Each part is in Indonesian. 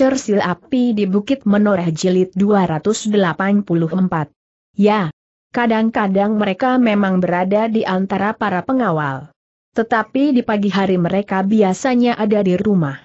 Cersil Api di Bukit Menoreh Jilid 284. Ya, kadang-kadang mereka memang berada di antara para pengawal. Tetapi di pagi hari mereka biasanya ada di rumah.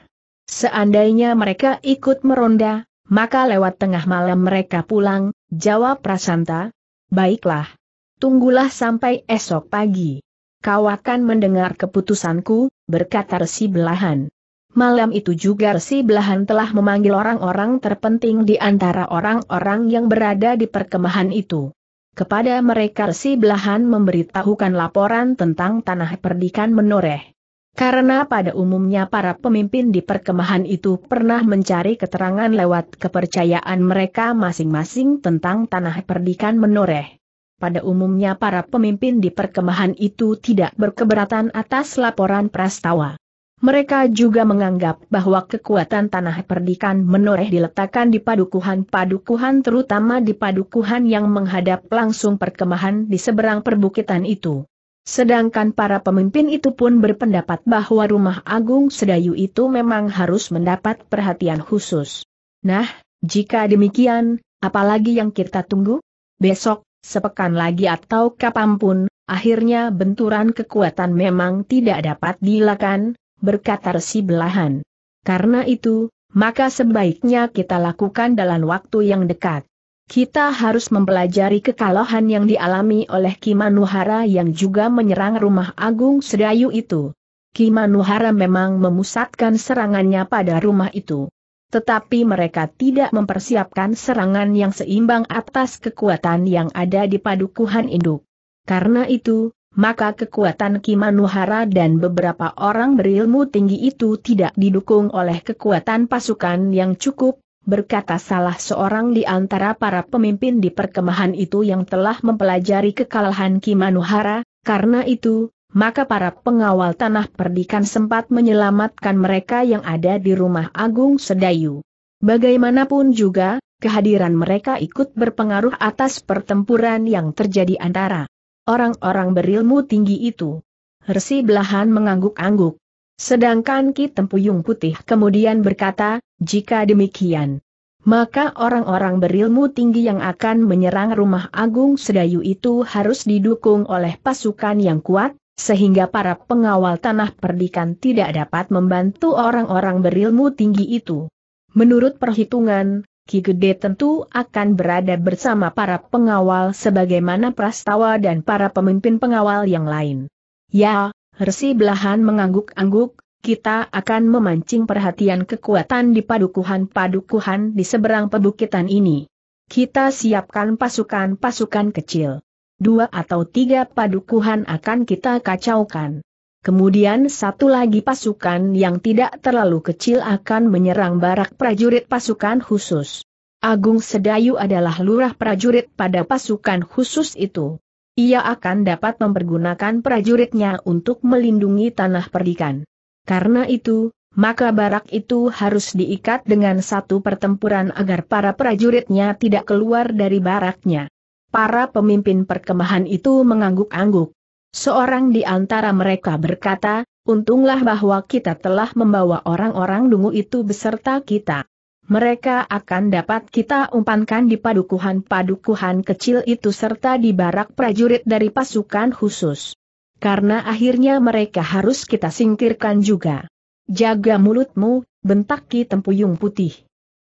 Seandainya mereka ikut meronda, maka lewat tengah malam mereka pulang, jawab Prasanta. Baiklah. Tunggulah sampai esok pagi. Kau akan mendengar keputusanku, berkata resi belahan. Malam itu juga Resi Belahan telah memanggil orang-orang terpenting di antara orang-orang yang berada di perkemahan itu. Kepada mereka Resi Belahan memberitahukan laporan tentang tanah perdikan menoreh. Karena pada umumnya para pemimpin di perkemahan itu pernah mencari keterangan lewat kepercayaan mereka masing-masing tentang tanah perdikan menoreh. Pada umumnya para pemimpin di perkemahan itu tidak berkeberatan atas laporan prastawa. Mereka juga menganggap bahwa kekuatan tanah perdikan menoreh diletakkan di padukuhan-padukuhan terutama di padukuhan yang menghadap langsung perkemahan di seberang perbukitan itu. Sedangkan para pemimpin itu pun berpendapat bahwa rumah agung sedayu itu memang harus mendapat perhatian khusus. Nah, jika demikian, apalagi yang kita tunggu? Besok, sepekan lagi atau kapanpun, akhirnya benturan kekuatan memang tidak dapat dilakukan, berkata resi belahan. Karena itu, maka sebaiknya kita lakukan dalam waktu yang dekat. Kita harus mempelajari kekalahan yang dialami oleh Kimanuhara yang juga menyerang rumah Agung Sedayu itu. Kimanuhara memang memusatkan serangannya pada rumah itu. Tetapi mereka tidak mempersiapkan serangan yang seimbang atas kekuatan yang ada di padukuhan induk. Karena itu, maka kekuatan Kimanuhara dan beberapa orang berilmu tinggi itu tidak didukung oleh kekuatan pasukan yang cukup, berkata salah seorang di antara para pemimpin di perkemahan itu yang telah mempelajari kekalahan Kimanuhara, karena itu, maka para pengawal tanah perdikan sempat menyelamatkan mereka yang ada di rumah Agung Sedayu. Bagaimanapun juga, kehadiran mereka ikut berpengaruh atas pertempuran yang terjadi antara orang-orang berilmu tinggi itu. Hersi belahan mengangguk-angguk. Sedangkan Ki Tempuyung Putih kemudian berkata, jika demikian, maka orang-orang berilmu tinggi yang akan menyerang rumah Agung Sedayu itu harus didukung oleh pasukan yang kuat, sehingga para pengawal tanah perdikan tidak dapat membantu orang-orang berilmu tinggi itu. Menurut perhitungan, Ki Gede tentu akan berada bersama para pengawal sebagaimana prastawa dan para pemimpin pengawal yang lain. Ya, Resi Belahan mengangguk-angguk, kita akan memancing perhatian kekuatan di padukuhan-padukuhan di seberang pebukitan ini. Kita siapkan pasukan-pasukan kecil. Dua atau tiga padukuhan akan kita kacaukan. Kemudian satu lagi pasukan yang tidak terlalu kecil akan menyerang barak prajurit pasukan khusus. Agung Sedayu adalah lurah prajurit pada pasukan khusus itu. Ia akan dapat mempergunakan prajuritnya untuk melindungi tanah perdikan. Karena itu, maka barak itu harus diikat dengan satu pertempuran agar para prajuritnya tidak keluar dari baraknya. Para pemimpin perkemahan itu mengangguk-angguk. Seorang di antara mereka berkata, untunglah bahwa kita telah membawa orang-orang dungu itu beserta kita. Mereka akan dapat kita umpankan di padukuhan-padukuhan kecil itu serta di barak prajurit dari pasukan khusus. Karena akhirnya mereka harus kita singkirkan juga. Jaga mulutmu, bentak Ki Tempuyung Putih.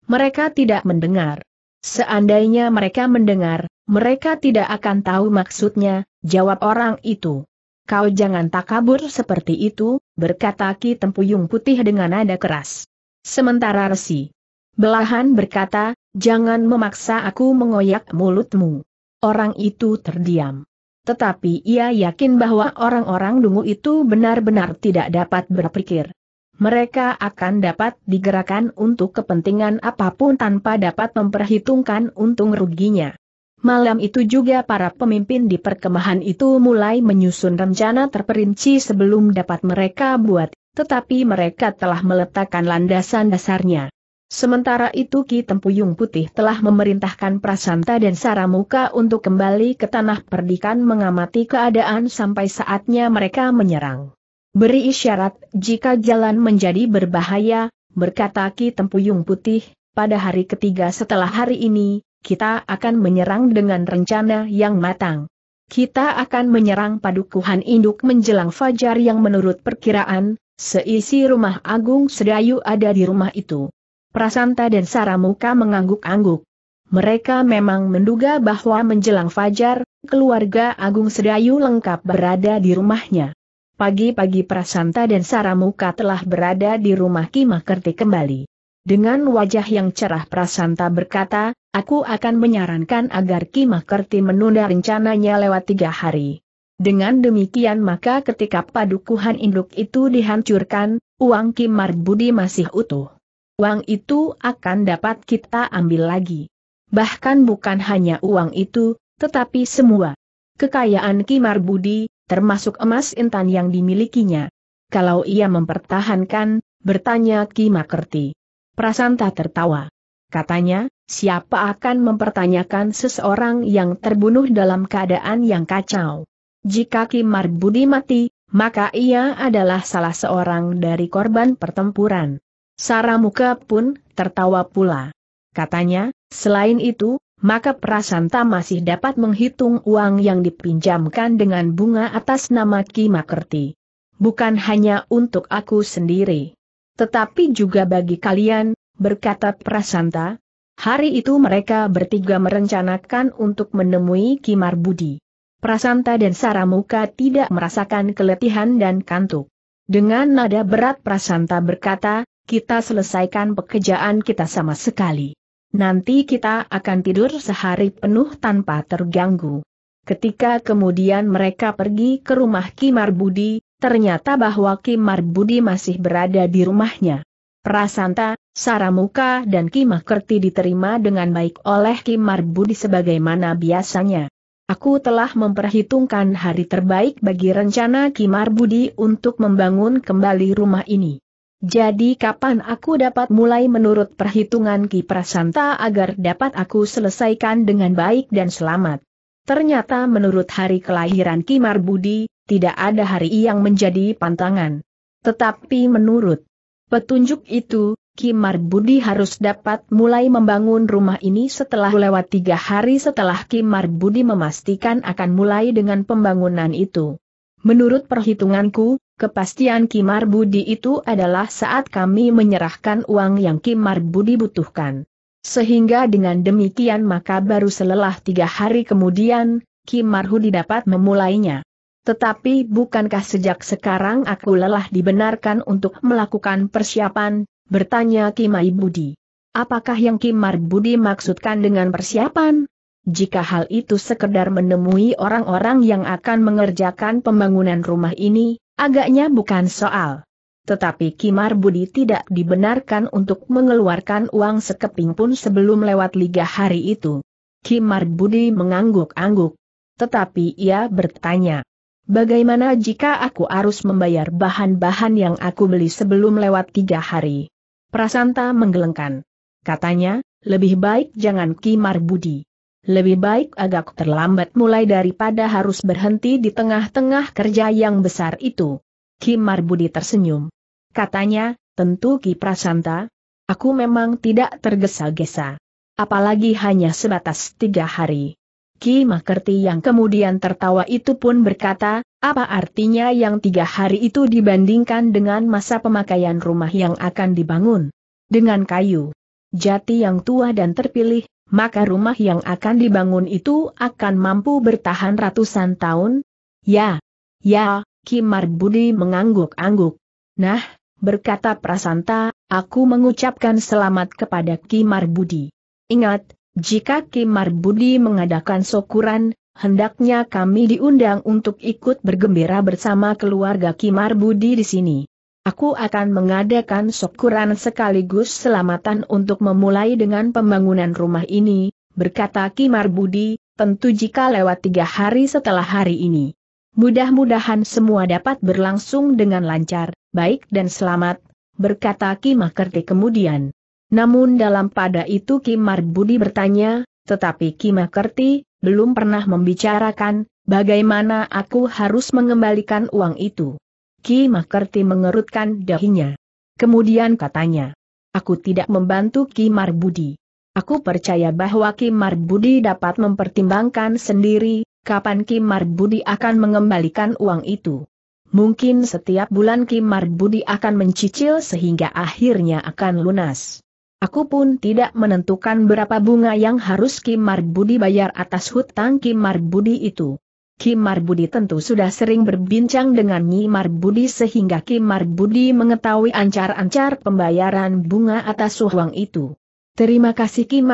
Mereka tidak mendengar. Seandainya mereka mendengar, mereka tidak akan tahu maksudnya, jawab orang itu. Kau jangan takabur seperti itu, berkata Ki Tempuyung Putih dengan nada keras. Sementara Resi Belahan berkata, jangan memaksa aku mengoyak mulutmu. Orang itu terdiam. Tetapi ia yakin bahwa orang-orang dungu itu benar-benar tidak dapat berpikir mereka akan dapat digerakkan untuk kepentingan apapun tanpa dapat memperhitungkan untung ruginya. Malam itu juga para pemimpin di perkemahan itu mulai menyusun rencana terperinci sebelum dapat mereka buat, tetapi mereka telah meletakkan landasan dasarnya. Sementara itu Ki Tempuyung Putih telah memerintahkan Prasanta dan Saramuka untuk kembali ke tanah perdikan mengamati keadaan sampai saatnya mereka menyerang. Beri isyarat jika jalan menjadi berbahaya, berkata Ki Tempuyung Putih, pada hari ketiga setelah hari ini, kita akan menyerang dengan rencana yang matang. Kita akan menyerang padukuhan induk menjelang fajar yang menurut perkiraan, seisi rumah Agung Sedayu ada di rumah itu. Prasanta dan Saramuka mengangguk-angguk. Mereka memang menduga bahwa menjelang fajar, keluarga Agung Sedayu lengkap berada di rumahnya. Pagi-pagi Prasanta dan Saramuka telah berada di rumah Kimakerti kembali. Dengan wajah yang cerah Prasanta berkata, aku akan menyarankan agar Ki Makerti menunda rencananya lewat tiga hari. Dengan demikian maka ketika padukuhan induk itu dihancurkan, uang Ki Marbudi masih utuh. Uang itu akan dapat kita ambil lagi. Bahkan bukan hanya uang itu, tetapi semua. Kekayaan Ki Marbudi, termasuk emas intan yang dimilikinya. Kalau ia mempertahankan, bertanya Ki Makerti. Prasanta tertawa. Katanya, siapa akan mempertanyakan seseorang yang terbunuh dalam keadaan yang kacau? Jika Kimar Budi mati, maka ia adalah salah seorang dari korban pertempuran. Saramuka pun tertawa pula. Katanya, selain itu, maka Prasanta masih dapat menghitung uang yang dipinjamkan dengan bunga atas nama Kimakerti. Bukan hanya untuk aku sendiri. Tetapi juga bagi kalian, berkata Prasanta, hari itu mereka bertiga merencanakan untuk menemui Kimar Budi. Prasanta dan Saramuka tidak merasakan keletihan dan kantuk. Dengan nada berat Prasanta berkata, kita selesaikan pekerjaan kita sama sekali. Nanti kita akan tidur sehari penuh tanpa terganggu. Ketika kemudian mereka pergi ke rumah Kimar Budi, ternyata bahwa Kim Marbudi masih berada di rumahnya. Prasanta, Saramuka dan Kim Kerti diterima dengan baik oleh Kim Marbudi sebagaimana biasanya. Aku telah memperhitungkan hari terbaik bagi rencana Kim Marbudi untuk membangun kembali rumah ini. Jadi kapan aku dapat mulai menurut perhitungan Ki Prasanta agar dapat aku selesaikan dengan baik dan selamat? Ternyata menurut hari kelahiran Kimar Budi, tidak ada hari yang menjadi pantangan. Tetapi menurut petunjuk itu, Kimar Budi harus dapat mulai membangun rumah ini setelah lewat tiga hari setelah Kimar Budi memastikan akan mulai dengan pembangunan itu. Menurut perhitunganku, kepastian Kimar Budi itu adalah saat kami menyerahkan uang yang Kimar Budi butuhkan. Sehingga dengan demikian maka baru selelah tiga hari kemudian, Kimar Budi dapat memulainya tetapi bukankah sejak sekarang aku lelah dibenarkan untuk melakukan persiapan, bertanya Kimai Budi. Apakah yang Kimar Budi maksudkan dengan persiapan? Jika hal itu sekedar menemui orang-orang yang akan mengerjakan pembangunan rumah ini, agaknya bukan soal. Tetapi Kimar Budi tidak dibenarkan untuk mengeluarkan uang sekeping pun sebelum lewat liga hari itu. Kimar Budi mengangguk-angguk. Tetapi ia bertanya, Bagaimana jika aku harus membayar bahan-bahan yang aku beli sebelum lewat tiga hari? Prasanta menggelengkan. Katanya, lebih baik jangan kimar budi. Lebih baik agak terlambat mulai daripada harus berhenti di tengah-tengah kerja yang besar itu. Kimar Budi tersenyum. Katanya, tentu Ki Prasanta, aku memang tidak tergesa-gesa. Apalagi hanya sebatas tiga hari. Ki Makerti yang kemudian tertawa itu pun berkata, apa artinya yang tiga hari itu dibandingkan dengan masa pemakaian rumah yang akan dibangun? Dengan kayu jati yang tua dan terpilih, maka rumah yang akan dibangun itu akan mampu bertahan ratusan tahun? Ya, ya, Ki Marbudi mengangguk-angguk. Nah, berkata Prasanta, aku mengucapkan selamat kepada Ki Marbudi. Ingat, jika Kim Marbudi mengadakan sokuran, hendaknya kami diundang untuk ikut bergembira bersama keluarga Kim Marbudi di sini. Aku akan mengadakan sokuran sekaligus selamatan untuk memulai dengan pembangunan rumah ini, berkata Kim Marbudi, tentu jika lewat tiga hari setelah hari ini. Mudah-mudahan semua dapat berlangsung dengan lancar, baik dan selamat, berkata Kimakerti kemudian. Namun dalam pada itu Kim Budi bertanya, tetapi Kim Kerti, belum pernah membicarakan, bagaimana aku harus mengembalikan uang itu. Kimakerti Kerti mengerutkan dahinya. Kemudian katanya, aku tidak membantu Kim Marbudi. Aku percaya bahwa Kim Marbudi dapat mempertimbangkan sendiri, kapan Kim Marbudi akan mengembalikan uang itu. Mungkin setiap bulan Kim Marbudi akan mencicil sehingga akhirnya akan lunas. Aku pun tidak menentukan berapa bunga yang harus Kim Marbudi bayar atas hutang Kim Marbudi itu. Kim Marbudi tentu sudah sering berbincang dengan Nyi Marbudi sehingga Kim Marbudi mengetahui ancar-ancar pembayaran bunga atas uang itu. Terima kasih Kim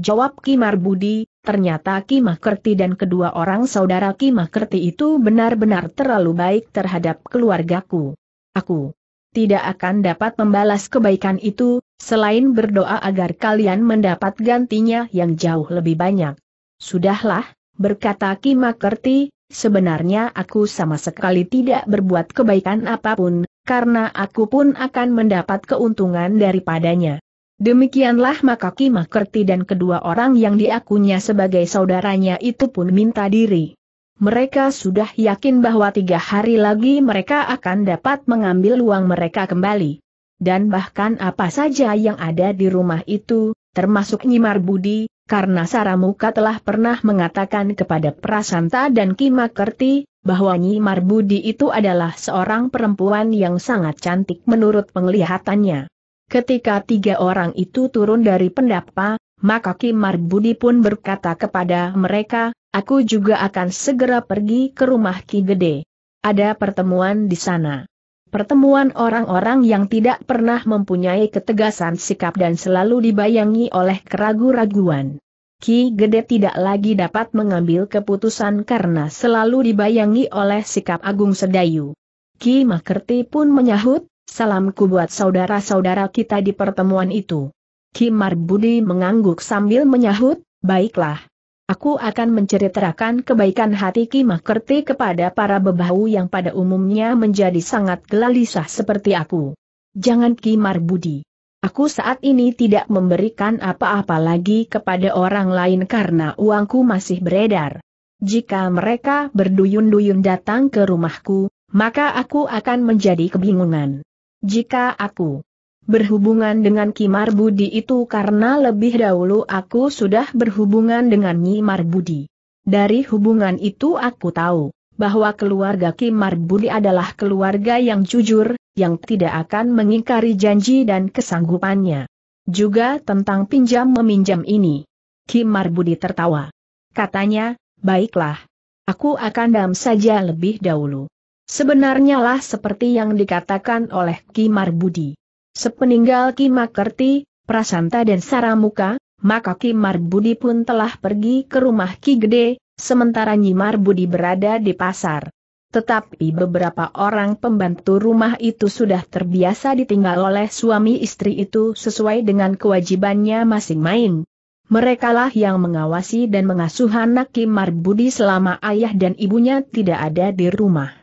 jawab Kim Marbudi, ternyata Kim Kerti dan kedua orang saudara Kim Kerti itu benar-benar terlalu baik terhadap keluargaku. Aku tidak akan dapat membalas kebaikan itu, Selain berdoa agar kalian mendapat gantinya yang jauh lebih banyak. Sudahlah, berkata Kimakerti, sebenarnya aku sama sekali tidak berbuat kebaikan apapun, karena aku pun akan mendapat keuntungan daripadanya. Demikianlah maka Kimakerti dan kedua orang yang diakunya sebagai saudaranya itu pun minta diri. Mereka sudah yakin bahwa tiga hari lagi mereka akan dapat mengambil uang mereka kembali dan bahkan apa saja yang ada di rumah itu, termasuk Nyimar Budi, karena Saramuka telah pernah mengatakan kepada Prasanta dan Kimakerti, bahwa Nyimar Budi itu adalah seorang perempuan yang sangat cantik menurut penglihatannya. Ketika tiga orang itu turun dari pendapa, maka Kimar Budi pun berkata kepada mereka, aku juga akan segera pergi ke rumah Ki Gede. Ada pertemuan di sana. Pertemuan orang-orang yang tidak pernah mempunyai ketegasan sikap dan selalu dibayangi oleh keragu-raguan. Ki Gede tidak lagi dapat mengambil keputusan karena selalu dibayangi oleh sikap Agung Sedayu. Ki Makerti pun menyahut, salamku buat saudara-saudara kita di pertemuan itu. Ki Marbudi mengangguk sambil menyahut, baiklah, Aku akan menceritakan kebaikan hati Ki Makerti kepada para bebahu yang pada umumnya menjadi sangat gelisah seperti aku. Jangan Ki Marbudi. Aku saat ini tidak memberikan apa-apa lagi kepada orang lain karena uangku masih beredar. Jika mereka berduyun-duyun datang ke rumahku, maka aku akan menjadi kebingungan. Jika aku berhubungan dengan Kimar Budi itu karena lebih dahulu aku sudah berhubungan dengan Nyi Marbudi. Dari hubungan itu aku tahu bahwa keluarga Kimar Budi adalah keluarga yang jujur, yang tidak akan mengingkari janji dan kesanggupannya. Juga tentang pinjam-meminjam ini. Kimar Budi tertawa. Katanya, baiklah. Aku akan dam saja lebih dahulu. Sebenarnya lah seperti yang dikatakan oleh Kimar Budi. Sepeninggal Ki Makerti, Prasanta dan Saramuka, maka Ki Marbudi pun telah pergi ke rumah Ki Gede, sementara Nyi Marbudi berada di pasar. Tetapi beberapa orang pembantu rumah itu sudah terbiasa ditinggal oleh suami istri itu sesuai dengan kewajibannya masing-masing. Merekalah yang mengawasi dan mengasuh anak Ki Marbudi selama ayah dan ibunya tidak ada di rumah.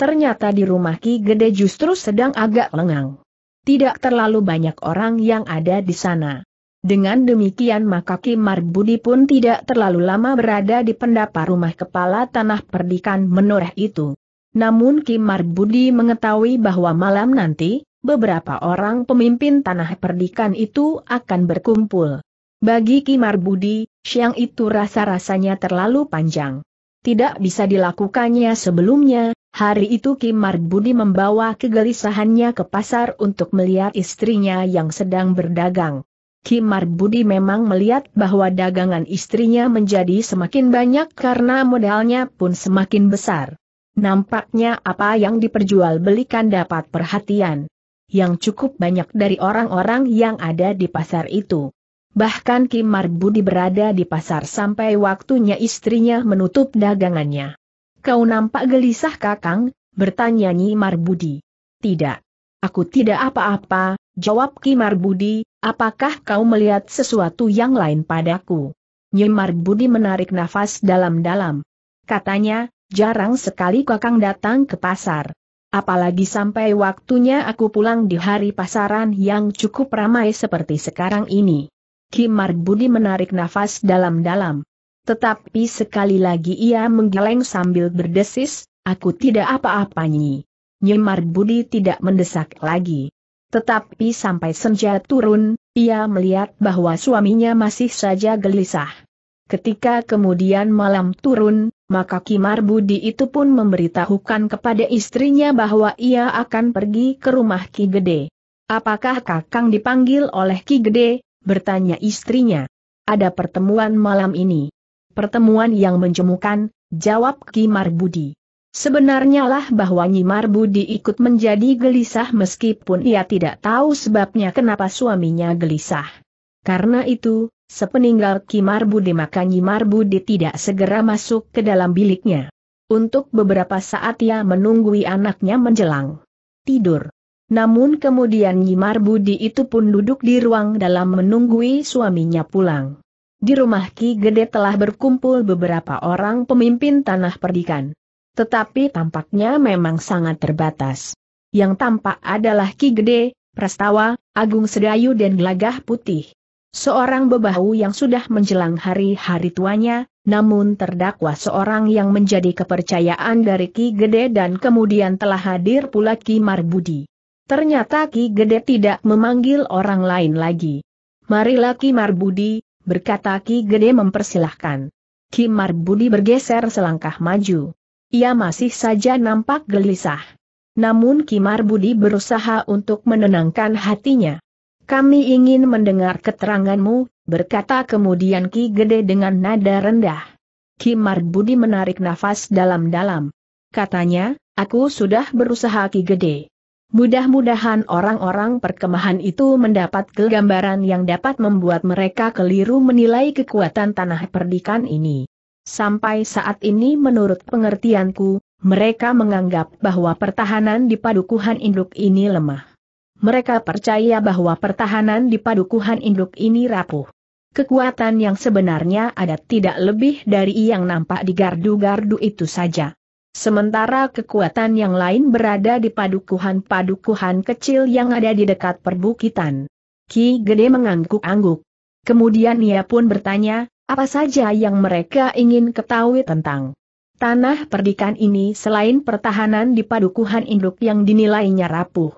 Ternyata di rumah Ki Gede justru sedang agak lengang. Tidak terlalu banyak orang yang ada di sana. Dengan demikian maka Kim Marbudi pun tidak terlalu lama berada di pendapa rumah kepala tanah perdikan menoreh itu. Namun Kim Marbudi mengetahui bahwa malam nanti, beberapa orang pemimpin tanah perdikan itu akan berkumpul. Bagi Kim Marbudi, siang itu rasa-rasanya terlalu panjang. Tidak bisa dilakukannya sebelumnya, Hari itu Kim Marbudi membawa kegelisahannya ke pasar untuk melihat istrinya yang sedang berdagang. Kim Marbudi memang melihat bahwa dagangan istrinya menjadi semakin banyak karena modalnya pun semakin besar. Nampaknya apa yang diperjualbelikan dapat perhatian yang cukup banyak dari orang-orang yang ada di pasar itu. Bahkan Kim Marbudi berada di pasar sampai waktunya istrinya menutup dagangannya. Kau nampak gelisah kakang, bertanya Nyi Marbudi. Tidak. Aku tidak apa-apa, jawab Ki Marbudi, apakah kau melihat sesuatu yang lain padaku? Nyi Marbudi menarik nafas dalam-dalam. Katanya, jarang sekali kakang datang ke pasar. Apalagi sampai waktunya aku pulang di hari pasaran yang cukup ramai seperti sekarang ini. Ki Marbudi menarik nafas dalam-dalam. Tetapi sekali lagi ia menggeleng sambil berdesis, aku tidak apa-apanya. Nyemar Budi tidak mendesak lagi. Tetapi sampai senja turun, ia melihat bahwa suaminya masih saja gelisah. Ketika kemudian malam turun, maka Kimar Budi itu pun memberitahukan kepada istrinya bahwa ia akan pergi ke rumah Ki Gede. Apakah Kakang dipanggil oleh Ki Gede? bertanya istrinya. Ada pertemuan malam ini pertemuan yang menjemukan, jawab Ki Marbudi. Sebenarnya lah bahwa Nyimar Budi ikut menjadi gelisah meskipun ia tidak tahu sebabnya kenapa suaminya gelisah. Karena itu, sepeninggal Kimar Budi maka Nyimar Budi tidak segera masuk ke dalam biliknya. Untuk beberapa saat ia menunggui anaknya menjelang tidur. Namun kemudian Nyimar Budi itu pun duduk di ruang dalam menunggui suaminya pulang. Di rumah Ki Gede telah berkumpul beberapa orang pemimpin tanah perdikan. Tetapi tampaknya memang sangat terbatas. Yang tampak adalah Ki Gede, Prastawa, Agung Sedayu dan Gelagah Putih. Seorang bebahu yang sudah menjelang hari-hari tuanya, namun terdakwa seorang yang menjadi kepercayaan dari Ki Gede dan kemudian telah hadir pula Ki Marbudi. Ternyata Ki Gede tidak memanggil orang lain lagi. Marilah Ki Marbudi, berkata Ki Gede mempersilahkan. Ki Marbudi bergeser selangkah maju. Ia masih saja nampak gelisah. Namun Ki Marbudi berusaha untuk menenangkan hatinya. Kami ingin mendengar keteranganmu, berkata kemudian Ki Gede dengan nada rendah. Ki Marbudi menarik nafas dalam-dalam. Katanya, aku sudah berusaha Ki Gede. Mudah-mudahan orang-orang perkemahan itu mendapat gambaran yang dapat membuat mereka keliru menilai kekuatan tanah perdikan ini. Sampai saat ini menurut pengertianku, mereka menganggap bahwa pertahanan di padukuhan induk ini lemah. Mereka percaya bahwa pertahanan di padukuhan induk ini rapuh. Kekuatan yang sebenarnya ada tidak lebih dari yang nampak di gardu-gardu itu saja. Sementara kekuatan yang lain berada di padukuhan-padukuhan kecil yang ada di dekat perbukitan. Ki Gede mengangguk-angguk. Kemudian ia pun bertanya, apa saja yang mereka ingin ketahui tentang tanah perdikan ini selain pertahanan di padukuhan induk yang dinilainya rapuh.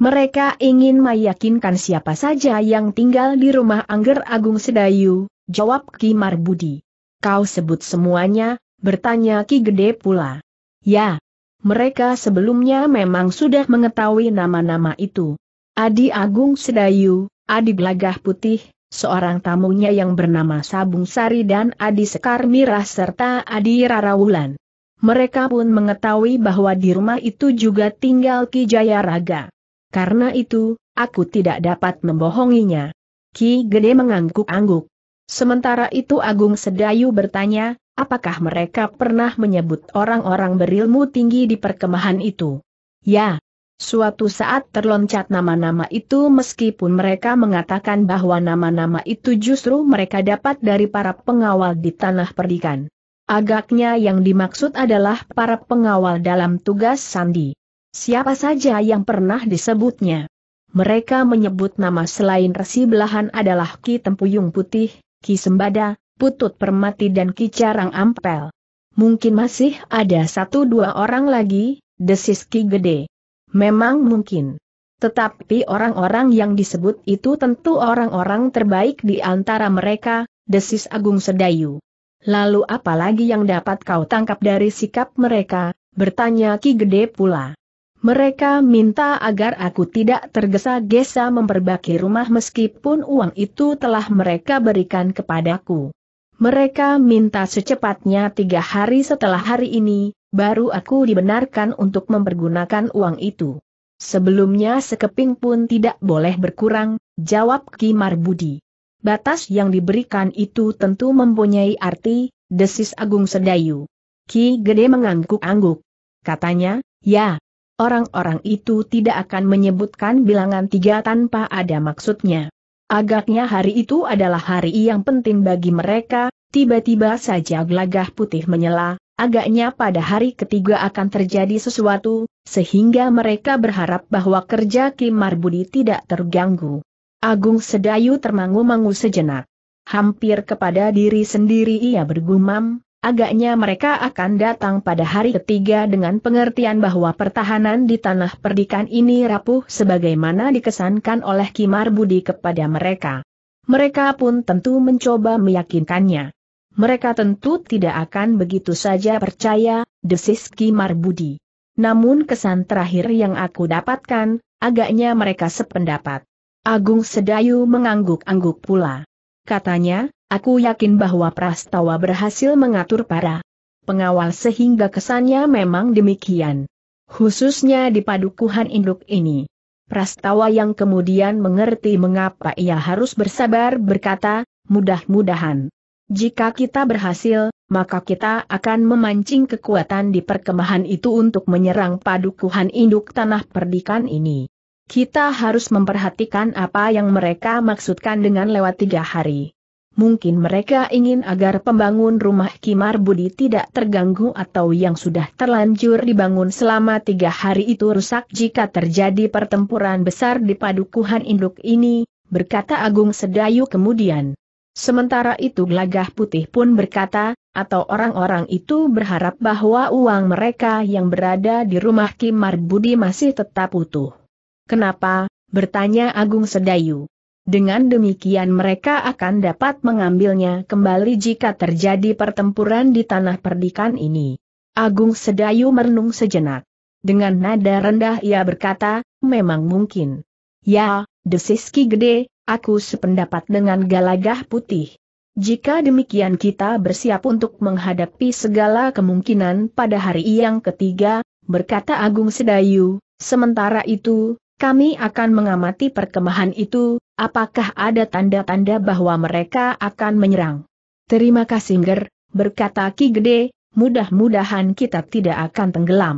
Mereka ingin meyakinkan siapa saja yang tinggal di rumah Angger Agung Sedayu, jawab Ki Marbudi. Kau sebut semuanya, bertanya Ki Gede pula. Ya. Mereka sebelumnya memang sudah mengetahui nama-nama itu. Adi Agung Sedayu, Adi Glagah Putih, seorang tamunya yang bernama Sabung Sari dan Adi Sekar Mirah serta Adi Rarawulan. Mereka pun mengetahui bahwa di rumah itu juga tinggal Ki Jaya Raga. Karena itu, aku tidak dapat membohonginya. Ki Gede mengangguk-angguk. Sementara itu Agung Sedayu bertanya, Apakah mereka pernah menyebut orang-orang berilmu tinggi di perkemahan itu? Ya. Suatu saat terloncat nama-nama itu meskipun mereka mengatakan bahwa nama-nama itu justru mereka dapat dari para pengawal di tanah perdikan. Agaknya yang dimaksud adalah para pengawal dalam tugas sandi. Siapa saja yang pernah disebutnya? Mereka menyebut nama selain resi belahan adalah Ki Tempuyung Putih, Ki Sembada, Putut Permati dan Kicarang Ampel. Mungkin masih ada satu dua orang lagi, desis Ki Gede. Memang mungkin. Tetapi orang-orang yang disebut itu tentu orang-orang terbaik di antara mereka, desis Agung Sedayu. Lalu apalagi yang dapat kau tangkap dari sikap mereka, bertanya Ki Gede pula. Mereka minta agar aku tidak tergesa-gesa memperbaiki rumah meskipun uang itu telah mereka berikan kepadaku. Mereka minta secepatnya tiga hari setelah hari ini, baru aku dibenarkan untuk mempergunakan uang itu. Sebelumnya sekeping pun tidak boleh berkurang, jawab Ki Marbudi. Batas yang diberikan itu tentu mempunyai arti, desis Agung Sedayu. Ki Gede mengangguk-angguk. Katanya, ya, orang-orang itu tidak akan menyebutkan bilangan tiga tanpa ada maksudnya. Agaknya hari itu adalah hari yang penting bagi mereka, tiba-tiba saja gelagah putih menyela, agaknya pada hari ketiga akan terjadi sesuatu, sehingga mereka berharap bahwa kerja Kim Marbudi tidak terganggu. Agung Sedayu termangu-mangu sejenak. Hampir kepada diri sendiri ia bergumam, Agaknya mereka akan datang pada hari ketiga dengan pengertian bahwa pertahanan di tanah perdikan ini rapuh sebagaimana dikesankan oleh Kimar Budi kepada mereka. Mereka pun tentu mencoba meyakinkannya. Mereka tentu tidak akan begitu saja percaya, desis Kimar Budi. Namun kesan terakhir yang aku dapatkan, agaknya mereka sependapat. Agung Sedayu mengangguk-angguk pula. Katanya, Aku yakin bahwa Prastawa berhasil mengatur para pengawal sehingga kesannya memang demikian. Khususnya di padukuhan induk ini. Prastawa yang kemudian mengerti mengapa ia harus bersabar berkata, mudah-mudahan. Jika kita berhasil, maka kita akan memancing kekuatan di perkemahan itu untuk menyerang padukuhan induk tanah perdikan ini. Kita harus memperhatikan apa yang mereka maksudkan dengan lewat tiga hari mungkin mereka ingin agar pembangun rumah Kimar Budi tidak terganggu atau yang sudah terlanjur dibangun selama tiga hari itu rusak jika terjadi pertempuran besar di padukuhan induk ini, berkata Agung Sedayu kemudian. Sementara itu Gelagah Putih pun berkata, atau orang-orang itu berharap bahwa uang mereka yang berada di rumah Kimar Budi masih tetap utuh. Kenapa? bertanya Agung Sedayu. Dengan demikian mereka akan dapat mengambilnya kembali jika terjadi pertempuran di tanah perdikan ini. Agung Sedayu merenung sejenak. Dengan nada rendah ia berkata, memang mungkin. Ya, Desiski Gede, aku sependapat dengan Galagah Putih. Jika demikian kita bersiap untuk menghadapi segala kemungkinan pada hari yang ketiga, berkata Agung Sedayu, sementara itu, kami akan mengamati perkemahan itu, apakah ada tanda-tanda bahwa mereka akan menyerang? Terima kasih Ger, berkata Ki Gede, mudah-mudahan kita tidak akan tenggelam.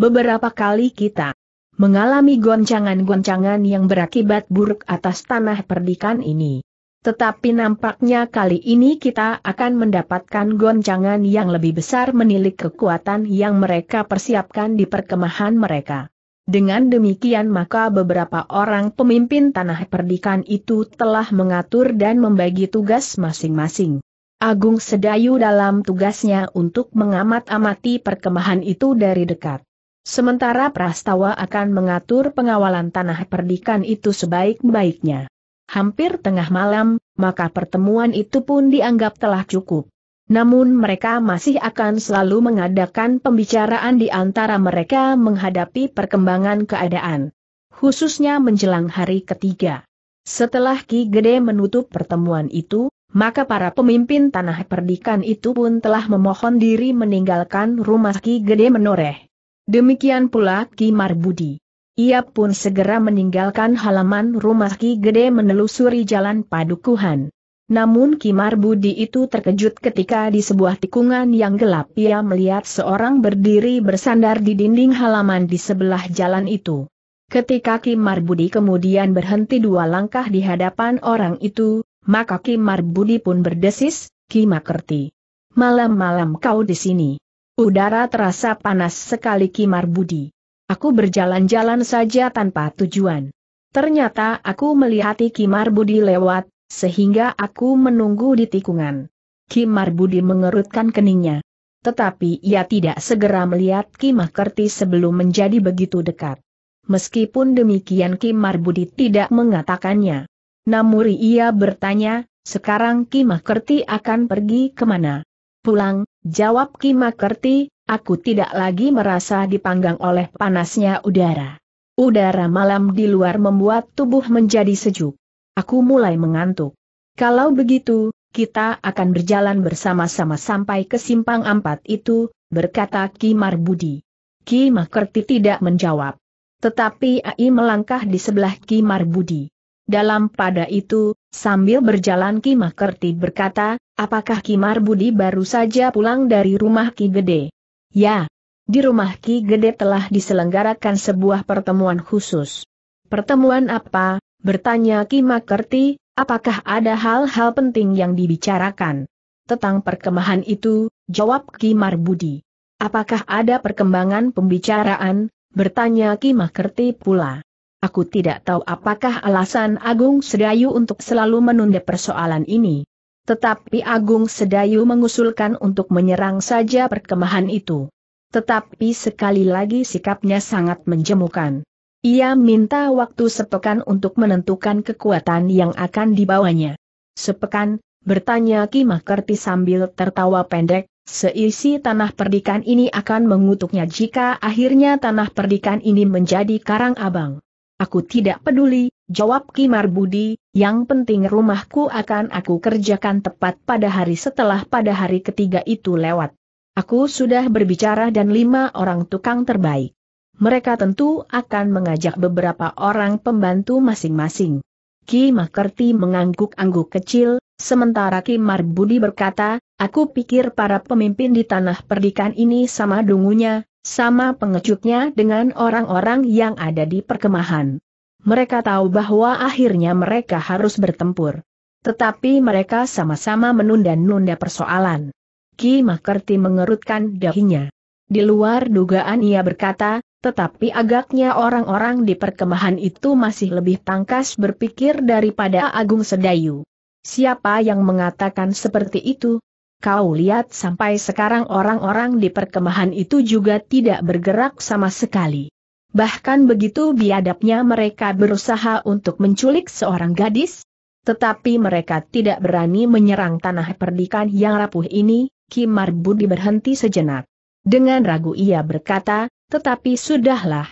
Beberapa kali kita mengalami goncangan-goncangan yang berakibat buruk atas tanah perdikan ini. Tetapi nampaknya kali ini kita akan mendapatkan goncangan yang lebih besar menilik kekuatan yang mereka persiapkan di perkemahan mereka. Dengan demikian maka beberapa orang pemimpin tanah perdikan itu telah mengatur dan membagi tugas masing-masing. Agung Sedayu dalam tugasnya untuk mengamat-amati perkemahan itu dari dekat. Sementara Prastawa akan mengatur pengawalan tanah perdikan itu sebaik-baiknya. Hampir tengah malam, maka pertemuan itu pun dianggap telah cukup. Namun mereka masih akan selalu mengadakan pembicaraan di antara mereka menghadapi perkembangan keadaan. Khususnya menjelang hari ketiga. Setelah Ki Gede menutup pertemuan itu, maka para pemimpin tanah perdikan itu pun telah memohon diri meninggalkan rumah Ki Gede Menoreh. Demikian pula Ki Marbudi. Ia pun segera meninggalkan halaman rumah Ki Gede menelusuri jalan Padukuhan. Namun Kimar Budi itu terkejut ketika di sebuah tikungan yang gelap ia melihat seorang berdiri bersandar di dinding halaman di sebelah jalan itu. Ketika Kimar Budi kemudian berhenti dua langkah di hadapan orang itu, maka Kimar Budi pun berdesis, Kimakerti. Malam-malam kau di sini. Udara terasa panas sekali Kimar Budi. Aku berjalan-jalan saja tanpa tujuan. Ternyata aku melihat Kimar Budi lewat, sehingga aku menunggu di tikungan. Kimar Budi mengerutkan keningnya. Tetapi ia tidak segera melihat Kimakerti sebelum menjadi begitu dekat. Meskipun demikian Kimar Budi tidak mengatakannya. Namuri ia bertanya, sekarang Kimakerti akan pergi kemana? Pulang, jawab Kimakerti, aku tidak lagi merasa dipanggang oleh panasnya udara. Udara malam di luar membuat tubuh menjadi sejuk. Aku mulai mengantuk. Kalau begitu, kita akan berjalan bersama-sama sampai ke simpang empat itu, berkata Ki Marbudi. Ki Makerti tidak menjawab. Tetapi Ai melangkah di sebelah Ki Marbudi. Dalam pada itu, sambil berjalan Ki Makerti berkata, apakah Ki Marbudi baru saja pulang dari rumah Ki Gede? Ya, di rumah Ki Gede telah diselenggarakan sebuah pertemuan khusus. Pertemuan apa, Bertanya Ki Makerti, apakah ada hal-hal penting yang dibicarakan? Tentang perkemahan itu, jawab Ki Marbudi. Apakah ada perkembangan pembicaraan? Bertanya Ki Makerti pula. Aku tidak tahu apakah alasan Agung Sedayu untuk selalu menunda persoalan ini. Tetapi Agung Sedayu mengusulkan untuk menyerang saja perkemahan itu. Tetapi sekali lagi sikapnya sangat menjemukan. Ia minta waktu sepekan untuk menentukan kekuatan yang akan dibawanya. Sepekan, bertanya Ki Makerti sambil tertawa pendek, seisi tanah perdikan ini akan mengutuknya jika akhirnya tanah perdikan ini menjadi karang abang. Aku tidak peduli, jawab Ki Marbudi, yang penting rumahku akan aku kerjakan tepat pada hari setelah pada hari ketiga itu lewat. Aku sudah berbicara dan lima orang tukang terbaik mereka tentu akan mengajak beberapa orang pembantu masing-masing. Ki Makerti mengangguk-angguk kecil, sementara Ki Marbudi berkata, aku pikir para pemimpin di tanah perdikan ini sama dungunya, sama pengecutnya dengan orang-orang yang ada di perkemahan. Mereka tahu bahwa akhirnya mereka harus bertempur. Tetapi mereka sama-sama menunda-nunda persoalan. Ki Makerti mengerutkan dahinya. Di luar dugaan ia berkata, tetapi agaknya orang-orang di perkemahan itu masih lebih tangkas berpikir daripada Agung Sedayu. Siapa yang mengatakan seperti itu? Kau lihat sampai sekarang orang-orang di perkemahan itu juga tidak bergerak sama sekali. Bahkan begitu biadabnya mereka berusaha untuk menculik seorang gadis, tetapi mereka tidak berani menyerang tanah perdikan yang rapuh ini, Kimar Budi berhenti sejenak. Dengan ragu ia berkata, tetapi sudahlah.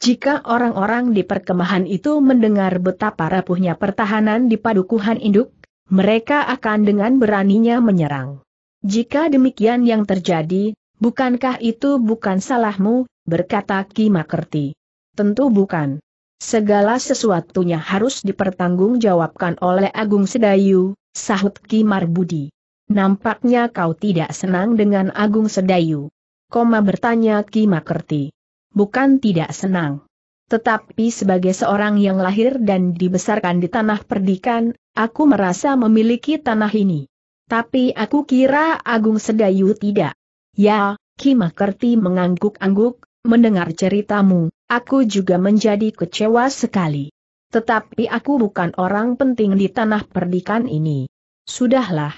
Jika orang-orang di perkemahan itu mendengar betapa rapuhnya pertahanan di padukuhan induk, mereka akan dengan beraninya menyerang. Jika demikian yang terjadi, bukankah itu bukan salahmu, berkata Ki Makerti. Tentu bukan. Segala sesuatunya harus dipertanggungjawabkan oleh Agung Sedayu, sahut Ki Marbudi. Nampaknya kau tidak senang dengan Agung Sedayu. Koma bertanya Ki Makerti. Bukan tidak senang. Tetapi sebagai seorang yang lahir dan dibesarkan di tanah perdikan, aku merasa memiliki tanah ini. Tapi aku kira Agung Sedayu tidak. Ya, Ki Makerti mengangguk-angguk, mendengar ceritamu, aku juga menjadi kecewa sekali. Tetapi aku bukan orang penting di tanah perdikan ini. Sudahlah.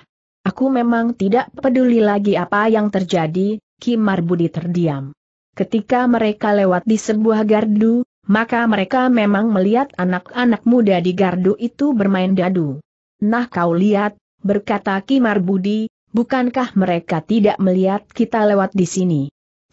Aku memang tidak peduli lagi apa yang terjadi, Kimar Marbudi terdiam. Ketika mereka lewat di sebuah gardu, maka mereka memang melihat anak-anak muda di gardu itu bermain dadu. Nah kau lihat, berkata Kimar Budi, bukankah mereka tidak melihat kita lewat di sini?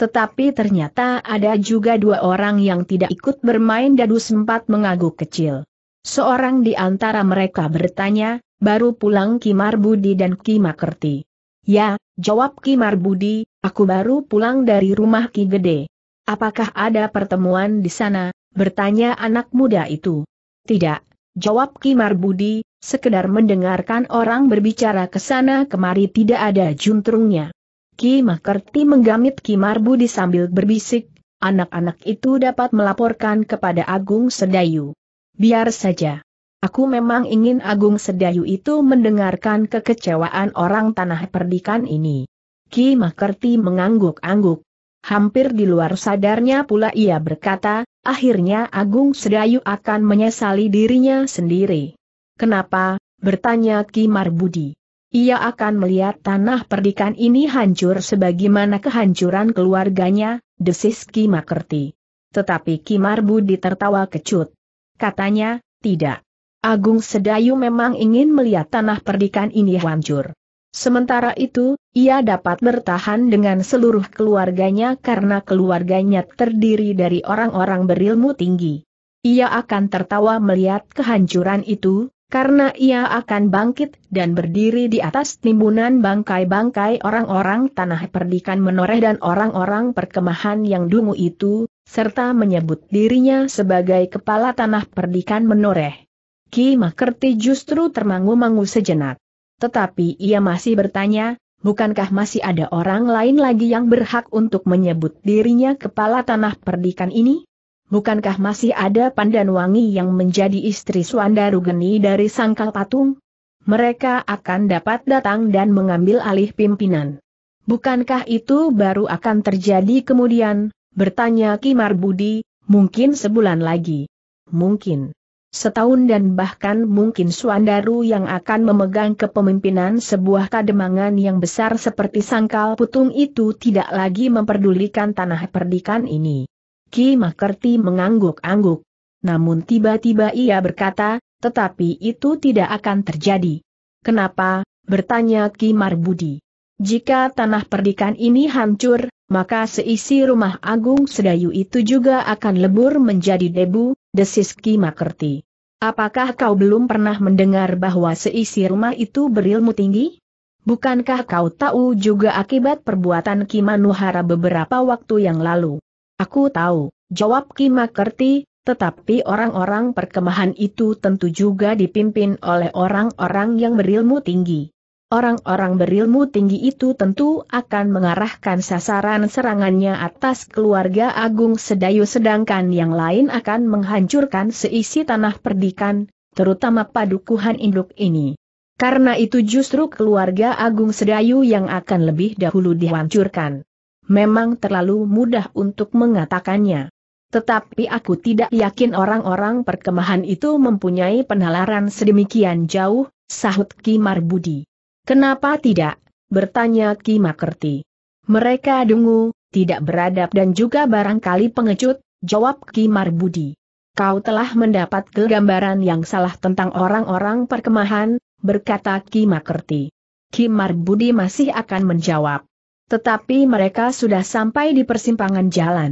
Tetapi ternyata ada juga dua orang yang tidak ikut bermain dadu sempat mengangguk kecil. Seorang di antara mereka bertanya, baru pulang Kimar Budi dan Kimakerti. Ya, jawab Ki Marbudi, aku baru pulang dari rumah Ki Gede. Apakah ada pertemuan di sana? Bertanya anak muda itu. Tidak, jawab Ki Marbudi, sekedar mendengarkan orang berbicara ke sana kemari tidak ada juntrungnya. Ki Makerti menggamit Ki Marbudi sambil berbisik, anak-anak itu dapat melaporkan kepada Agung Sedayu. Biar saja. Aku memang ingin Agung Sedayu itu mendengarkan kekecewaan orang tanah perdikan ini. Ki Makerti mengangguk-angguk. Hampir di luar sadarnya pula ia berkata, akhirnya Agung Sedayu akan menyesali dirinya sendiri. Kenapa? bertanya Ki Marbudi. Ia akan melihat tanah perdikan ini hancur sebagaimana kehancuran keluarganya, desis Ki Makerti. Tetapi Ki Marbudi tertawa kecut. Katanya, tidak. Agung Sedayu memang ingin melihat tanah perdikan ini hancur. Sementara itu, ia dapat bertahan dengan seluruh keluarganya karena keluarganya terdiri dari orang-orang berilmu tinggi. Ia akan tertawa melihat kehancuran itu, karena ia akan bangkit dan berdiri di atas timbunan bangkai-bangkai orang-orang tanah perdikan menoreh dan orang-orang perkemahan yang dungu itu, serta menyebut dirinya sebagai kepala tanah perdikan menoreh. Ki Makerti justru termangu-mangu sejenak. Tetapi ia masih bertanya, bukankah masih ada orang lain lagi yang berhak untuk menyebut dirinya kepala tanah perdikan ini? Bukankah masih ada Pandanwangi yang menjadi istri Suandaru Geni dari Sangkal Patung? Mereka akan dapat datang dan mengambil alih pimpinan. Bukankah itu baru akan terjadi kemudian? Bertanya Kimar Budi, mungkin sebulan lagi. Mungkin. Setahun dan bahkan mungkin Suandaru yang akan memegang kepemimpinan sebuah kademangan yang besar seperti sangkal putung itu tidak lagi memperdulikan tanah perdikan ini. Ki Makerti mengangguk-angguk. Namun tiba-tiba ia berkata, tetapi itu tidak akan terjadi. Kenapa? bertanya Ki Marbudi. Jika tanah perdikan ini hancur, maka seisi rumah agung sedayu itu juga akan lebur menjadi debu, desis Ki Makerti. Apakah kau belum pernah mendengar bahwa seisi rumah itu berilmu tinggi? Bukankah kau tahu juga akibat perbuatan Ki Manuhara beberapa waktu yang lalu? Aku tahu, jawab Ki Makerti, tetapi orang-orang perkemahan itu tentu juga dipimpin oleh orang-orang yang berilmu tinggi. Orang-orang berilmu tinggi itu tentu akan mengarahkan sasaran serangannya atas keluarga Agung Sedayu sedangkan yang lain akan menghancurkan seisi tanah perdikan, terutama padukuhan induk ini. Karena itu justru keluarga Agung Sedayu yang akan lebih dahulu dihancurkan. Memang terlalu mudah untuk mengatakannya. Tetapi aku tidak yakin orang-orang perkemahan itu mempunyai penalaran sedemikian jauh, sahut Kimar Budi. Kenapa tidak? Bertanya Ki Makerti. Mereka dungu, tidak beradab dan juga barangkali pengecut, jawab Ki Marbudi. Kau telah mendapat gambaran yang salah tentang orang-orang perkemahan, berkata Ki Makerti. Ki Marbudi masih akan menjawab. Tetapi mereka sudah sampai di persimpangan jalan.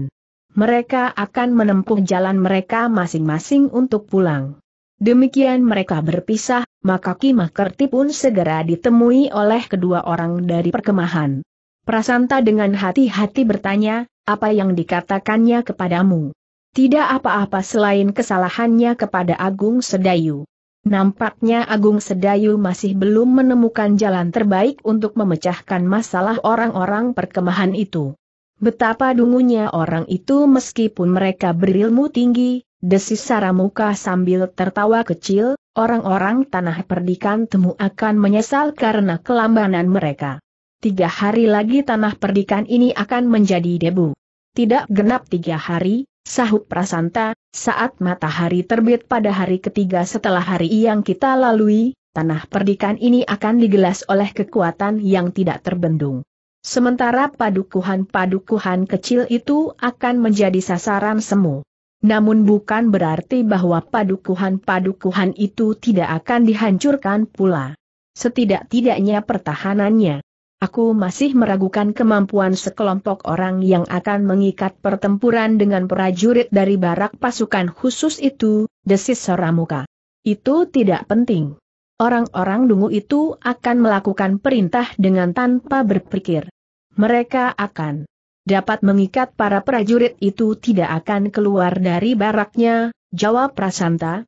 Mereka akan menempuh jalan mereka masing-masing untuk pulang. Demikian mereka berpisah, maka Ki Makerti pun segera ditemui oleh kedua orang dari perkemahan. Prasanta dengan hati-hati bertanya, apa yang dikatakannya kepadamu? Tidak apa-apa selain kesalahannya kepada Agung Sedayu. Nampaknya Agung Sedayu masih belum menemukan jalan terbaik untuk memecahkan masalah orang-orang perkemahan itu. Betapa dungunya orang itu meskipun mereka berilmu tinggi, Desis muka sambil tertawa kecil, orang-orang tanah perdikan temu akan menyesal karena kelambanan mereka. Tiga hari lagi tanah perdikan ini akan menjadi debu. Tidak genap tiga hari, sahut Prasanta, saat matahari terbit pada hari ketiga setelah hari yang kita lalui, tanah perdikan ini akan digelas oleh kekuatan yang tidak terbendung. Sementara padukuhan-padukuhan kecil itu akan menjadi sasaran semu. Namun bukan berarti bahwa padukuhan-padukuhan itu tidak akan dihancurkan pula. Setidak-tidaknya pertahanannya. Aku masih meragukan kemampuan sekelompok orang yang akan mengikat pertempuran dengan prajurit dari barak pasukan khusus itu, desis Soramuka. Itu tidak penting. Orang-orang dungu itu akan melakukan perintah dengan tanpa berpikir. Mereka akan dapat mengikat para prajurit itu tidak akan keluar dari baraknya, jawab Prasanta.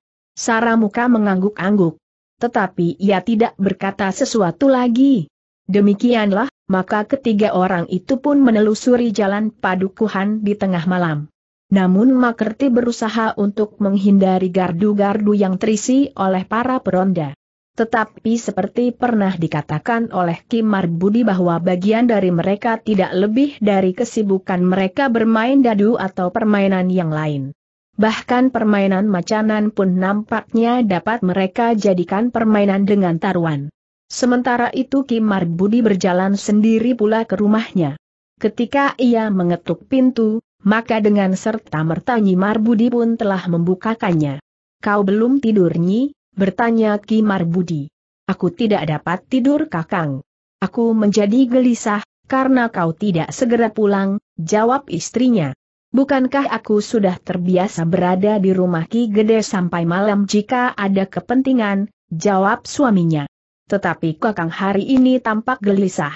Muka mengangguk-angguk. Tetapi ia tidak berkata sesuatu lagi. Demikianlah, maka ketiga orang itu pun menelusuri jalan padukuhan di tengah malam. Namun Makerti berusaha untuk menghindari gardu-gardu yang terisi oleh para peronda. Tetapi seperti pernah dikatakan oleh Kim Marbudi bahwa bagian dari mereka tidak lebih dari kesibukan mereka bermain dadu atau permainan yang lain. Bahkan permainan macanan pun nampaknya dapat mereka jadikan permainan dengan taruhan. Sementara itu Kim Marbudi berjalan sendiri pula ke rumahnya. Ketika ia mengetuk pintu, maka dengan serta merta Nyi Marbudi pun telah membukakannya. Kau belum tidur Nyi? bertanya Ki Marbudi. Aku tidak dapat tidur kakang. Aku menjadi gelisah, karena kau tidak segera pulang, jawab istrinya. Bukankah aku sudah terbiasa berada di rumah Ki Gede sampai malam jika ada kepentingan, jawab suaminya. Tetapi kakang hari ini tampak gelisah.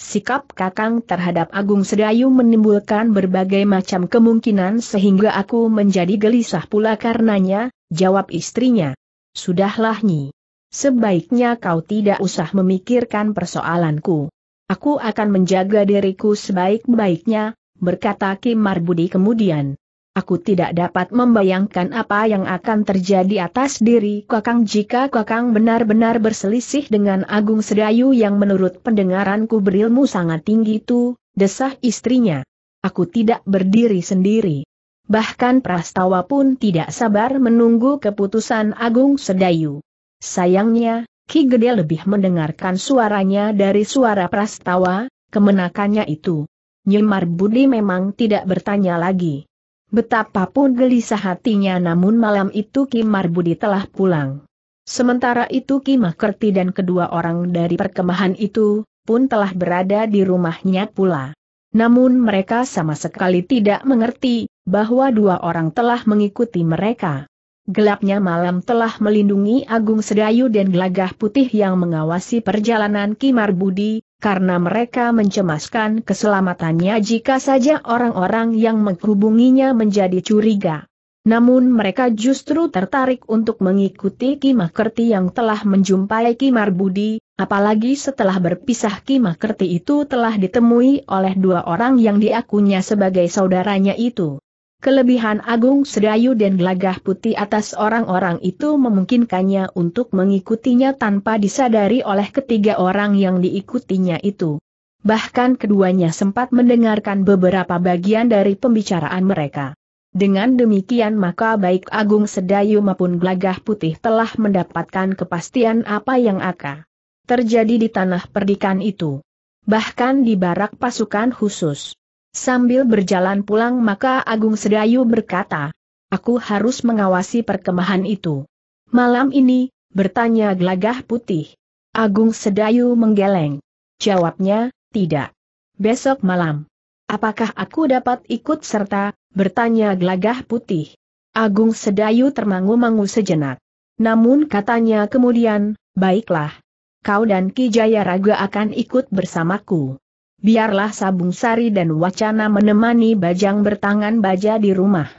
Sikap kakang terhadap Agung Sedayu menimbulkan berbagai macam kemungkinan sehingga aku menjadi gelisah pula karenanya, jawab istrinya sudahlah Nyi. Sebaiknya kau tidak usah memikirkan persoalanku. Aku akan menjaga diriku sebaik-baiknya, berkata Kim Marbudi kemudian. Aku tidak dapat membayangkan apa yang akan terjadi atas diri Kakang jika Kakang benar-benar berselisih dengan Agung Sedayu yang menurut pendengaranku berilmu sangat tinggi itu, desah istrinya. Aku tidak berdiri sendiri bahkan Prastawa pun tidak sabar menunggu keputusan Agung Sedayu. Sayangnya, Ki Gede lebih mendengarkan suaranya dari suara Prastawa, kemenakannya itu. Nyemar Budi memang tidak bertanya lagi. Betapapun gelisah hatinya namun malam itu Ki Marbudi telah pulang. Sementara itu Ki Makerti dan kedua orang dari perkemahan itu, pun telah berada di rumahnya pula. Namun mereka sama sekali tidak mengerti, bahwa dua orang telah mengikuti mereka. Gelapnya malam telah melindungi Agung Sedayu dan Gelagah Putih yang mengawasi perjalanan Kimar Budi, karena mereka mencemaskan keselamatannya jika saja orang-orang yang menghubunginya menjadi curiga. Namun mereka justru tertarik untuk mengikuti Kimakerti yang telah menjumpai Kimar Budi, apalagi setelah berpisah Kimakerti itu telah ditemui oleh dua orang yang diakunya sebagai saudaranya itu. Kelebihan Agung Sedayu dan gelagah putih atas orang-orang itu memungkinkannya untuk mengikutinya tanpa disadari oleh ketiga orang yang diikutinya itu. Bahkan keduanya sempat mendengarkan beberapa bagian dari pembicaraan mereka. Dengan demikian maka baik Agung Sedayu maupun gelagah putih telah mendapatkan kepastian apa yang akan terjadi di tanah perdikan itu. Bahkan di barak pasukan khusus. Sambil berjalan pulang maka Agung Sedayu berkata, Aku harus mengawasi perkemahan itu. Malam ini, bertanya gelagah putih. Agung Sedayu menggeleng. Jawabnya, tidak. Besok malam. Apakah aku dapat ikut serta, bertanya gelagah putih. Agung Sedayu termangu-mangu sejenak. Namun katanya kemudian, baiklah. Kau dan Ki Jaya Raga akan ikut bersamaku biarlah Sabung Sari dan Wacana menemani bajang bertangan baja di rumah.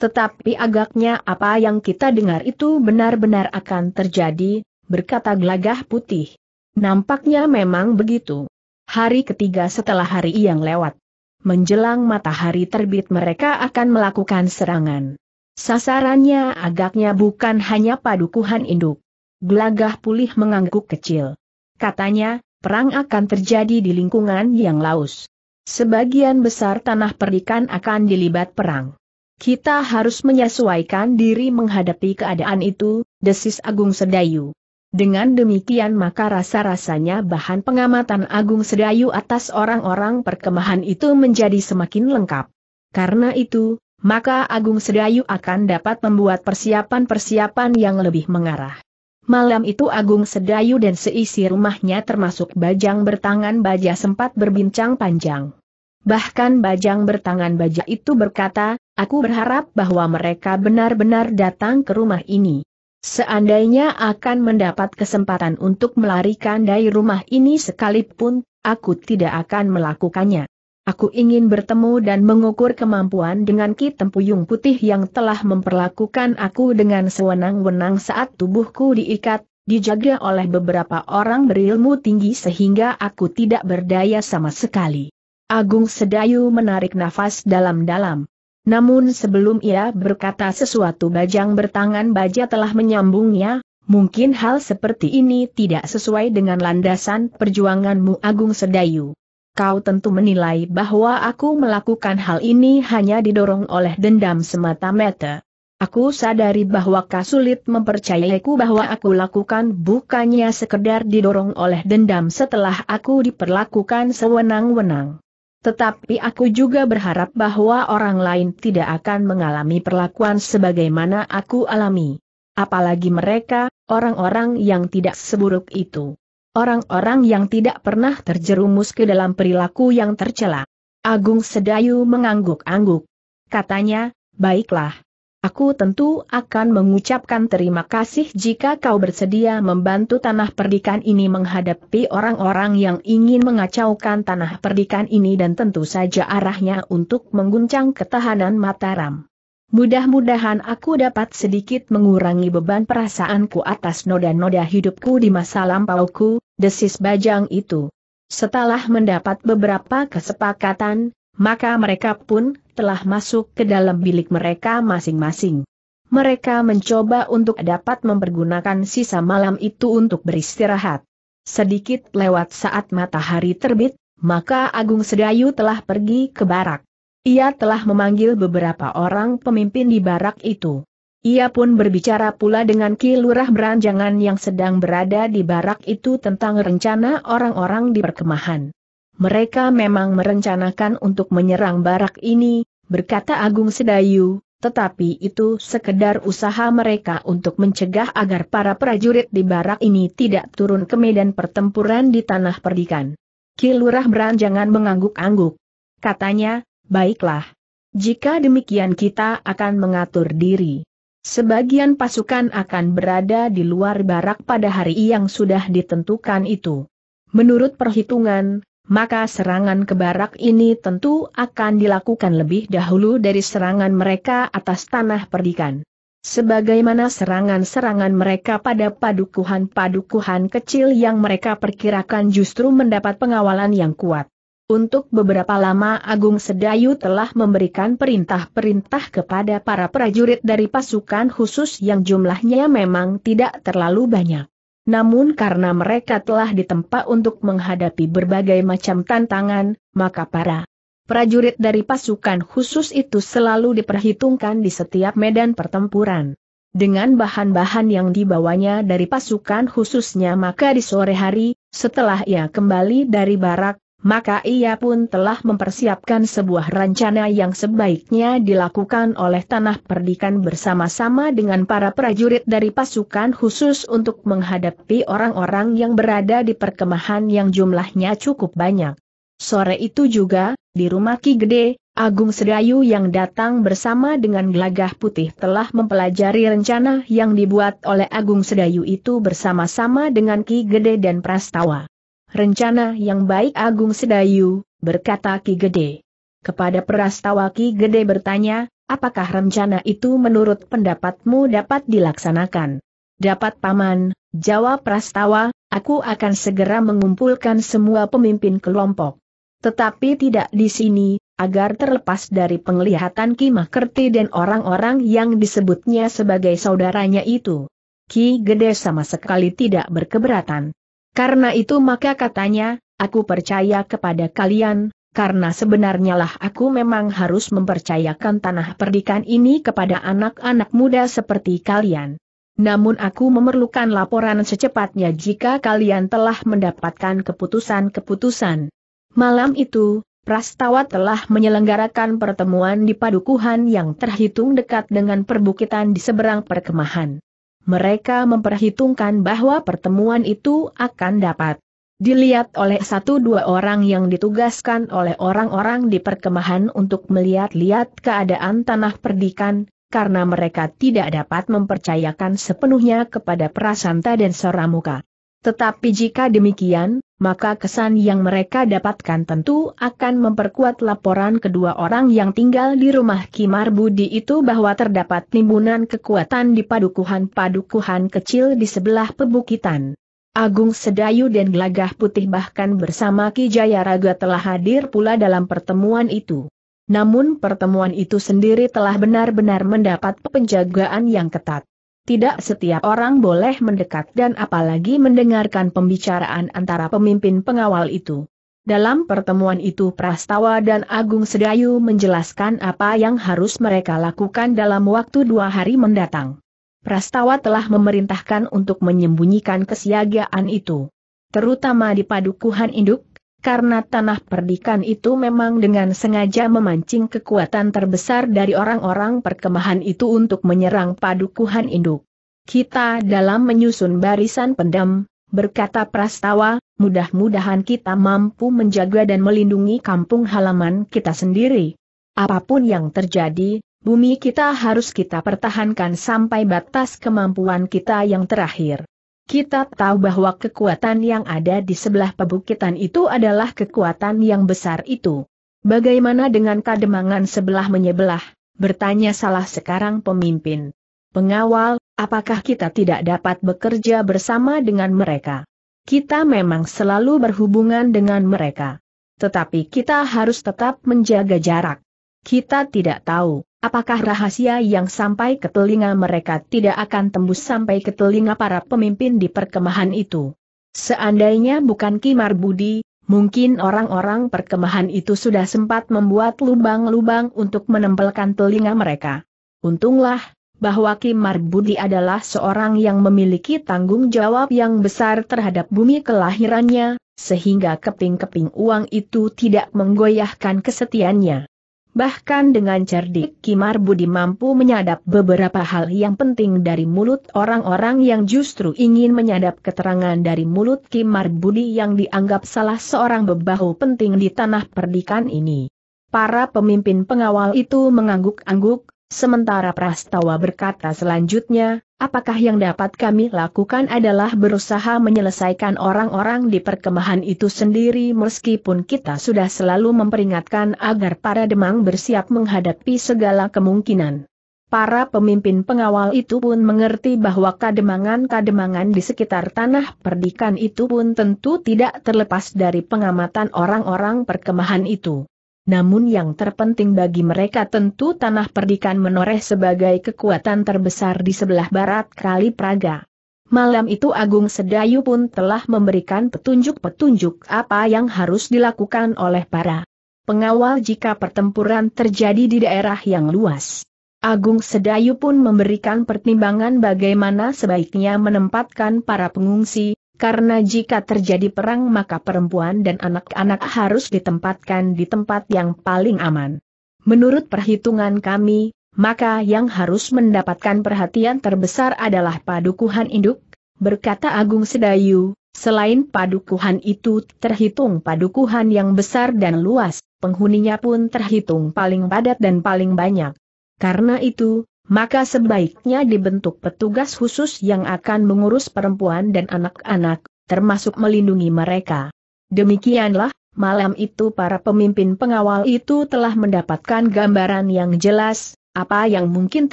Tetapi agaknya apa yang kita dengar itu benar-benar akan terjadi, berkata gelagah putih. Nampaknya memang begitu. Hari ketiga setelah hari yang lewat. Menjelang matahari terbit mereka akan melakukan serangan. Sasarannya agaknya bukan hanya padukuhan induk. Gelagah pulih mengangguk kecil. Katanya, perang akan terjadi di lingkungan yang laus. Sebagian besar tanah perikan akan dilibat perang. Kita harus menyesuaikan diri menghadapi keadaan itu, desis Agung Sedayu. Dengan demikian maka rasa-rasanya bahan pengamatan Agung Sedayu atas orang-orang perkemahan itu menjadi semakin lengkap. Karena itu, maka Agung Sedayu akan dapat membuat persiapan-persiapan yang lebih mengarah. Malam itu Agung Sedayu dan seisi rumahnya termasuk Bajang bertangan baja sempat berbincang panjang. Bahkan Bajang bertangan baja itu berkata, aku berharap bahwa mereka benar-benar datang ke rumah ini. Seandainya akan mendapat kesempatan untuk melarikan dari rumah ini sekalipun, aku tidak akan melakukannya. Aku ingin bertemu dan mengukur kemampuan dengan Ki Tempuyung Putih yang telah memperlakukan aku dengan sewenang-wenang saat tubuhku diikat, dijaga oleh beberapa orang berilmu tinggi sehingga aku tidak berdaya sama sekali. Agung Sedayu menarik nafas dalam-dalam. Namun sebelum ia berkata sesuatu bajang bertangan baja telah menyambungnya, mungkin hal seperti ini tidak sesuai dengan landasan perjuanganmu Agung Sedayu kau tentu menilai bahwa aku melakukan hal ini hanya didorong oleh dendam semata-mata. Aku sadari bahwa kau sulit mempercayaiku bahwa aku lakukan bukannya sekedar didorong oleh dendam setelah aku diperlakukan sewenang-wenang. Tetapi aku juga berharap bahwa orang lain tidak akan mengalami perlakuan sebagaimana aku alami. Apalagi mereka, orang-orang yang tidak seburuk itu orang-orang yang tidak pernah terjerumus ke dalam perilaku yang tercela. Agung Sedayu mengangguk-angguk. Katanya, baiklah. Aku tentu akan mengucapkan terima kasih jika kau bersedia membantu tanah perdikan ini menghadapi orang-orang yang ingin mengacaukan tanah perdikan ini dan tentu saja arahnya untuk mengguncang ketahanan Mataram. Mudah-mudahan aku dapat sedikit mengurangi beban perasaanku atas noda-noda hidupku di masa lampauku, desis bajang itu. Setelah mendapat beberapa kesepakatan, maka mereka pun telah masuk ke dalam bilik mereka masing-masing. Mereka mencoba untuk dapat mempergunakan sisa malam itu untuk beristirahat. Sedikit lewat saat matahari terbit, maka Agung Sedayu telah pergi ke barak. Ia telah memanggil beberapa orang pemimpin di barak itu. Ia pun berbicara pula dengan Ki Lurah Beranjangan yang sedang berada di barak itu tentang rencana orang-orang di perkemahan. Mereka memang merencanakan untuk menyerang barak ini, berkata Agung Sedayu, tetapi itu sekedar usaha mereka untuk mencegah agar para prajurit di barak ini tidak turun ke medan pertempuran di tanah perdikan. Ki Lurah Beranjangan mengangguk-angguk. Katanya, Baiklah. Jika demikian kita akan mengatur diri. Sebagian pasukan akan berada di luar barak pada hari yang sudah ditentukan itu. Menurut perhitungan, maka serangan ke barak ini tentu akan dilakukan lebih dahulu dari serangan mereka atas tanah perdikan. Sebagaimana serangan-serangan mereka pada padukuhan-padukuhan kecil yang mereka perkirakan justru mendapat pengawalan yang kuat. Untuk beberapa lama Agung Sedayu telah memberikan perintah-perintah kepada para prajurit dari pasukan khusus yang jumlahnya memang tidak terlalu banyak. Namun karena mereka telah ditempa untuk menghadapi berbagai macam tantangan, maka para prajurit dari pasukan khusus itu selalu diperhitungkan di setiap medan pertempuran. Dengan bahan-bahan yang dibawanya dari pasukan khususnya maka di sore hari, setelah ia kembali dari barak, maka ia pun telah mempersiapkan sebuah rencana yang sebaiknya dilakukan oleh Tanah Perdikan bersama-sama dengan para prajurit dari pasukan khusus untuk menghadapi orang-orang yang berada di perkemahan yang jumlahnya cukup banyak. Sore itu juga, di rumah Ki Gede, Agung Sedayu yang datang bersama dengan gelagah putih telah mempelajari rencana yang dibuat oleh Agung Sedayu itu bersama-sama dengan Ki Gede dan Prastawa. Rencana yang baik Agung Sedayu, berkata Ki Gede. Kepada Prastawa Ki Gede bertanya, apakah rencana itu menurut pendapatmu dapat dilaksanakan? Dapat paman, jawab prastawa, aku akan segera mengumpulkan semua pemimpin kelompok. Tetapi tidak di sini, agar terlepas dari penglihatan Ki Mahkerti dan orang-orang yang disebutnya sebagai saudaranya itu. Ki Gede sama sekali tidak berkeberatan. Karena itu maka katanya, aku percaya kepada kalian, karena sebenarnya lah aku memang harus mempercayakan tanah perdikan ini kepada anak-anak muda seperti kalian. Namun aku memerlukan laporan secepatnya jika kalian telah mendapatkan keputusan-keputusan. Malam itu, Prastawa telah menyelenggarakan pertemuan di padukuhan yang terhitung dekat dengan perbukitan di seberang perkemahan mereka memperhitungkan bahwa pertemuan itu akan dapat dilihat oleh satu dua orang yang ditugaskan oleh orang-orang di perkemahan untuk melihat-lihat keadaan tanah perdikan, karena mereka tidak dapat mempercayakan sepenuhnya kepada Prasanta dan Soramuka. Tetapi jika demikian, maka kesan yang mereka dapatkan tentu akan memperkuat laporan kedua orang yang tinggal di rumah Kimar Budi itu bahwa terdapat timbunan kekuatan di padukuhan-padukuhan kecil di sebelah pebukitan. Agung Sedayu dan Gelagah Putih bahkan bersama Ki Jayaraga telah hadir pula dalam pertemuan itu. Namun pertemuan itu sendiri telah benar-benar mendapat penjagaan yang ketat. Tidak setiap orang boleh mendekat dan apalagi mendengarkan pembicaraan antara pemimpin pengawal itu. Dalam pertemuan itu Prastawa dan Agung Sedayu menjelaskan apa yang harus mereka lakukan dalam waktu dua hari mendatang. Prastawa telah memerintahkan untuk menyembunyikan kesiagaan itu. Terutama di padukuhan induk, karena tanah perdikan itu memang dengan sengaja memancing kekuatan terbesar dari orang-orang perkemahan itu untuk menyerang padukuhan induk. Kita dalam menyusun barisan pendam, berkata Prastawa, mudah-mudahan kita mampu menjaga dan melindungi kampung halaman kita sendiri. Apapun yang terjadi, bumi kita harus kita pertahankan sampai batas kemampuan kita yang terakhir. Kita tahu bahwa kekuatan yang ada di sebelah pebukitan itu adalah kekuatan yang besar itu. Bagaimana dengan kademangan sebelah menyebelah? Bertanya salah sekarang pemimpin. Pengawal, apakah kita tidak dapat bekerja bersama dengan mereka? Kita memang selalu berhubungan dengan mereka. Tetapi kita harus tetap menjaga jarak. Kita tidak tahu Apakah rahasia yang sampai ke telinga mereka tidak akan tembus sampai ke telinga para pemimpin di perkemahan itu? Seandainya bukan Kimar Budi, mungkin orang-orang perkemahan itu sudah sempat membuat lubang-lubang untuk menempelkan telinga mereka. Untunglah, bahwa Kimar Budi adalah seorang yang memiliki tanggung jawab yang besar terhadap bumi kelahirannya, sehingga keping-keping uang itu tidak menggoyahkan kesetiannya. Bahkan dengan cerdik Kimar Budi mampu menyadap beberapa hal yang penting dari mulut orang-orang yang justru ingin menyadap keterangan dari mulut Kimar Budi yang dianggap salah seorang bebahu penting di tanah perdikan ini. Para pemimpin pengawal itu mengangguk-angguk, Sementara Prastawa berkata selanjutnya, apakah yang dapat kami lakukan adalah berusaha menyelesaikan orang-orang di perkemahan itu sendiri meskipun kita sudah selalu memperingatkan agar para demang bersiap menghadapi segala kemungkinan. Para pemimpin pengawal itu pun mengerti bahwa kademangan-kademangan di sekitar tanah perdikan itu pun tentu tidak terlepas dari pengamatan orang-orang perkemahan itu. Namun yang terpenting bagi mereka tentu tanah perdikan menoreh sebagai kekuatan terbesar di sebelah barat Kali Praga. Malam itu Agung Sedayu pun telah memberikan petunjuk-petunjuk apa yang harus dilakukan oleh para pengawal jika pertempuran terjadi di daerah yang luas. Agung Sedayu pun memberikan pertimbangan bagaimana sebaiknya menempatkan para pengungsi, karena jika terjadi perang maka perempuan dan anak-anak harus ditempatkan di tempat yang paling aman. Menurut perhitungan kami, maka yang harus mendapatkan perhatian terbesar adalah padukuhan induk, berkata Agung Sedayu, selain padukuhan itu terhitung padukuhan yang besar dan luas, penghuninya pun terhitung paling padat dan paling banyak. Karena itu, maka sebaiknya dibentuk petugas khusus yang akan mengurus perempuan dan anak-anak, termasuk melindungi mereka. Demikianlah, malam itu para pemimpin pengawal itu telah mendapatkan gambaran yang jelas, apa yang mungkin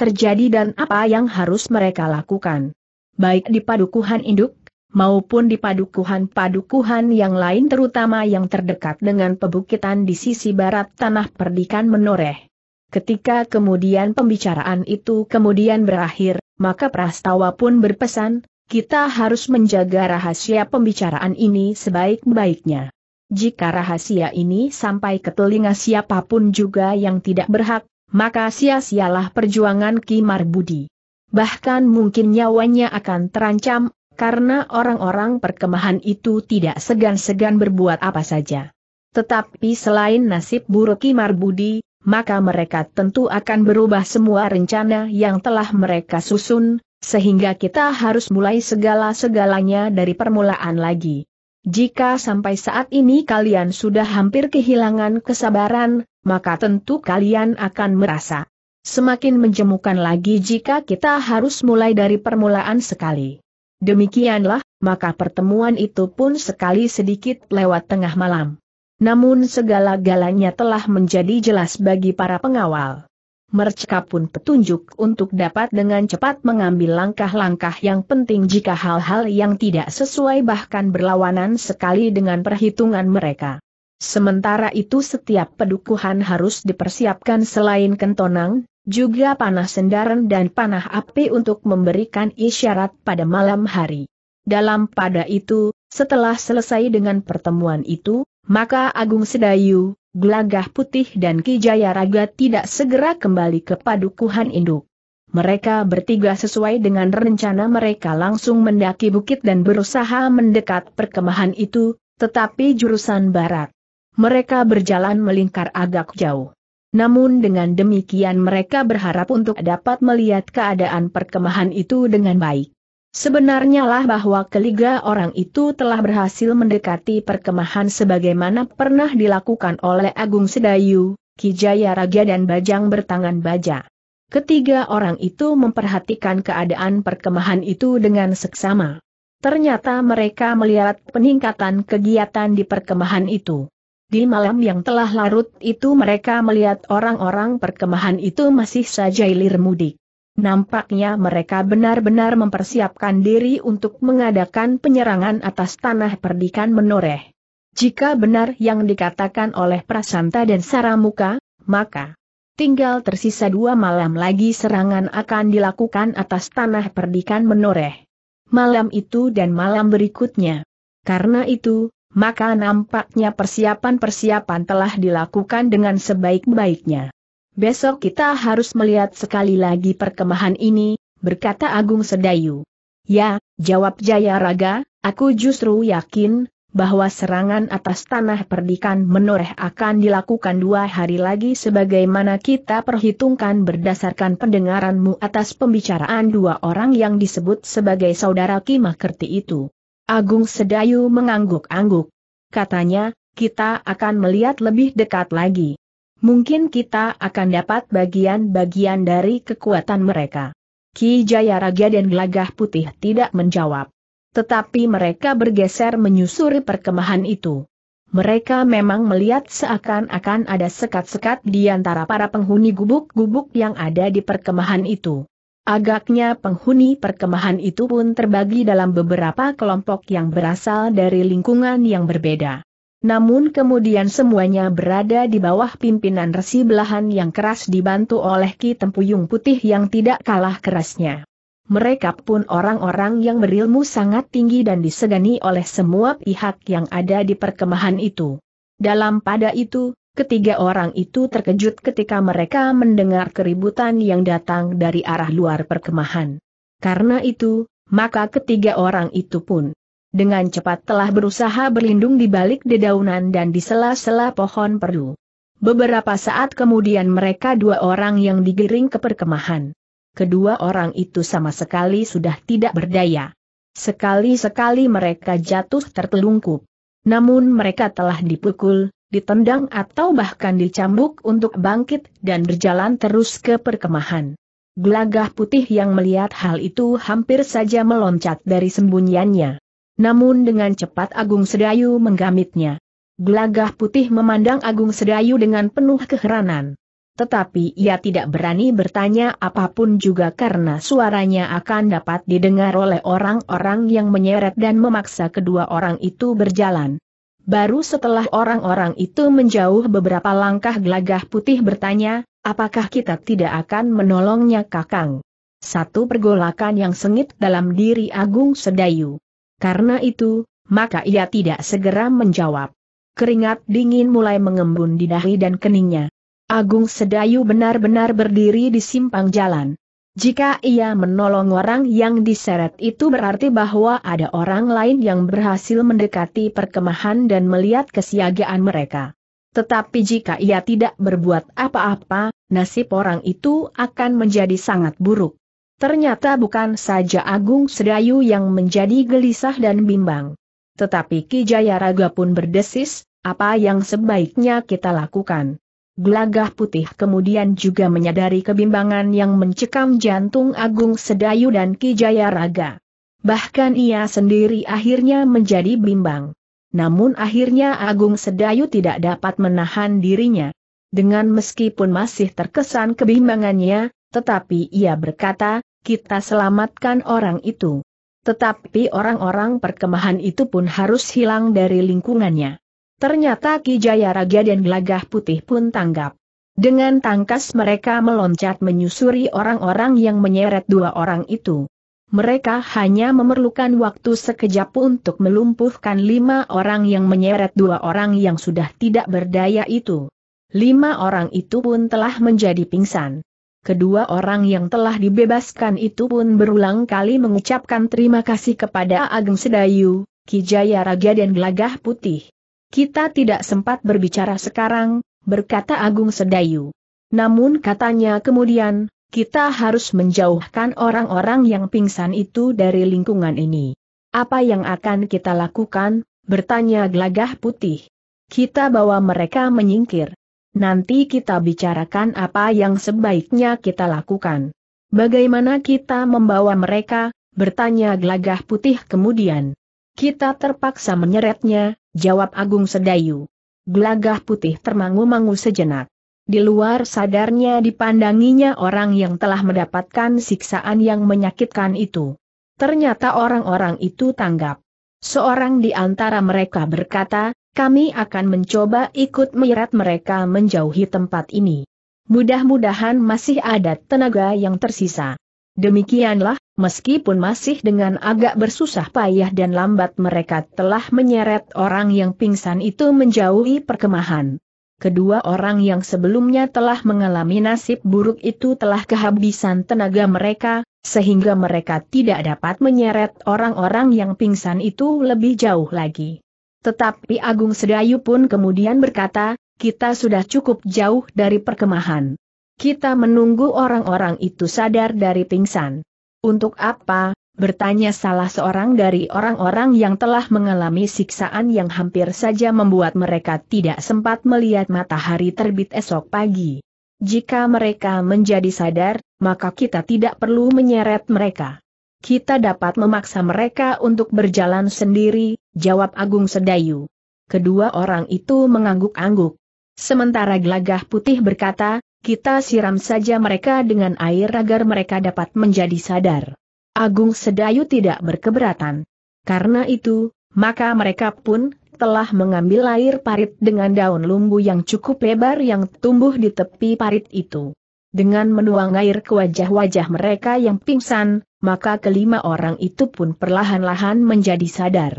terjadi dan apa yang harus mereka lakukan. Baik di padukuhan induk, maupun di padukuhan-padukuhan yang lain terutama yang terdekat dengan pebukitan di sisi barat tanah perdikan menoreh. Ketika kemudian pembicaraan itu kemudian berakhir, maka Prastawa pun berpesan, kita harus menjaga rahasia pembicaraan ini sebaik-baiknya. Jika rahasia ini sampai ke telinga siapapun juga yang tidak berhak, maka sia-sialah perjuangan Ki Marbudi. Bahkan mungkin nyawanya akan terancam, karena orang-orang perkemahan itu tidak segan-segan berbuat apa saja. Tetapi selain nasib buruk Ki Marbudi, maka mereka tentu akan berubah semua rencana yang telah mereka susun, sehingga kita harus mulai segala-segalanya dari permulaan lagi. Jika sampai saat ini kalian sudah hampir kehilangan kesabaran, maka tentu kalian akan merasa semakin menjemukan lagi jika kita harus mulai dari permulaan sekali. Demikianlah, maka pertemuan itu pun sekali sedikit lewat tengah malam. Namun segala-galanya telah menjadi jelas bagi para pengawal. Mereka pun petunjuk untuk dapat dengan cepat mengambil langkah-langkah yang penting jika hal-hal yang tidak sesuai bahkan berlawanan sekali dengan perhitungan mereka. Sementara itu setiap pedukuhan harus dipersiapkan selain kentonang, juga panah sendaran dan panah api untuk memberikan isyarat pada malam hari. Dalam pada itu, setelah selesai dengan pertemuan itu, maka Agung Sedayu, Gelagah Putih dan Kijaya Raga tidak segera kembali ke padukuhan induk. Mereka bertiga sesuai dengan rencana mereka langsung mendaki bukit dan berusaha mendekat perkemahan itu, tetapi jurusan barat. Mereka berjalan melingkar agak jauh. Namun dengan demikian mereka berharap untuk dapat melihat keadaan perkemahan itu dengan baik. Sebenarnya lah bahwa keliga orang itu telah berhasil mendekati perkemahan sebagaimana pernah dilakukan oleh Agung Sedayu, Kijaya Raja dan Bajang bertangan baja. Ketiga orang itu memperhatikan keadaan perkemahan itu dengan seksama. Ternyata mereka melihat peningkatan kegiatan di perkemahan itu. Di malam yang telah larut itu mereka melihat orang-orang perkemahan itu masih saja ilir mudik. Nampaknya mereka benar-benar mempersiapkan diri untuk mengadakan penyerangan atas tanah perdikan menoreh. Jika benar yang dikatakan oleh Prasanta dan Saramuka, maka tinggal tersisa dua malam lagi serangan akan dilakukan atas tanah perdikan menoreh. Malam itu dan malam berikutnya. Karena itu, maka nampaknya persiapan-persiapan telah dilakukan dengan sebaik-baiknya besok kita harus melihat sekali lagi perkemahan ini, berkata Agung Sedayu. Ya, jawab Jaya Raga, aku justru yakin, bahwa serangan atas tanah perdikan menoreh akan dilakukan dua hari lagi sebagaimana kita perhitungkan berdasarkan pendengaranmu atas pembicaraan dua orang yang disebut sebagai saudara Kimakerti itu. Agung Sedayu mengangguk-angguk. Katanya, kita akan melihat lebih dekat lagi. Mungkin kita akan dapat bagian-bagian dari kekuatan mereka. Ki Jaya dan Gelagah Putih tidak menjawab. Tetapi mereka bergeser menyusuri perkemahan itu. Mereka memang melihat seakan-akan ada sekat-sekat di antara para penghuni gubuk-gubuk yang ada di perkemahan itu. Agaknya penghuni perkemahan itu pun terbagi dalam beberapa kelompok yang berasal dari lingkungan yang berbeda. Namun kemudian semuanya berada di bawah pimpinan resi belahan yang keras dibantu oleh Ki Tempuyung Putih yang tidak kalah kerasnya. Mereka pun orang-orang yang berilmu sangat tinggi dan disegani oleh semua pihak yang ada di perkemahan itu. Dalam pada itu, Ketiga orang itu terkejut ketika mereka mendengar keributan yang datang dari arah luar perkemahan. Karena itu, maka ketiga orang itu pun dengan cepat telah berusaha berlindung di balik dedaunan dan di sela-sela pohon perdu. Beberapa saat kemudian mereka dua orang yang digiring ke perkemahan. Kedua orang itu sama sekali sudah tidak berdaya. Sekali-sekali mereka jatuh tertelungkup. Namun mereka telah dipukul, ditendang atau bahkan dicambuk untuk bangkit dan berjalan terus ke perkemahan. Gelagah putih yang melihat hal itu hampir saja meloncat dari sembunyiannya. Namun dengan cepat Agung Sedayu menggamitnya. Gelagah putih memandang Agung Sedayu dengan penuh keheranan. Tetapi ia tidak berani bertanya apapun juga karena suaranya akan dapat didengar oleh orang-orang yang menyeret dan memaksa kedua orang itu berjalan. Baru setelah orang-orang itu menjauh beberapa langkah gelagah putih bertanya, apakah kita tidak akan menolongnya kakang? Satu pergolakan yang sengit dalam diri Agung Sedayu. Karena itu, maka ia tidak segera menjawab. Keringat dingin mulai mengembun di dahi dan keningnya. Agung Sedayu benar-benar berdiri di simpang jalan. Jika ia menolong orang yang diseret itu berarti bahwa ada orang lain yang berhasil mendekati perkemahan dan melihat kesiagaan mereka. Tetapi jika ia tidak berbuat apa-apa, nasib orang itu akan menjadi sangat buruk. Ternyata bukan saja Agung Sedayu yang menjadi gelisah dan bimbang. Tetapi Ki Jayaraga pun berdesis, apa yang sebaiknya kita lakukan. Gelagah putih kemudian juga menyadari kebimbangan yang mencekam jantung Agung Sedayu dan Ki Jayaraga. Bahkan ia sendiri akhirnya menjadi bimbang. Namun akhirnya Agung Sedayu tidak dapat menahan dirinya. Dengan meskipun masih terkesan kebimbangannya, tetapi ia berkata, kita selamatkan orang itu. Tetapi orang-orang perkemahan itu pun harus hilang dari lingkungannya. Ternyata Ki Jaya Raja dan Gelagah Putih pun tanggap. Dengan tangkas mereka meloncat menyusuri orang-orang yang menyeret dua orang itu. Mereka hanya memerlukan waktu sekejap untuk melumpuhkan lima orang yang menyeret dua orang yang sudah tidak berdaya itu. Lima orang itu pun telah menjadi pingsan. Kedua orang yang telah dibebaskan itu pun berulang kali mengucapkan terima kasih kepada Ageng Sedayu, Kijaya Raja dan Gelagah Putih. Kita tidak sempat berbicara sekarang, berkata Agung Sedayu. Namun katanya kemudian, kita harus menjauhkan orang-orang yang pingsan itu dari lingkungan ini. Apa yang akan kita lakukan? bertanya Gelagah Putih. Kita bawa mereka menyingkir. Nanti kita bicarakan apa yang sebaiknya kita lakukan. Bagaimana kita membawa mereka, bertanya gelagah putih kemudian. Kita terpaksa menyeretnya, jawab Agung Sedayu. Gelagah putih termangu-mangu sejenak. Di luar sadarnya dipandanginya orang yang telah mendapatkan siksaan yang menyakitkan itu. Ternyata orang-orang itu tanggap. Seorang di antara mereka berkata, kami akan mencoba ikut menyeret mereka menjauhi tempat ini. Mudah-mudahan masih ada tenaga yang tersisa. Demikianlah, meskipun masih dengan agak bersusah payah dan lambat mereka telah menyeret orang yang pingsan itu menjauhi perkemahan. Kedua orang yang sebelumnya telah mengalami nasib buruk itu telah kehabisan tenaga mereka, sehingga mereka tidak dapat menyeret orang-orang yang pingsan itu lebih jauh lagi. Tetapi Agung Sedayu pun kemudian berkata, kita sudah cukup jauh dari perkemahan. Kita menunggu orang-orang itu sadar dari pingsan. Untuk apa, bertanya salah seorang dari orang-orang yang telah mengalami siksaan yang hampir saja membuat mereka tidak sempat melihat matahari terbit esok pagi. Jika mereka menjadi sadar, maka kita tidak perlu menyeret mereka kita dapat memaksa mereka untuk berjalan sendiri, jawab Agung Sedayu. Kedua orang itu mengangguk-angguk. Sementara Glagah putih berkata, kita siram saja mereka dengan air agar mereka dapat menjadi sadar. Agung Sedayu tidak berkeberatan. Karena itu, maka mereka pun telah mengambil air parit dengan daun lumbu yang cukup lebar yang tumbuh di tepi parit itu. Dengan menuang air ke wajah-wajah mereka yang pingsan, maka kelima orang itu pun perlahan-lahan menjadi sadar.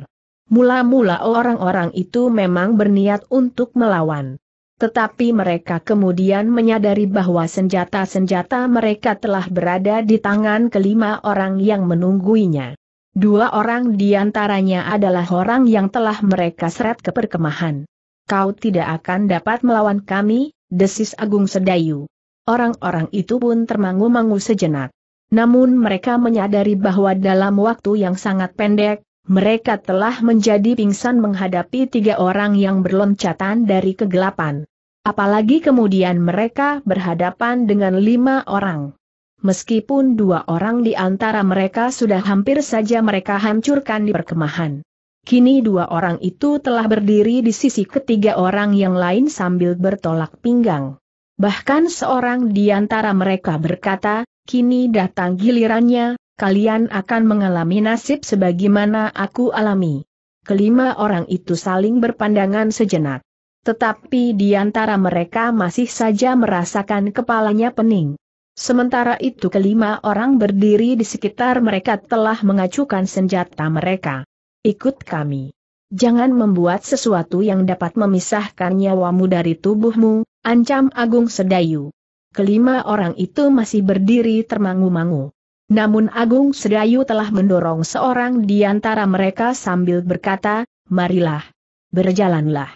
Mula-mula orang-orang itu memang berniat untuk melawan. Tetapi mereka kemudian menyadari bahwa senjata-senjata mereka telah berada di tangan kelima orang yang menungguinya. Dua orang di antaranya adalah orang yang telah mereka seret ke perkemahan. Kau tidak akan dapat melawan kami, desis Agung Sedayu. Orang-orang itu pun termangu-mangu sejenak. Namun mereka menyadari bahwa dalam waktu yang sangat pendek, mereka telah menjadi pingsan menghadapi tiga orang yang berloncatan dari kegelapan. Apalagi kemudian mereka berhadapan dengan lima orang. Meskipun dua orang di antara mereka sudah hampir saja mereka hancurkan di perkemahan. Kini dua orang itu telah berdiri di sisi ketiga orang yang lain sambil bertolak pinggang. Bahkan seorang di antara mereka berkata, Kini datang gilirannya, kalian akan mengalami nasib sebagaimana aku alami. Kelima orang itu saling berpandangan sejenak. Tetapi di antara mereka masih saja merasakan kepalanya pening. Sementara itu kelima orang berdiri di sekitar mereka telah mengacukan senjata mereka. Ikut kami. Jangan membuat sesuatu yang dapat memisahkan nyawamu dari tubuhmu, ancam Agung Sedayu kelima orang itu masih berdiri termangu-mangu. Namun Agung Sedayu telah mendorong seorang di antara mereka sambil berkata, marilah, berjalanlah.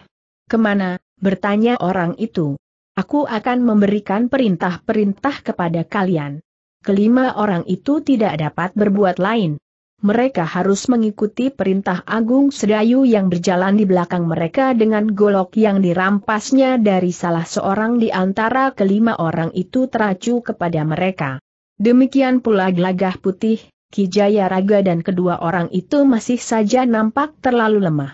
Kemana, bertanya orang itu. Aku akan memberikan perintah-perintah kepada kalian. Kelima orang itu tidak dapat berbuat lain mereka harus mengikuti perintah Agung Sedayu yang berjalan di belakang mereka dengan golok yang dirampasnya dari salah seorang di antara kelima orang itu teracu kepada mereka. Demikian pula gelagah putih, Kijaya Raga dan kedua orang itu masih saja nampak terlalu lemah.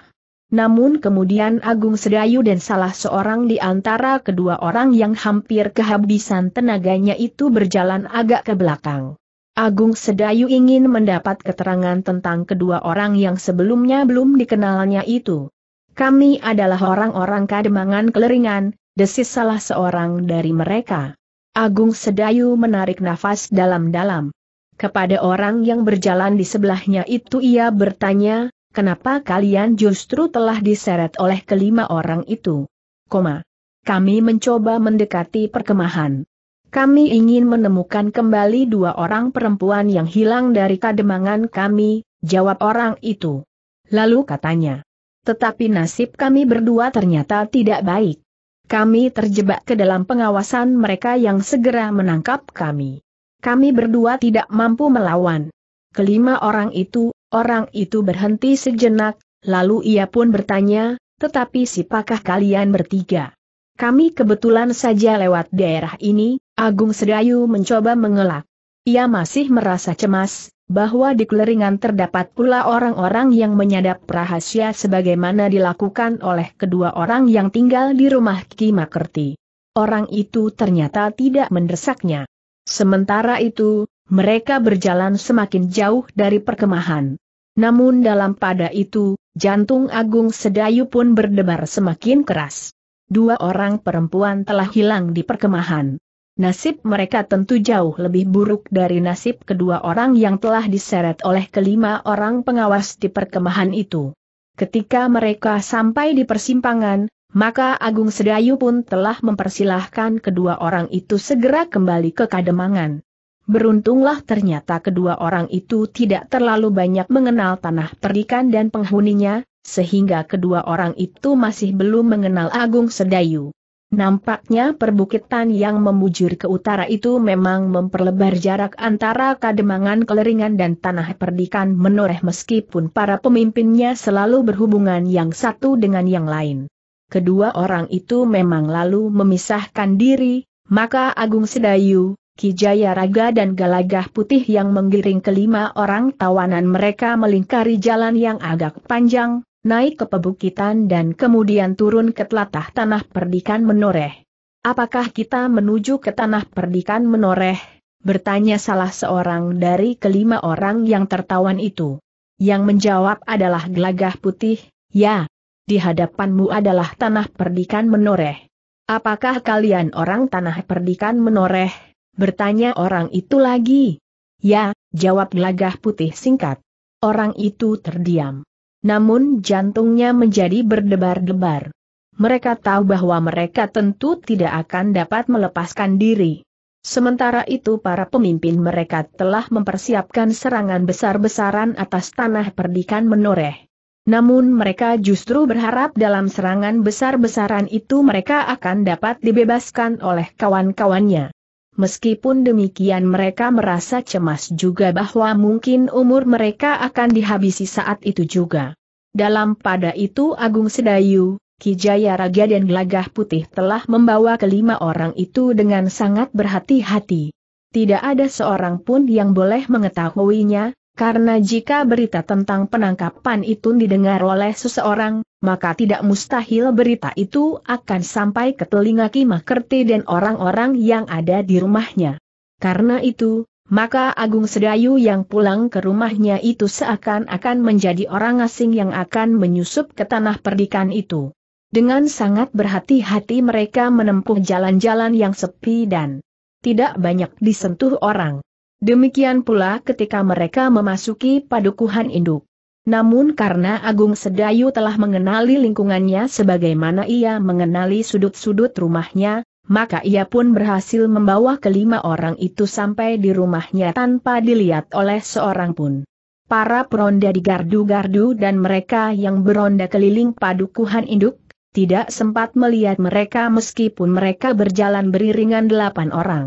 Namun kemudian Agung Sedayu dan salah seorang di antara kedua orang yang hampir kehabisan tenaganya itu berjalan agak ke belakang. Agung Sedayu ingin mendapat keterangan tentang kedua orang yang sebelumnya belum dikenalnya itu. Kami adalah orang-orang kademangan keleringan, desis salah seorang dari mereka. Agung Sedayu menarik nafas dalam-dalam. Kepada orang yang berjalan di sebelahnya itu ia bertanya, kenapa kalian justru telah diseret oleh kelima orang itu? Koma. Kami mencoba mendekati perkemahan. Kami ingin menemukan kembali dua orang perempuan yang hilang dari kademangan kami, jawab orang itu. Lalu katanya, tetapi nasib kami berdua ternyata tidak baik. Kami terjebak ke dalam pengawasan mereka yang segera menangkap kami. Kami berdua tidak mampu melawan. Kelima orang itu, orang itu berhenti sejenak, lalu ia pun bertanya, tetapi siapakah kalian bertiga? Kami kebetulan saja lewat daerah ini, Agung Sedayu mencoba mengelak. Ia masih merasa cemas, bahwa di keleringan terdapat pula orang-orang yang menyadap rahasia sebagaimana dilakukan oleh kedua orang yang tinggal di rumah Kimakerti. Orang itu ternyata tidak mendesaknya. Sementara itu, mereka berjalan semakin jauh dari perkemahan. Namun dalam pada itu, jantung Agung Sedayu pun berdebar semakin keras dua orang perempuan telah hilang di perkemahan. Nasib mereka tentu jauh lebih buruk dari nasib kedua orang yang telah diseret oleh kelima orang pengawas di perkemahan itu. Ketika mereka sampai di persimpangan, maka Agung Sedayu pun telah mempersilahkan kedua orang itu segera kembali ke Kademangan. Beruntunglah ternyata kedua orang itu tidak terlalu banyak mengenal tanah perikan dan penghuninya, sehingga kedua orang itu masih belum mengenal Agung Sedayu. Nampaknya perbukitan yang membujur ke utara itu memang memperlebar jarak antara Kademangan Keleringan dan Tanah Perdikan Menoreh meskipun para pemimpinnya selalu berhubungan yang satu dengan yang lain. Kedua orang itu memang lalu memisahkan diri, maka Agung Sedayu, Kijaya Raga dan Galagah Putih yang menggiring kelima orang tawanan mereka melingkari jalan yang agak panjang, naik ke pebukitan dan kemudian turun ke telatah tanah perdikan menoreh. Apakah kita menuju ke tanah perdikan menoreh? Bertanya salah seorang dari kelima orang yang tertawan itu. Yang menjawab adalah gelagah putih, ya. Di hadapanmu adalah tanah perdikan menoreh. Apakah kalian orang tanah perdikan menoreh? Bertanya orang itu lagi. Ya, jawab gelagah putih singkat. Orang itu terdiam. Namun jantungnya menjadi berdebar-debar. Mereka tahu bahwa mereka tentu tidak akan dapat melepaskan diri. Sementara itu para pemimpin mereka telah mempersiapkan serangan besar-besaran atas tanah perdikan menoreh. Namun mereka justru berharap dalam serangan besar-besaran itu mereka akan dapat dibebaskan oleh kawan-kawannya. Meskipun demikian mereka merasa cemas juga bahwa mungkin umur mereka akan dihabisi saat itu juga. Dalam pada itu Agung Sedayu, Ki Jaya Raga dan Gelagah Putih telah membawa kelima orang itu dengan sangat berhati-hati. Tidak ada seorang pun yang boleh mengetahuinya, karena jika berita tentang penangkapan itu didengar oleh seseorang, maka tidak mustahil berita itu akan sampai ke telinga Kimakerti dan orang-orang yang ada di rumahnya. Karena itu, maka Agung Sedayu yang pulang ke rumahnya itu seakan-akan menjadi orang asing yang akan menyusup ke tanah perdikan itu. Dengan sangat berhati-hati mereka menempuh jalan-jalan yang sepi dan tidak banyak disentuh orang. Demikian pula ketika mereka memasuki padukuhan induk. Namun karena Agung Sedayu telah mengenali lingkungannya sebagaimana ia mengenali sudut-sudut rumahnya, maka ia pun berhasil membawa kelima orang itu sampai di rumahnya tanpa dilihat oleh seorang pun. Para peronda di gardu-gardu dan mereka yang beronda keliling padukuhan induk, tidak sempat melihat mereka meskipun mereka berjalan beriringan delapan orang.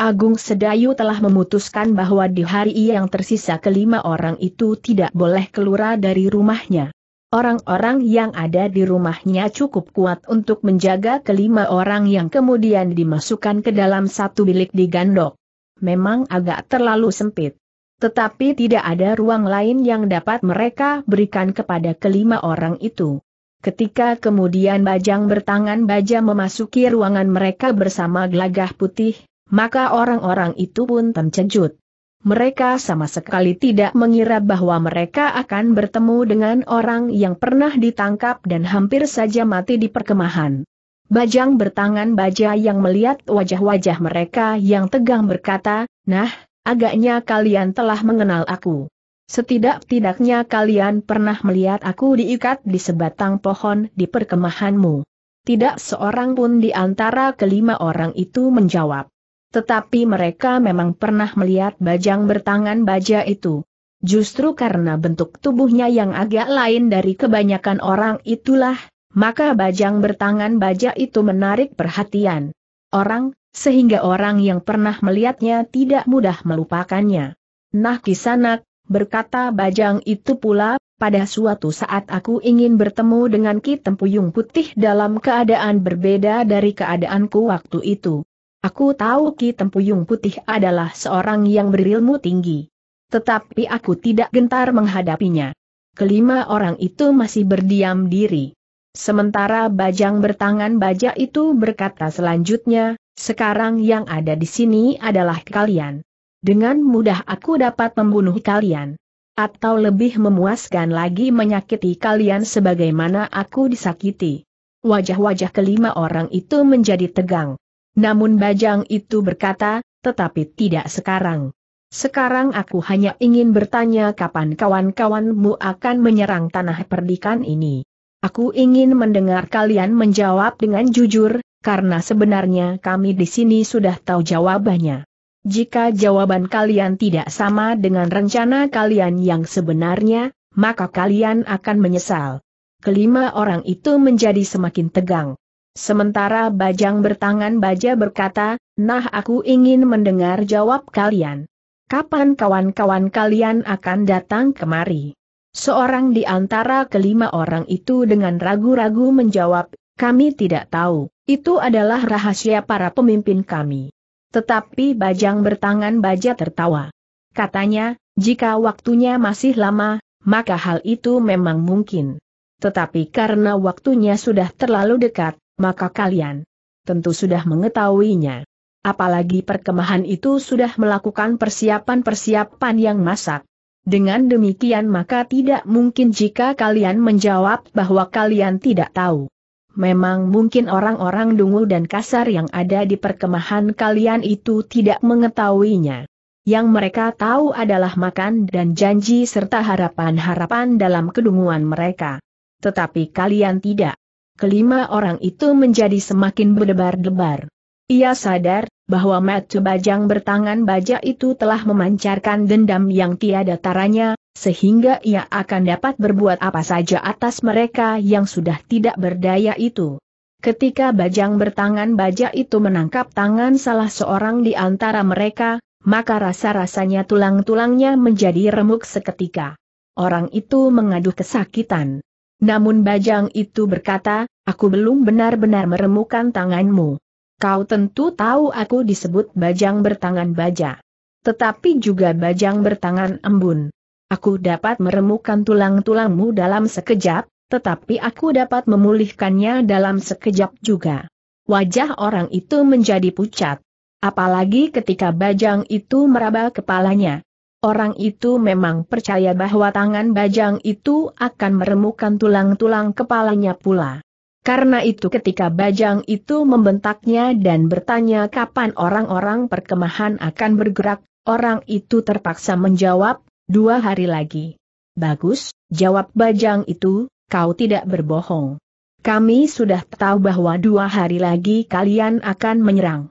Agung Sedayu telah memutuskan bahwa di hari yang tersisa kelima orang itu tidak boleh keluar dari rumahnya. Orang-orang yang ada di rumahnya cukup kuat untuk menjaga kelima orang yang kemudian dimasukkan ke dalam satu bilik di gandok. Memang agak terlalu sempit. Tetapi tidak ada ruang lain yang dapat mereka berikan kepada kelima orang itu. Ketika kemudian Bajang bertangan baja memasuki ruangan mereka bersama gelagah putih, maka orang-orang itu pun terkejut. Mereka sama sekali tidak mengira bahwa mereka akan bertemu dengan orang yang pernah ditangkap dan hampir saja mati di perkemahan. Bajang bertangan baja yang melihat wajah-wajah mereka yang tegang berkata, Nah, agaknya kalian telah mengenal aku. Setidak-tidaknya kalian pernah melihat aku diikat di sebatang pohon di perkemahanmu. Tidak seorang pun di antara kelima orang itu menjawab. Tetapi mereka memang pernah melihat bajang bertangan baja itu. Justru karena bentuk tubuhnya yang agak lain dari kebanyakan orang itulah, maka bajang bertangan baja itu menarik perhatian orang, sehingga orang yang pernah melihatnya tidak mudah melupakannya. Nah kisanak, berkata bajang itu pula, pada suatu saat aku ingin bertemu dengan Ki Tempuyung Putih dalam keadaan berbeda dari keadaanku waktu itu. Aku tahu Ki Tempuyung Putih adalah seorang yang berilmu tinggi. Tetapi aku tidak gentar menghadapinya. Kelima orang itu masih berdiam diri. Sementara bajang bertangan baja itu berkata selanjutnya, sekarang yang ada di sini adalah kalian. Dengan mudah aku dapat membunuh kalian. Atau lebih memuaskan lagi menyakiti kalian sebagaimana aku disakiti. Wajah-wajah kelima orang itu menjadi tegang. Namun bajang itu berkata, tetapi tidak sekarang. Sekarang aku hanya ingin bertanya kapan kawan-kawanmu akan menyerang tanah perdikan ini. Aku ingin mendengar kalian menjawab dengan jujur, karena sebenarnya kami di sini sudah tahu jawabannya. Jika jawaban kalian tidak sama dengan rencana kalian yang sebenarnya, maka kalian akan menyesal. Kelima orang itu menjadi semakin tegang. Sementara Bajang bertangan baja berkata, Nah aku ingin mendengar jawab kalian. Kapan kawan-kawan kalian akan datang kemari? Seorang di antara kelima orang itu dengan ragu-ragu menjawab, kami tidak tahu, itu adalah rahasia para pemimpin kami. Tetapi Bajang bertangan baja tertawa. Katanya, jika waktunya masih lama, maka hal itu memang mungkin. Tetapi karena waktunya sudah terlalu dekat, maka kalian tentu sudah mengetahuinya. Apalagi perkemahan itu sudah melakukan persiapan-persiapan yang masak. Dengan demikian maka tidak mungkin jika kalian menjawab bahwa kalian tidak tahu. Memang mungkin orang-orang dungu dan kasar yang ada di perkemahan kalian itu tidak mengetahuinya. Yang mereka tahu adalah makan dan janji serta harapan-harapan dalam kedunguan mereka. Tetapi kalian tidak kelima orang itu menjadi semakin berdebar-debar. Ia sadar bahwa Matu Bajang bertangan baja itu telah memancarkan dendam yang tiada taranya, sehingga ia akan dapat berbuat apa saja atas mereka yang sudah tidak berdaya itu. Ketika Bajang bertangan baja itu menangkap tangan salah seorang di antara mereka, maka rasa-rasanya tulang-tulangnya menjadi remuk seketika. Orang itu mengaduh kesakitan. Namun bajang itu berkata, aku belum benar-benar meremukan tanganmu. Kau tentu tahu aku disebut bajang bertangan baja. Tetapi juga bajang bertangan embun. Aku dapat meremukan tulang-tulangmu dalam sekejap, tetapi aku dapat memulihkannya dalam sekejap juga. Wajah orang itu menjadi pucat. Apalagi ketika bajang itu meraba kepalanya, Orang itu memang percaya bahwa tangan bajang itu akan meremukkan tulang-tulang kepalanya pula. Karena itu ketika bajang itu membentaknya dan bertanya kapan orang-orang perkemahan akan bergerak, orang itu terpaksa menjawab, dua hari lagi. Bagus, jawab bajang itu, kau tidak berbohong. Kami sudah tahu bahwa dua hari lagi kalian akan menyerang.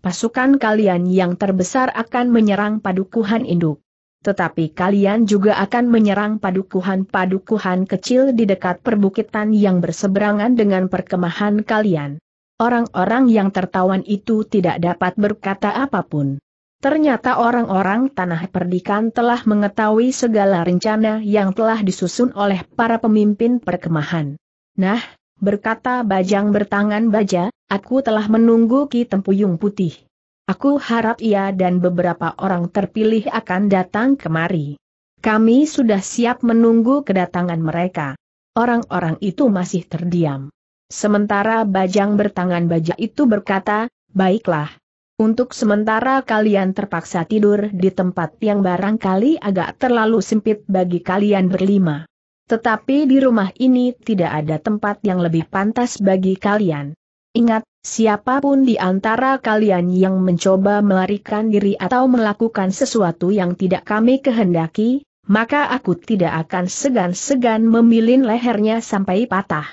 Pasukan kalian yang terbesar akan menyerang padukuhan induk. Tetapi kalian juga akan menyerang padukuhan-padukuhan kecil di dekat perbukitan yang berseberangan dengan perkemahan kalian. Orang-orang yang tertawan itu tidak dapat berkata apapun. Ternyata orang-orang tanah perdikan telah mengetahui segala rencana yang telah disusun oleh para pemimpin perkemahan. Nah, berkata Bajang bertangan baja, aku telah menunggu Ki Tempuyung Putih. Aku harap ia dan beberapa orang terpilih akan datang kemari. Kami sudah siap menunggu kedatangan mereka. Orang-orang itu masih terdiam. Sementara bajang bertangan baja itu berkata, baiklah. Untuk sementara kalian terpaksa tidur di tempat yang barangkali agak terlalu sempit bagi kalian berlima. Tetapi di rumah ini tidak ada tempat yang lebih pantas bagi kalian. Ingat, Siapapun di antara kalian yang mencoba melarikan diri atau melakukan sesuatu yang tidak kami kehendaki, maka aku tidak akan segan-segan memilin lehernya sampai patah.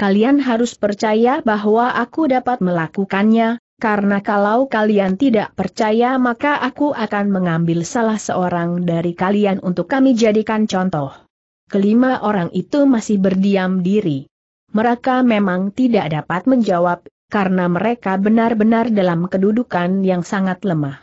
Kalian harus percaya bahwa aku dapat melakukannya, karena kalau kalian tidak percaya maka aku akan mengambil salah seorang dari kalian untuk kami jadikan contoh. Kelima orang itu masih berdiam diri. Mereka memang tidak dapat menjawab, karena mereka benar-benar dalam kedudukan yang sangat lemah.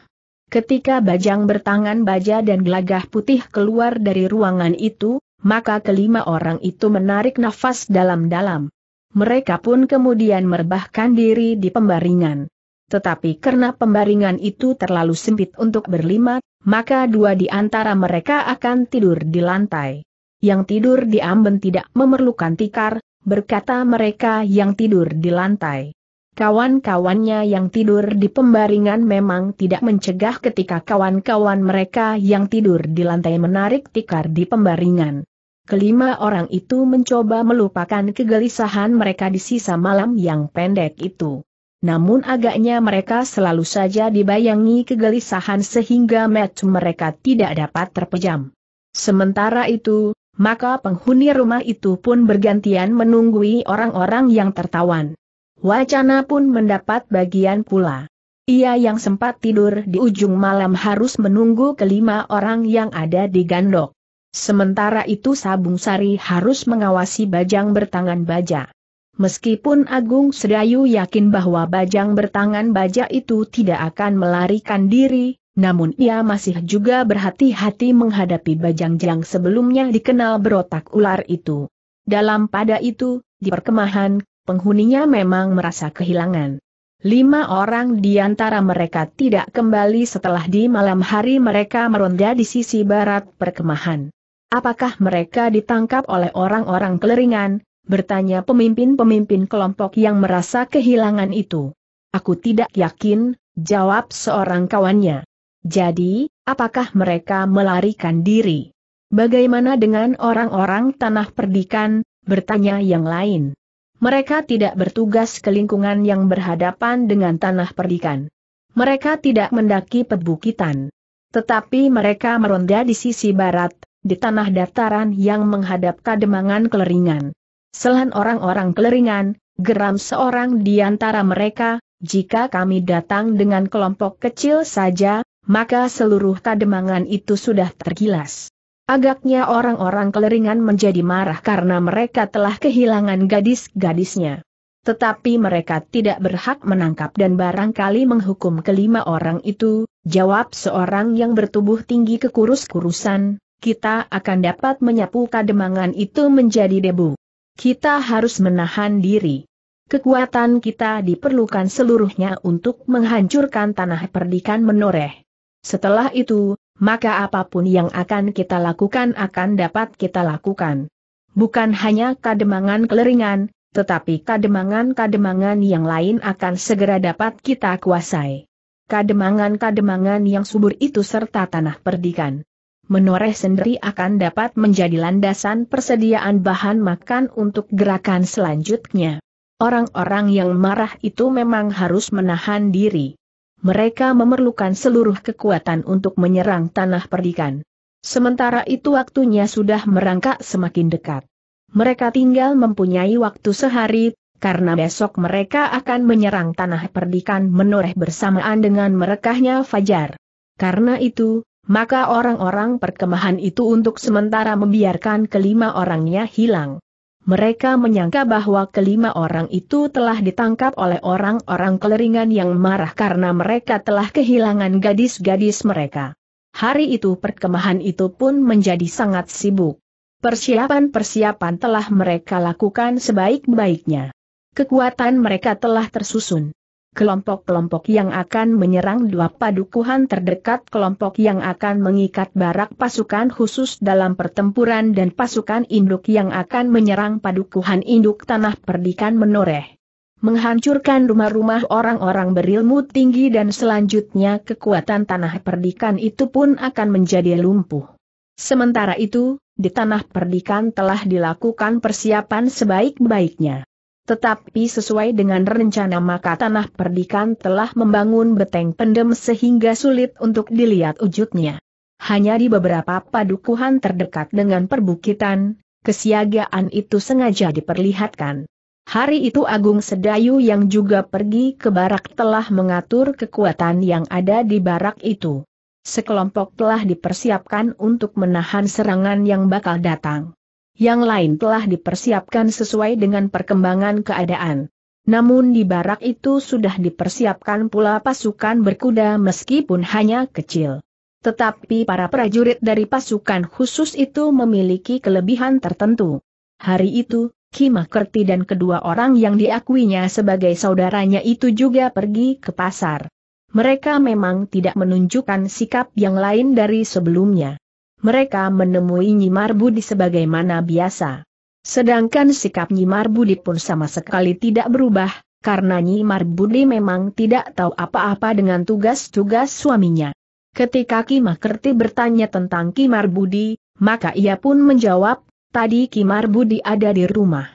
Ketika bajang bertangan baja dan gelagah putih keluar dari ruangan itu, maka kelima orang itu menarik nafas dalam-dalam. Mereka pun kemudian merebahkan diri di pembaringan. Tetapi karena pembaringan itu terlalu sempit untuk berlima, maka dua di antara mereka akan tidur di lantai. Yang tidur di amben tidak memerlukan tikar, berkata mereka yang tidur di lantai. Kawan-kawannya yang tidur di pembaringan memang tidak mencegah ketika kawan-kawan mereka yang tidur di lantai menarik tikar di pembaringan. Kelima orang itu mencoba melupakan kegelisahan mereka di sisa malam yang pendek itu. Namun agaknya mereka selalu saja dibayangi kegelisahan sehingga match mereka tidak dapat terpejam. Sementara itu, maka penghuni rumah itu pun bergantian menunggui orang-orang yang tertawan. Wacana pun mendapat bagian pula. Ia yang sempat tidur di ujung malam harus menunggu kelima orang yang ada di gandok. Sementara itu Sabung Sari harus mengawasi Bajang bertangan baja. Meskipun Agung Sedayu yakin bahwa Bajang bertangan baja itu tidak akan melarikan diri, namun ia masih juga berhati-hati menghadapi Bajang yang sebelumnya dikenal berotak ular itu. Dalam pada itu, di perkemahan, penghuninya memang merasa kehilangan. Lima orang di antara mereka tidak kembali setelah di malam hari mereka meronda di sisi barat perkemahan. Apakah mereka ditangkap oleh orang-orang keleringan? Bertanya pemimpin-pemimpin kelompok yang merasa kehilangan itu. Aku tidak yakin, jawab seorang kawannya. Jadi, apakah mereka melarikan diri? Bagaimana dengan orang-orang tanah perdikan? Bertanya yang lain. Mereka tidak bertugas ke lingkungan yang berhadapan dengan tanah perdikan. Mereka tidak mendaki pebukitan. Tetapi mereka meronda di sisi barat, di tanah dataran yang menghadap kademangan keleringan. Selan orang-orang keleringan, geram seorang di antara mereka, jika kami datang dengan kelompok kecil saja, maka seluruh kademangan itu sudah tergilas. Agaknya orang-orang keleringan menjadi marah karena mereka telah kehilangan gadis-gadisnya. Tetapi mereka tidak berhak menangkap dan barangkali menghukum kelima orang itu, jawab seorang yang bertubuh tinggi kekurus-kurusan, kita akan dapat menyapu kademangan itu menjadi debu. Kita harus menahan diri. Kekuatan kita diperlukan seluruhnya untuk menghancurkan tanah perdikan menoreh. Setelah itu, maka apapun yang akan kita lakukan akan dapat kita lakukan. Bukan hanya kademangan keleringan, tetapi kademangan-kademangan yang lain akan segera dapat kita kuasai. Kademangan-kademangan yang subur itu serta tanah perdikan. Menoreh sendiri akan dapat menjadi landasan persediaan bahan makan untuk gerakan selanjutnya. Orang-orang yang marah itu memang harus menahan diri mereka memerlukan seluruh kekuatan untuk menyerang tanah perdikan. Sementara itu waktunya sudah merangkak semakin dekat. Mereka tinggal mempunyai waktu sehari, karena besok mereka akan menyerang tanah perdikan menoreh bersamaan dengan merekahnya fajar. Karena itu, maka orang-orang perkemahan itu untuk sementara membiarkan kelima orangnya hilang. Mereka menyangka bahwa kelima orang itu telah ditangkap oleh orang-orang keleringan yang marah karena mereka telah kehilangan gadis-gadis mereka. Hari itu perkemahan itu pun menjadi sangat sibuk. Persiapan-persiapan telah mereka lakukan sebaik-baiknya. Kekuatan mereka telah tersusun kelompok-kelompok yang akan menyerang dua padukuhan terdekat kelompok yang akan mengikat barak pasukan khusus dalam pertempuran dan pasukan induk yang akan menyerang padukuhan induk tanah perdikan menoreh. Menghancurkan rumah-rumah orang-orang berilmu tinggi dan selanjutnya kekuatan tanah perdikan itu pun akan menjadi lumpuh. Sementara itu, di tanah perdikan telah dilakukan persiapan sebaik-baiknya. Tetapi sesuai dengan rencana maka tanah perdikan telah membangun beteng pendem sehingga sulit untuk dilihat wujudnya. Hanya di beberapa padukuhan terdekat dengan perbukitan, kesiagaan itu sengaja diperlihatkan. Hari itu Agung Sedayu yang juga pergi ke barak telah mengatur kekuatan yang ada di barak itu. Sekelompok telah dipersiapkan untuk menahan serangan yang bakal datang yang lain telah dipersiapkan sesuai dengan perkembangan keadaan. Namun di barak itu sudah dipersiapkan pula pasukan berkuda meskipun hanya kecil. Tetapi para prajurit dari pasukan khusus itu memiliki kelebihan tertentu. Hari itu, Kimah Kerti dan kedua orang yang diakuinya sebagai saudaranya itu juga pergi ke pasar. Mereka memang tidak menunjukkan sikap yang lain dari sebelumnya mereka menemui Nyimar Budi sebagaimana biasa. Sedangkan sikap Nyimar Budi pun sama sekali tidak berubah, karena Nyimar Budi memang tidak tahu apa-apa dengan tugas-tugas suaminya. Ketika Ki bertanya tentang Kimar Budi, maka ia pun menjawab, tadi Kimar Budi ada di rumah.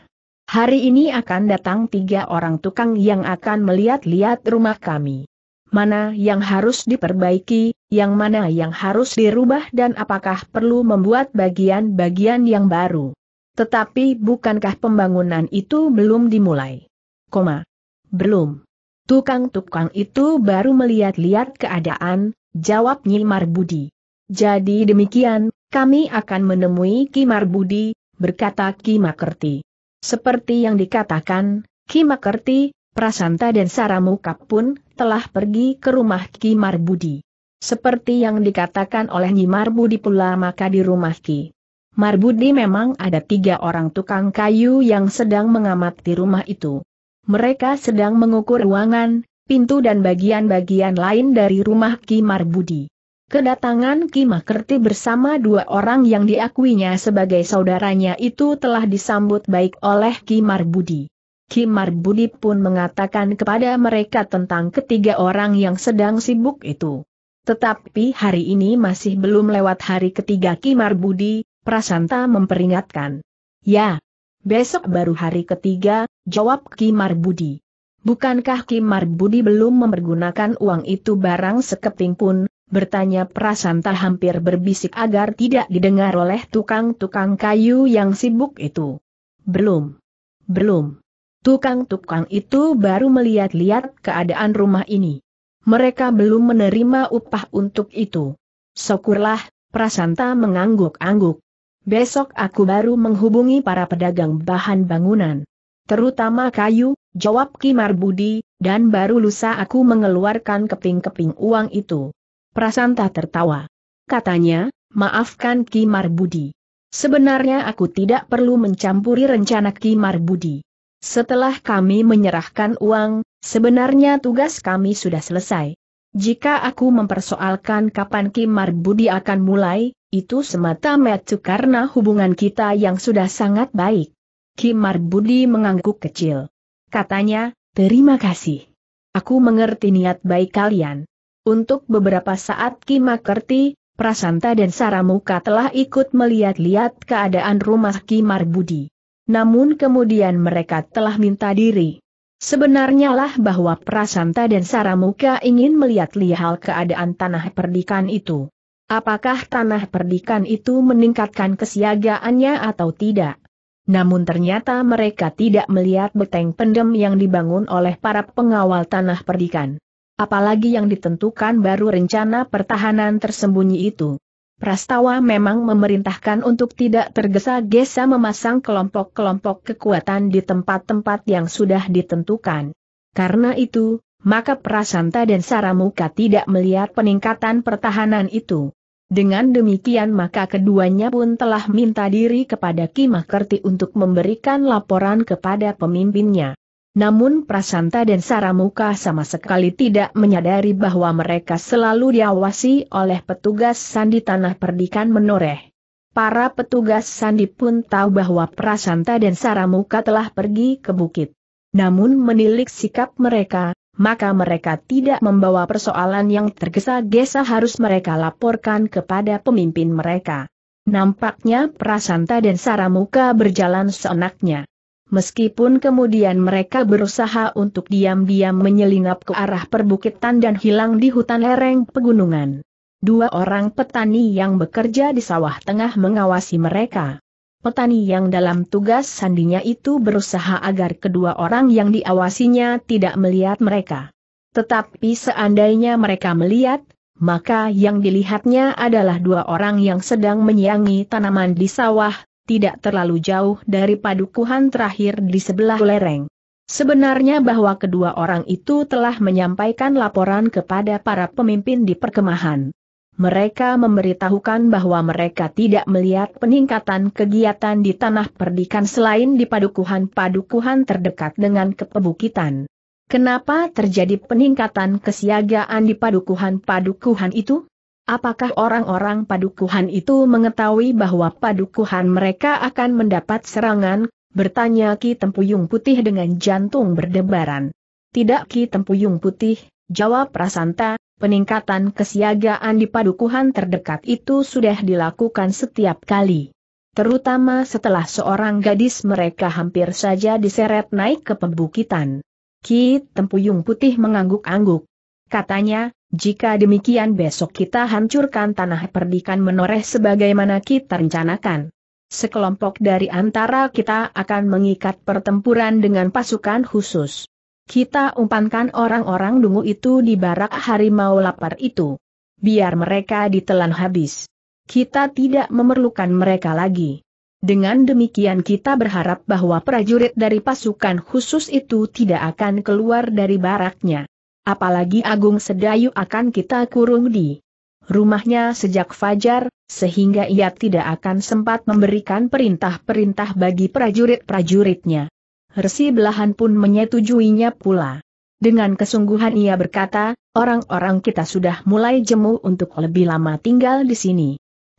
Hari ini akan datang tiga orang tukang yang akan melihat-lihat rumah kami mana yang harus diperbaiki, yang mana yang harus dirubah dan apakah perlu membuat bagian-bagian yang baru. Tetapi bukankah pembangunan itu belum dimulai? Koma. Belum. Tukang-tukang itu baru melihat-lihat keadaan, jawab Nyi Marbudi. Jadi demikian, kami akan menemui Ki Marbudi, berkata Ki Makerti. Seperti yang dikatakan, Ki Makerti. Prasanta dan Saramukap pun telah pergi ke rumah Ki Marbudi. Seperti yang dikatakan oleh Nyi Marbudi pula maka di rumah Ki Marbudi memang ada tiga orang tukang kayu yang sedang mengamati rumah itu. Mereka sedang mengukur ruangan, pintu dan bagian-bagian lain dari rumah Ki Marbudi. Kedatangan Ki Makerti bersama dua orang yang diakuinya sebagai saudaranya itu telah disambut baik oleh Ki Marbudi. Kimar Budi pun mengatakan kepada mereka tentang ketiga orang yang sedang sibuk itu. Tetapi hari ini masih belum lewat hari ketiga Kimar Budi, Prasanta memperingatkan. Ya, besok baru hari ketiga, jawab Kimar Budi. Bukankah Kimar Budi belum mempergunakan uang itu barang sekeping pun, bertanya Prasanta hampir berbisik agar tidak didengar oleh tukang-tukang kayu yang sibuk itu. Belum. Belum. Tukang-tukang itu baru melihat-lihat keadaan rumah ini. Mereka belum menerima upah untuk itu. Syukurlah, Prasanta mengangguk-angguk. Besok aku baru menghubungi para pedagang bahan bangunan. Terutama kayu, jawab Kimar Budi, dan baru lusa aku mengeluarkan keping-keping uang itu. Prasanta tertawa. Katanya, maafkan Kimar Budi. Sebenarnya aku tidak perlu mencampuri rencana Kimar Budi. Setelah kami menyerahkan uang, sebenarnya tugas kami sudah selesai. Jika aku mempersoalkan kapan Kim Marbudi akan mulai, itu semata-mata karena hubungan kita yang sudah sangat baik. Kim Marbudi mengangguk kecil. Katanya, terima kasih. Aku mengerti niat baik kalian. Untuk beberapa saat Kim mengerti, Prasanta dan Saramuka telah ikut melihat-lihat keadaan rumah Kim Marbudi namun kemudian mereka telah minta diri. Sebenarnya lah bahwa Prasanta dan Saramuka ingin melihat lihal keadaan tanah perdikan itu. Apakah tanah perdikan itu meningkatkan kesiagaannya atau tidak? Namun ternyata mereka tidak melihat beteng pendem yang dibangun oleh para pengawal tanah perdikan. Apalagi yang ditentukan baru rencana pertahanan tersembunyi itu. Prastawa memang memerintahkan untuk tidak tergesa-gesa memasang kelompok-kelompok kekuatan di tempat-tempat yang sudah ditentukan. Karena itu, maka Prasanta dan Saramuka tidak melihat peningkatan pertahanan itu. Dengan demikian maka keduanya pun telah minta diri kepada Kimakerti untuk memberikan laporan kepada pemimpinnya. Namun Prasanta dan Saramuka sama sekali tidak menyadari bahwa mereka selalu diawasi oleh petugas sandi tanah perdikan menoreh. Para petugas sandi pun tahu bahwa Prasanta dan Saramuka telah pergi ke bukit. Namun menilik sikap mereka, maka mereka tidak membawa persoalan yang tergesa-gesa harus mereka laporkan kepada pemimpin mereka. Nampaknya Prasanta dan Saramuka berjalan seenaknya meskipun kemudian mereka berusaha untuk diam-diam menyelinap ke arah perbukitan dan hilang di hutan lereng pegunungan. Dua orang petani yang bekerja di sawah tengah mengawasi mereka. Petani yang dalam tugas sandinya itu berusaha agar kedua orang yang diawasinya tidak melihat mereka. Tetapi seandainya mereka melihat, maka yang dilihatnya adalah dua orang yang sedang menyiangi tanaman di sawah, tidak terlalu jauh dari padukuhan terakhir di sebelah lereng. Sebenarnya bahwa kedua orang itu telah menyampaikan laporan kepada para pemimpin di perkemahan. Mereka memberitahukan bahwa mereka tidak melihat peningkatan kegiatan di tanah perdikan selain di padukuhan-padukuhan terdekat dengan kepebukitan. Kenapa terjadi peningkatan kesiagaan di padukuhan-padukuhan itu? Apakah orang-orang padukuhan itu mengetahui bahwa padukuhan mereka akan mendapat serangan? Bertanya Ki Tempuyung Putih dengan jantung berdebaran. Tidak Ki Tempuyung Putih, jawab Prasanta, peningkatan kesiagaan di padukuhan terdekat itu sudah dilakukan setiap kali. Terutama setelah seorang gadis mereka hampir saja diseret naik ke pembukitan. Ki Tempuyung Putih mengangguk-angguk. Katanya, jika demikian besok kita hancurkan tanah perdikan menoreh sebagaimana kita rencanakan. Sekelompok dari antara kita akan mengikat pertempuran dengan pasukan khusus. Kita umpankan orang-orang dungu itu di barak harimau lapar itu. Biar mereka ditelan habis. Kita tidak memerlukan mereka lagi. Dengan demikian kita berharap bahwa prajurit dari pasukan khusus itu tidak akan keluar dari baraknya. Apalagi Agung Sedayu akan kita kurung di rumahnya sejak fajar, sehingga ia tidak akan sempat memberikan perintah-perintah bagi prajurit-prajuritnya. Resi belahan pun menyetujuinya pula. Dengan kesungguhan ia berkata, orang-orang kita sudah mulai jemu untuk lebih lama tinggal di sini.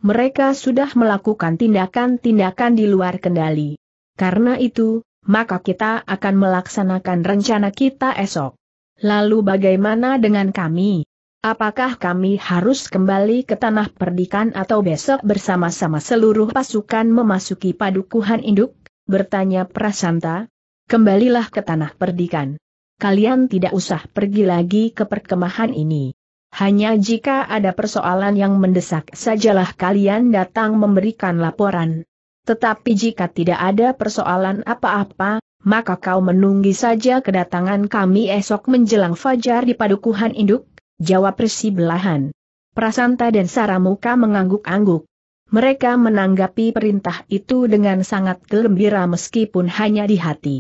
Mereka sudah melakukan tindakan-tindakan di luar kendali. Karena itu, maka kita akan melaksanakan rencana kita esok. Lalu bagaimana dengan kami? Apakah kami harus kembali ke tanah perdikan atau besok bersama-sama seluruh pasukan memasuki padukuhan induk? Bertanya Prasanta. Kembalilah ke tanah perdikan. Kalian tidak usah pergi lagi ke perkemahan ini. Hanya jika ada persoalan yang mendesak sajalah kalian datang memberikan laporan. Tetapi jika tidak ada persoalan apa-apa, maka kau menunggu saja kedatangan kami esok menjelang fajar di padukuhan induk, jawab Resi belahan. Prasanta dan Saramuka mengangguk-angguk. Mereka menanggapi perintah itu dengan sangat gembira meskipun hanya di hati.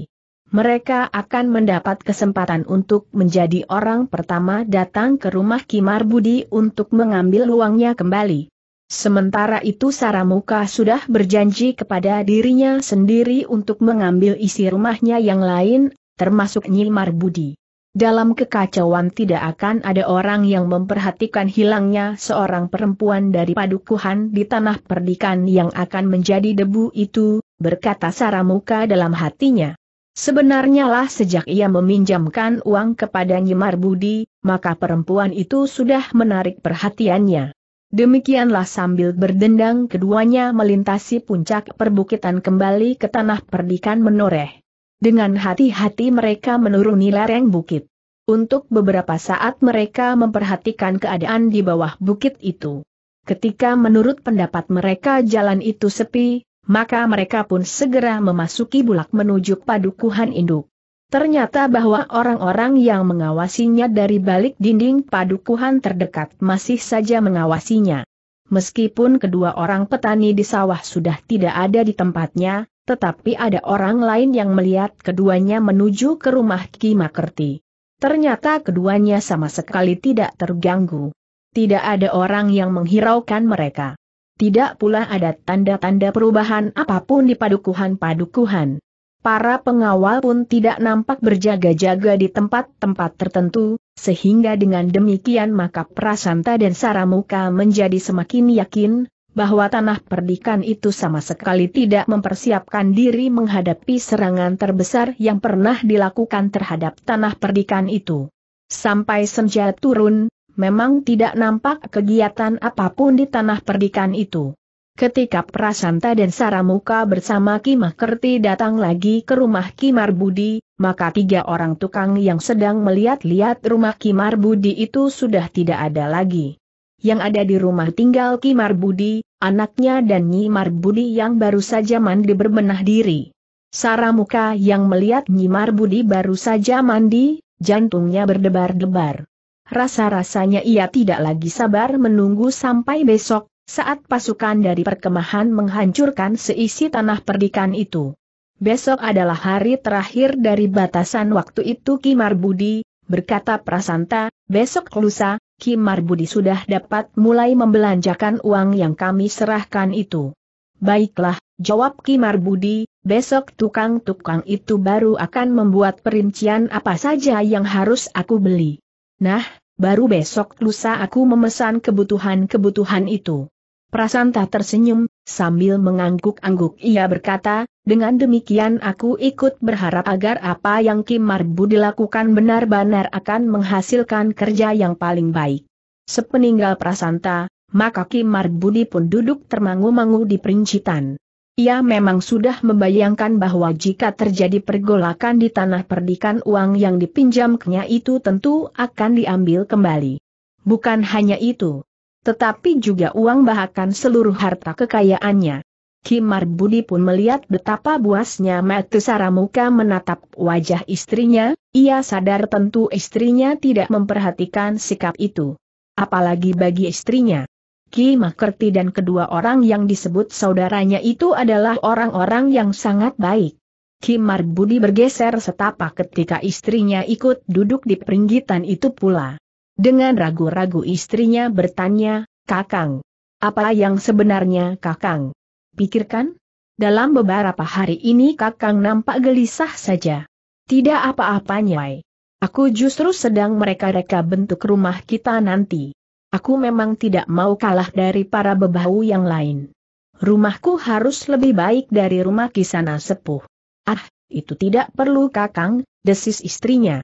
Mereka akan mendapat kesempatan untuk menjadi orang pertama datang ke rumah Kimar Budi untuk mengambil uangnya kembali. Sementara itu Saramuka sudah berjanji kepada dirinya sendiri untuk mengambil isi rumahnya yang lain, termasuk Nyimar Budi. Dalam kekacauan tidak akan ada orang yang memperhatikan hilangnya seorang perempuan dari padukuhan di tanah perdikan yang akan menjadi debu itu, berkata Saramuka dalam hatinya. Sebenarnya lah sejak ia meminjamkan uang kepada Nyimar Budi, maka perempuan itu sudah menarik perhatiannya. Demikianlah sambil berdendang keduanya melintasi puncak perbukitan kembali ke tanah perdikan menoreh. Dengan hati-hati mereka menuruni lereng bukit. Untuk beberapa saat mereka memperhatikan keadaan di bawah bukit itu. Ketika menurut pendapat mereka jalan itu sepi, maka mereka pun segera memasuki bulak menuju padukuhan induk. Ternyata bahwa orang-orang yang mengawasinya dari balik dinding padukuhan terdekat masih saja mengawasinya. Meskipun kedua orang petani di sawah sudah tidak ada di tempatnya, tetapi ada orang lain yang melihat keduanya menuju ke rumah Ki Makerti. Ternyata keduanya sama sekali tidak terganggu. Tidak ada orang yang menghiraukan mereka. Tidak pula ada tanda-tanda perubahan apapun di padukuhan-padukuhan para pengawal pun tidak nampak berjaga-jaga di tempat-tempat tertentu, sehingga dengan demikian maka Prasanta dan Saramuka menjadi semakin yakin, bahwa tanah perdikan itu sama sekali tidak mempersiapkan diri menghadapi serangan terbesar yang pernah dilakukan terhadap tanah perdikan itu. Sampai senja turun, memang tidak nampak kegiatan apapun di tanah perdikan itu. Ketika Prasanta dan Saramuka bersama Kimah Kerti datang lagi ke rumah Kimar Budi, maka tiga orang tukang yang sedang melihat-lihat rumah Kimar Budi itu sudah tidak ada lagi. Yang ada di rumah tinggal Kimar Budi, anaknya dan Nyimar Budi yang baru saja mandi berbenah diri. Saramuka yang melihat Nyimar Budi baru saja mandi, jantungnya berdebar-debar. Rasa-rasanya ia tidak lagi sabar menunggu sampai besok, saat pasukan dari perkemahan menghancurkan seisi tanah perdikan itu. Besok adalah hari terakhir dari batasan waktu itu Kimar Budi, berkata Prasanta, besok lusa, Kimar Budi sudah dapat mulai membelanjakan uang yang kami serahkan itu. Baiklah, jawab Kimar Budi, besok tukang-tukang itu baru akan membuat perincian apa saja yang harus aku beli. Nah, baru besok lusa aku memesan kebutuhan-kebutuhan itu. Prasanta tersenyum, sambil mengangguk-angguk ia berkata, dengan demikian aku ikut berharap agar apa yang Kim Marbu dilakukan benar-benar akan menghasilkan kerja yang paling baik. Sepeninggal Prasanta, maka Kim Marbudi pun duduk termangu-mangu di perincitan. Ia memang sudah membayangkan bahwa jika terjadi pergolakan di tanah perdikan uang yang dipinjamnya itu tentu akan diambil kembali. Bukan hanya itu, tetapi juga uang bahkan seluruh harta kekayaannya. Kimar Budi pun melihat betapa buasnya mata Saramuka menatap wajah istrinya, ia sadar tentu istrinya tidak memperhatikan sikap itu. Apalagi bagi istrinya. Ki Makerti dan kedua orang yang disebut saudaranya itu adalah orang-orang yang sangat baik. Ki Marbudi bergeser setapak ketika istrinya ikut duduk di peringgitan itu pula. Dengan ragu-ragu istrinya bertanya, Kakang, apa yang sebenarnya Kakang? Pikirkan? Dalam beberapa hari ini Kakang nampak gelisah saja. Tidak apa-apanya. Aku justru sedang mereka-reka bentuk rumah kita nanti. Aku memang tidak mau kalah dari para bebau yang lain. Rumahku harus lebih baik dari rumah kisana sepuh. Ah, itu tidak perlu Kakang, desis istrinya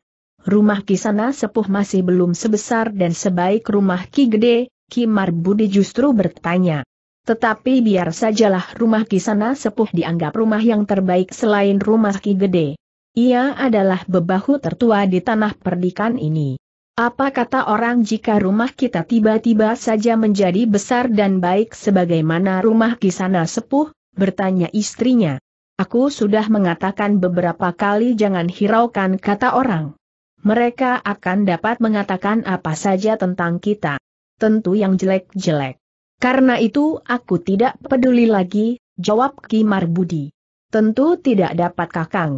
rumah Kisana Sepuh masih belum sebesar dan sebaik rumah Ki Gede, Ki Marbudi justru bertanya. Tetapi biar sajalah rumah Kisana Sepuh dianggap rumah yang terbaik selain rumah Ki Gede. Ia adalah bebahu tertua di tanah perdikan ini. Apa kata orang jika rumah kita tiba-tiba saja menjadi besar dan baik sebagaimana rumah Kisana Sepuh? bertanya istrinya. Aku sudah mengatakan beberapa kali jangan hiraukan kata orang mereka akan dapat mengatakan apa saja tentang kita. Tentu yang jelek-jelek. Karena itu aku tidak peduli lagi, jawab Ki Marbudi. Tentu tidak dapat kakang.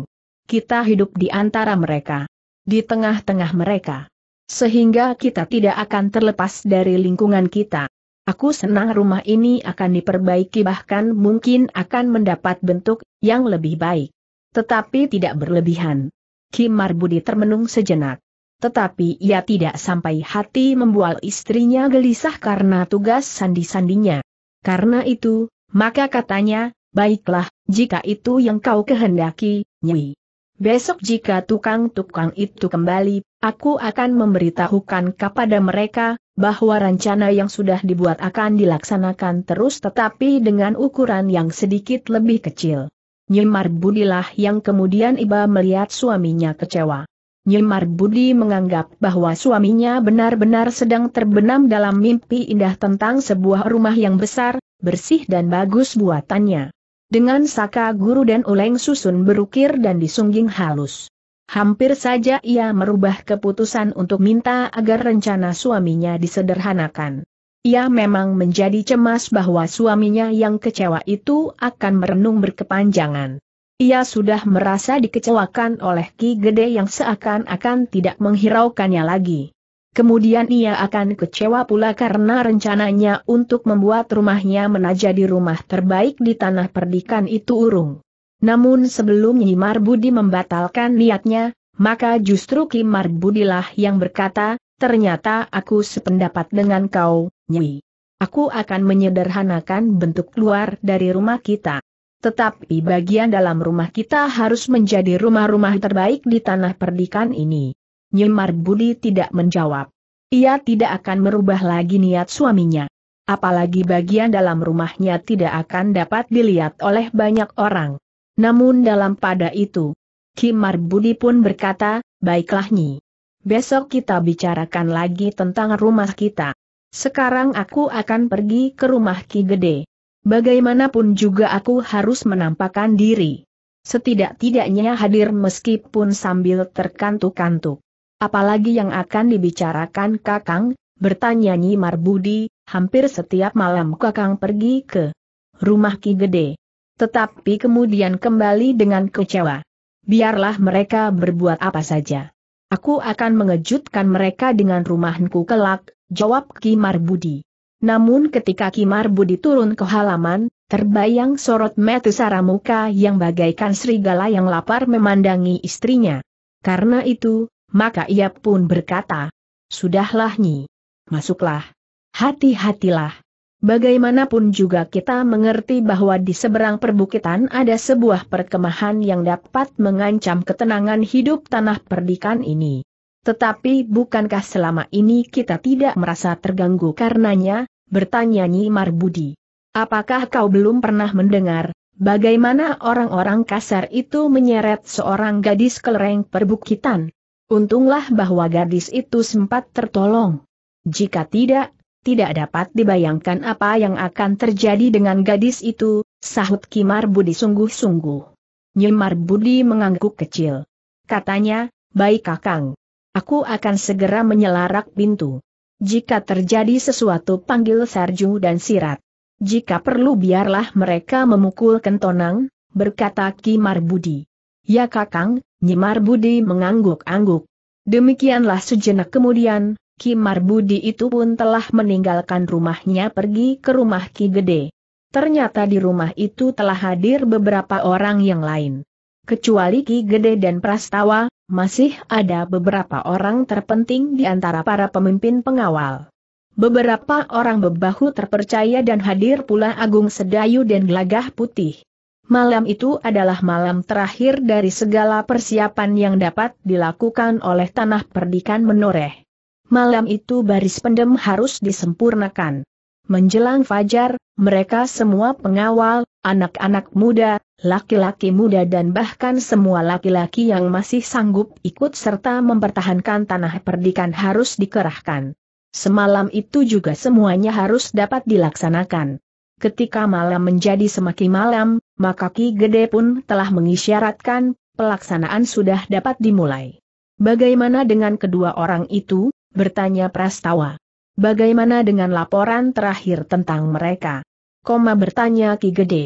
Kita hidup di antara mereka. Di tengah-tengah mereka. Sehingga kita tidak akan terlepas dari lingkungan kita. Aku senang rumah ini akan diperbaiki bahkan mungkin akan mendapat bentuk yang lebih baik. Tetapi tidak berlebihan. Kim Marbudi termenung sejenak. Tetapi ia tidak sampai hati membual istrinya gelisah karena tugas sandi-sandinya. Karena itu, maka katanya, baiklah, jika itu yang kau kehendaki, Nyi. Besok jika tukang-tukang itu kembali, aku akan memberitahukan kepada mereka, bahwa rencana yang sudah dibuat akan dilaksanakan terus tetapi dengan ukuran yang sedikit lebih kecil. Nyimar Budilah yang kemudian iba melihat suaminya kecewa. Nyimar Budi menganggap bahwa suaminya benar-benar sedang terbenam dalam mimpi indah tentang sebuah rumah yang besar, bersih dan bagus buatannya. Dengan saka guru dan uleng susun berukir dan disungging halus. Hampir saja ia merubah keputusan untuk minta agar rencana suaminya disederhanakan. Ia memang menjadi cemas bahwa suaminya yang kecewa itu akan merenung berkepanjangan. Ia sudah merasa dikecewakan oleh Ki Gede yang seakan-akan tidak menghiraukannya lagi. Kemudian ia akan kecewa pula karena rencananya untuk membuat rumahnya menjadi rumah terbaik di tanah perdikan itu urung. Namun sebelum Nyimar Budi membatalkan niatnya, maka justru Kimar Budilah yang berkata, ternyata aku sependapat dengan kau, Nyi. Aku akan menyederhanakan bentuk luar dari rumah kita. Tetapi bagian dalam rumah kita harus menjadi rumah-rumah terbaik di tanah perdikan ini. Nyi Marbudi tidak menjawab. Ia tidak akan merubah lagi niat suaminya. Apalagi bagian dalam rumahnya tidak akan dapat dilihat oleh banyak orang. Namun dalam pada itu, Ki Marbudi pun berkata, baiklah Nyi. Besok kita bicarakan lagi tentang rumah kita. Sekarang aku akan pergi ke rumah Ki Gede. Bagaimanapun juga aku harus menampakkan diri. Setidak-tidaknya hadir meskipun sambil terkantuk-kantuk. Apalagi yang akan dibicarakan Kakang, bertanya Nyi Marbudi, hampir setiap malam Kakang pergi ke rumah Ki Gede. Tetapi kemudian kembali dengan kecewa. Biarlah mereka berbuat apa saja. Aku akan mengejutkan mereka dengan rumahku kelak, jawab Kimar Budi. Namun ketika Kimar Budi turun ke halaman, terbayang sorot mata Saramuka yang bagaikan serigala yang lapar memandangi istrinya. Karena itu, maka ia pun berkata, Sudahlah Nyi. Masuklah. Hati-hatilah. Bagaimanapun juga kita mengerti bahwa di seberang perbukitan ada sebuah perkemahan yang dapat mengancam ketenangan hidup tanah perdikan ini. Tetapi bukankah selama ini kita tidak merasa terganggu karenanya, bertanya Nyi Marbudi. Apakah kau belum pernah mendengar, bagaimana orang-orang kasar itu menyeret seorang gadis ke lereng perbukitan? Untunglah bahwa gadis itu sempat tertolong. Jika tidak, tidak dapat dibayangkan apa yang akan terjadi dengan gadis itu, sahut Kimar Budi sungguh-sungguh. Nyimar Budi mengangguk kecil. Katanya, baik kakang. Aku akan segera menyelarak pintu. Jika terjadi sesuatu panggil Sarju dan Sirat. Jika perlu biarlah mereka memukul kentonang, berkata Kimar Budi. Ya kakang, Nyimar Budi mengangguk-angguk. Demikianlah sejenak kemudian, Ki Marbudi itu pun telah meninggalkan rumahnya pergi ke rumah Ki Gede. Ternyata di rumah itu telah hadir beberapa orang yang lain. Kecuali Ki Gede dan Prastawa, masih ada beberapa orang terpenting di antara para pemimpin pengawal. Beberapa orang bebahu terpercaya dan hadir pula Agung Sedayu dan Gelagah Putih. Malam itu adalah malam terakhir dari segala persiapan yang dapat dilakukan oleh Tanah Perdikan Menoreh malam itu baris pendem harus disempurnakan. Menjelang fajar, mereka semua pengawal, anak-anak muda, laki-laki muda dan bahkan semua laki-laki yang masih sanggup ikut serta mempertahankan tanah perdikan harus dikerahkan. Semalam itu juga semuanya harus dapat dilaksanakan. Ketika malam menjadi semakin malam, maka Ki Gede pun telah mengisyaratkan, pelaksanaan sudah dapat dimulai. Bagaimana dengan kedua orang itu? bertanya Prastawa. Bagaimana dengan laporan terakhir tentang mereka? Koma bertanya Ki Gede.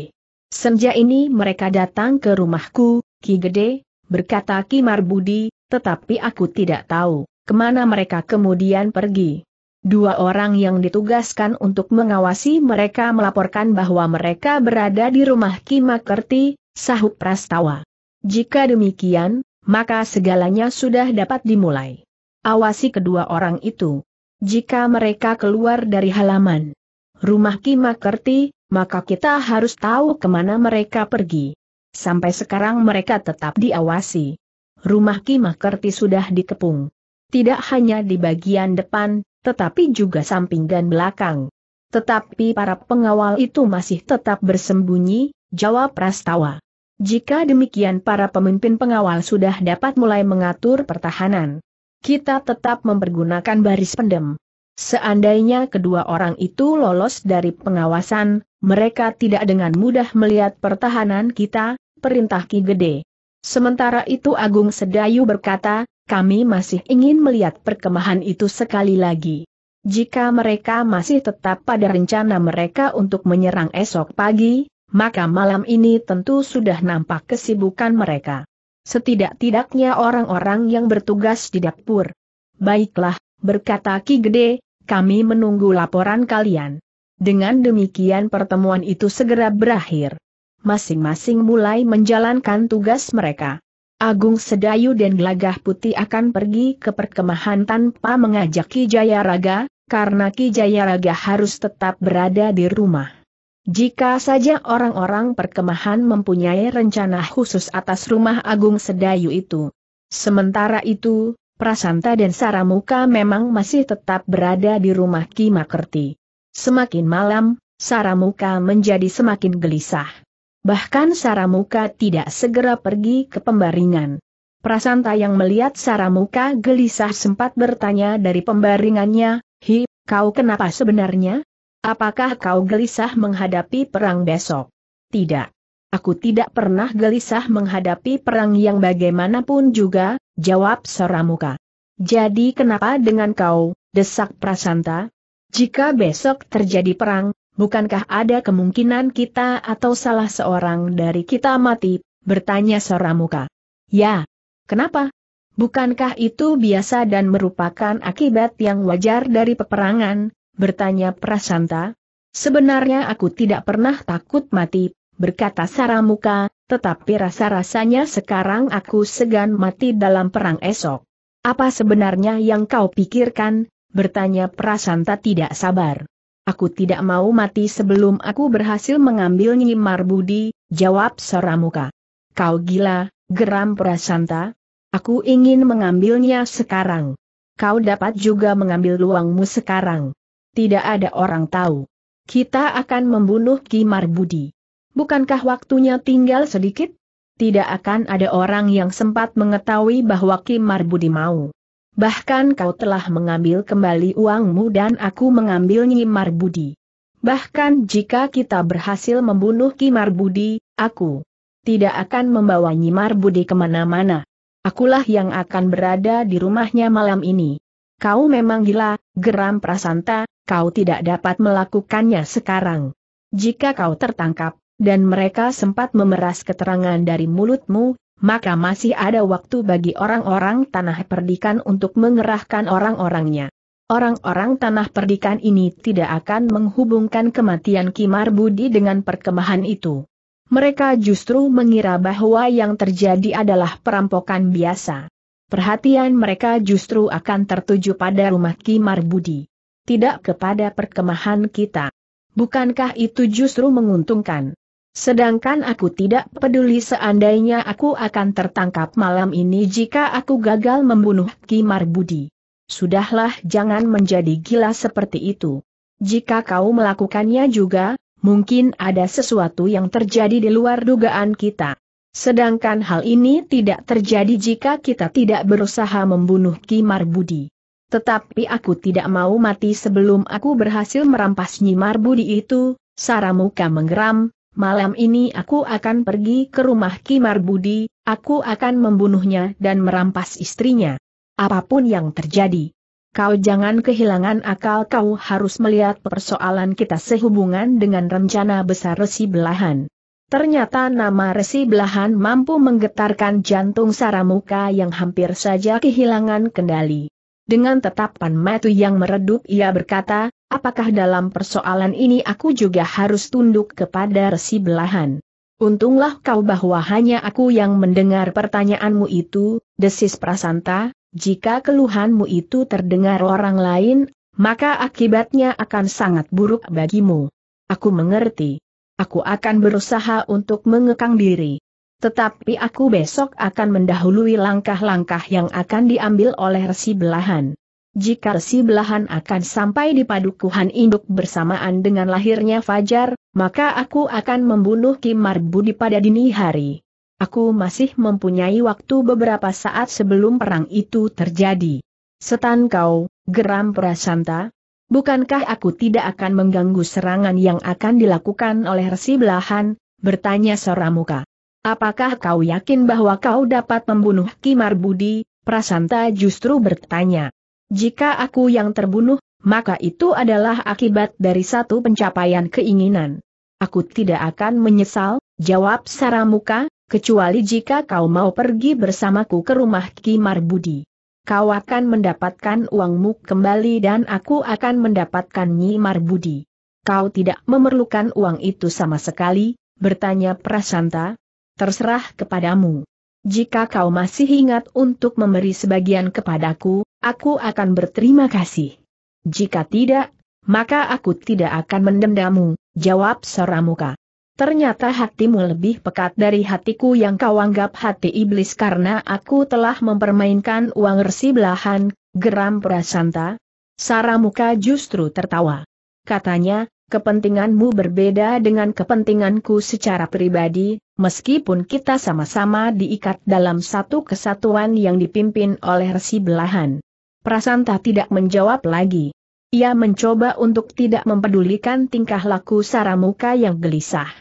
Senja ini mereka datang ke rumahku, Ki Gede, berkata Ki Marbudi, tetapi aku tidak tahu kemana mereka kemudian pergi. Dua orang yang ditugaskan untuk mengawasi mereka melaporkan bahwa mereka berada di rumah Ki Makerti, sahut Prastawa. Jika demikian, maka segalanya sudah dapat dimulai. Awasi kedua orang itu. Jika mereka keluar dari halaman rumah Kima Kerti, maka kita harus tahu kemana mereka pergi. Sampai sekarang mereka tetap diawasi. Rumah Kima Kerti sudah dikepung. Tidak hanya di bagian depan, tetapi juga samping dan belakang. Tetapi para pengawal itu masih tetap bersembunyi, jawab Prastawa. Jika demikian para pemimpin pengawal sudah dapat mulai mengatur pertahanan kita tetap mempergunakan baris pendem. Seandainya kedua orang itu lolos dari pengawasan, mereka tidak dengan mudah melihat pertahanan kita, perintah Ki Gede. Sementara itu Agung Sedayu berkata, kami masih ingin melihat perkemahan itu sekali lagi. Jika mereka masih tetap pada rencana mereka untuk menyerang esok pagi, maka malam ini tentu sudah nampak kesibukan mereka. Setidak-tidaknya orang-orang yang bertugas di dapur. Baiklah, berkata Ki Gede, kami menunggu laporan kalian. Dengan demikian pertemuan itu segera berakhir. Masing-masing mulai menjalankan tugas mereka. Agung Sedayu dan Gelagah Putih akan pergi ke perkemahan tanpa mengajak Ki Jayaraga, karena Ki Jayaraga harus tetap berada di rumah. Jika saja orang-orang perkemahan mempunyai rencana khusus atas rumah agung sedayu itu. Sementara itu, Prasanta dan Saramuka memang masih tetap berada di rumah Ki Makerti. Semakin malam, Saramuka menjadi semakin gelisah. Bahkan Saramuka tidak segera pergi ke pembaringan. Prasanta yang melihat Saramuka gelisah sempat bertanya dari pembaringannya, Hi, kau kenapa sebenarnya? Apakah kau gelisah menghadapi perang besok? Tidak. Aku tidak pernah gelisah menghadapi perang yang bagaimanapun juga, jawab Soramuka. Jadi kenapa dengan kau, desak Prasanta? Jika besok terjadi perang, bukankah ada kemungkinan kita atau salah seorang dari kita mati, bertanya Soramuka. Ya. Kenapa? Bukankah itu biasa dan merupakan akibat yang wajar dari peperangan, bertanya Prasanta. Sebenarnya aku tidak pernah takut mati, berkata Saramuka, tetapi rasa-rasanya sekarang aku segan mati dalam perang esok. Apa sebenarnya yang kau pikirkan? bertanya Prasanta tidak sabar. Aku tidak mau mati sebelum aku berhasil mengambil Nyimar Budi, jawab Saramuka. Kau gila, geram Prasanta. Aku ingin mengambilnya sekarang. Kau dapat juga mengambil luangmu sekarang tidak ada orang tahu. Kita akan membunuh Ki Marbudi. Bukankah waktunya tinggal sedikit? Tidak akan ada orang yang sempat mengetahui bahwa Ki Marbudi mau. Bahkan kau telah mengambil kembali uangmu dan aku mengambil Nyi Marbudi. Bahkan jika kita berhasil membunuh Ki Marbudi, aku tidak akan membawa Nyi Marbudi kemana-mana. Akulah yang akan berada di rumahnya malam ini. Kau memang gila, geram Prasanta, kau tidak dapat melakukannya sekarang. Jika kau tertangkap, dan mereka sempat memeras keterangan dari mulutmu, maka masih ada waktu bagi orang-orang tanah perdikan untuk mengerahkan orang-orangnya. Orang-orang tanah perdikan ini tidak akan menghubungkan kematian Kimar Budi dengan perkemahan itu. Mereka justru mengira bahwa yang terjadi adalah perampokan biasa. Perhatian mereka justru akan tertuju pada rumah Kimar Budi tidak kepada perkemahan kita. Bukankah itu justru menguntungkan? Sedangkan aku tidak peduli seandainya aku akan tertangkap malam ini jika aku gagal membunuh Kimar Budi. Sudahlah jangan menjadi gila seperti itu. Jika kau melakukannya juga, mungkin ada sesuatu yang terjadi di luar dugaan kita. Sedangkan hal ini tidak terjadi jika kita tidak berusaha membunuh Kimar Budi. Tetapi aku tidak mau mati sebelum aku berhasil merampas nyimar budi itu, Saramuka menggeram, malam ini aku akan pergi ke rumah Kimar Budi, aku akan membunuhnya dan merampas istrinya. Apapun yang terjadi. Kau jangan kehilangan akal kau harus melihat persoalan kita sehubungan dengan rencana besar resi belahan. Ternyata nama resi belahan mampu menggetarkan jantung Saramuka yang hampir saja kehilangan kendali. Dengan tetapan matu yang meredup ia berkata, apakah dalam persoalan ini aku juga harus tunduk kepada resi belahan? Untunglah kau bahwa hanya aku yang mendengar pertanyaanmu itu, desis prasanta, jika keluhanmu itu terdengar orang lain, maka akibatnya akan sangat buruk bagimu. Aku mengerti. Aku akan berusaha untuk mengekang diri. Tetapi aku besok akan mendahului langkah-langkah yang akan diambil oleh resi belahan. Jika resi belahan akan sampai di padukuhan induk bersamaan dengan lahirnya Fajar, maka aku akan membunuh Kim Marbudi pada dini hari. Aku masih mempunyai waktu beberapa saat sebelum perang itu terjadi. Setan kau, geram Prasanta, Bukankah aku tidak akan mengganggu serangan yang akan dilakukan oleh resi belahan? Bertanya Soramuka. Apakah kau yakin bahwa kau dapat membunuh Kimar Budi? Prasanta justru bertanya. Jika aku yang terbunuh, maka itu adalah akibat dari satu pencapaian keinginan. Aku tidak akan menyesal, jawab Saramuka, kecuali jika kau mau pergi bersamaku ke rumah Kimar Budi. Kau akan mendapatkan uangmu kembali dan aku akan mendapatkan Nyimar Budi. Kau tidak memerlukan uang itu sama sekali, bertanya Prasanta, terserah kepadamu. Jika kau masih ingat untuk memberi sebagian kepadaku, aku akan berterima kasih. Jika tidak, maka aku tidak akan mendendamu, jawab Soramuka. Ternyata hatimu lebih pekat dari hatiku yang kau anggap hati iblis karena aku telah mempermainkan uang resi belahan, geram Prasanta. Saramuka justru tertawa. Katanya, kepentinganmu berbeda dengan kepentinganku secara pribadi, meskipun kita sama-sama diikat dalam satu kesatuan yang dipimpin oleh resi belahan. Prasanta tidak menjawab lagi. Ia mencoba untuk tidak mempedulikan tingkah laku Saramuka yang gelisah.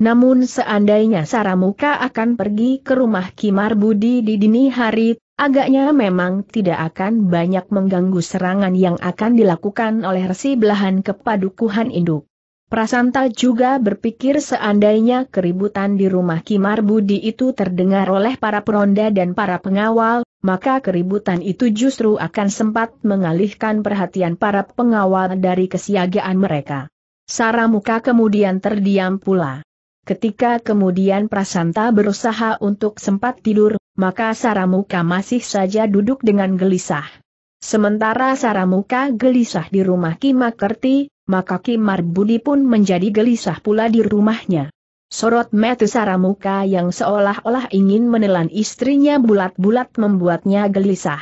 Namun seandainya Saramuka akan pergi ke rumah Kimar Budi di dini hari, agaknya memang tidak akan banyak mengganggu serangan yang akan dilakukan oleh resi belahan kepadukuhan induk. Prasanta juga berpikir seandainya keributan di rumah Kimar Budi itu terdengar oleh para peronda dan para pengawal, maka keributan itu justru akan sempat mengalihkan perhatian para pengawal dari kesiagaan mereka. muka kemudian terdiam pula. Ketika kemudian Prasanta berusaha untuk sempat tidur, maka Saramuka masih saja duduk dengan gelisah. Sementara Saramuka gelisah di rumah Kimakerti, maka Kimar Budi pun menjadi gelisah pula di rumahnya. Sorot mata Saramuka yang seolah-olah ingin menelan istrinya bulat-bulat membuatnya gelisah.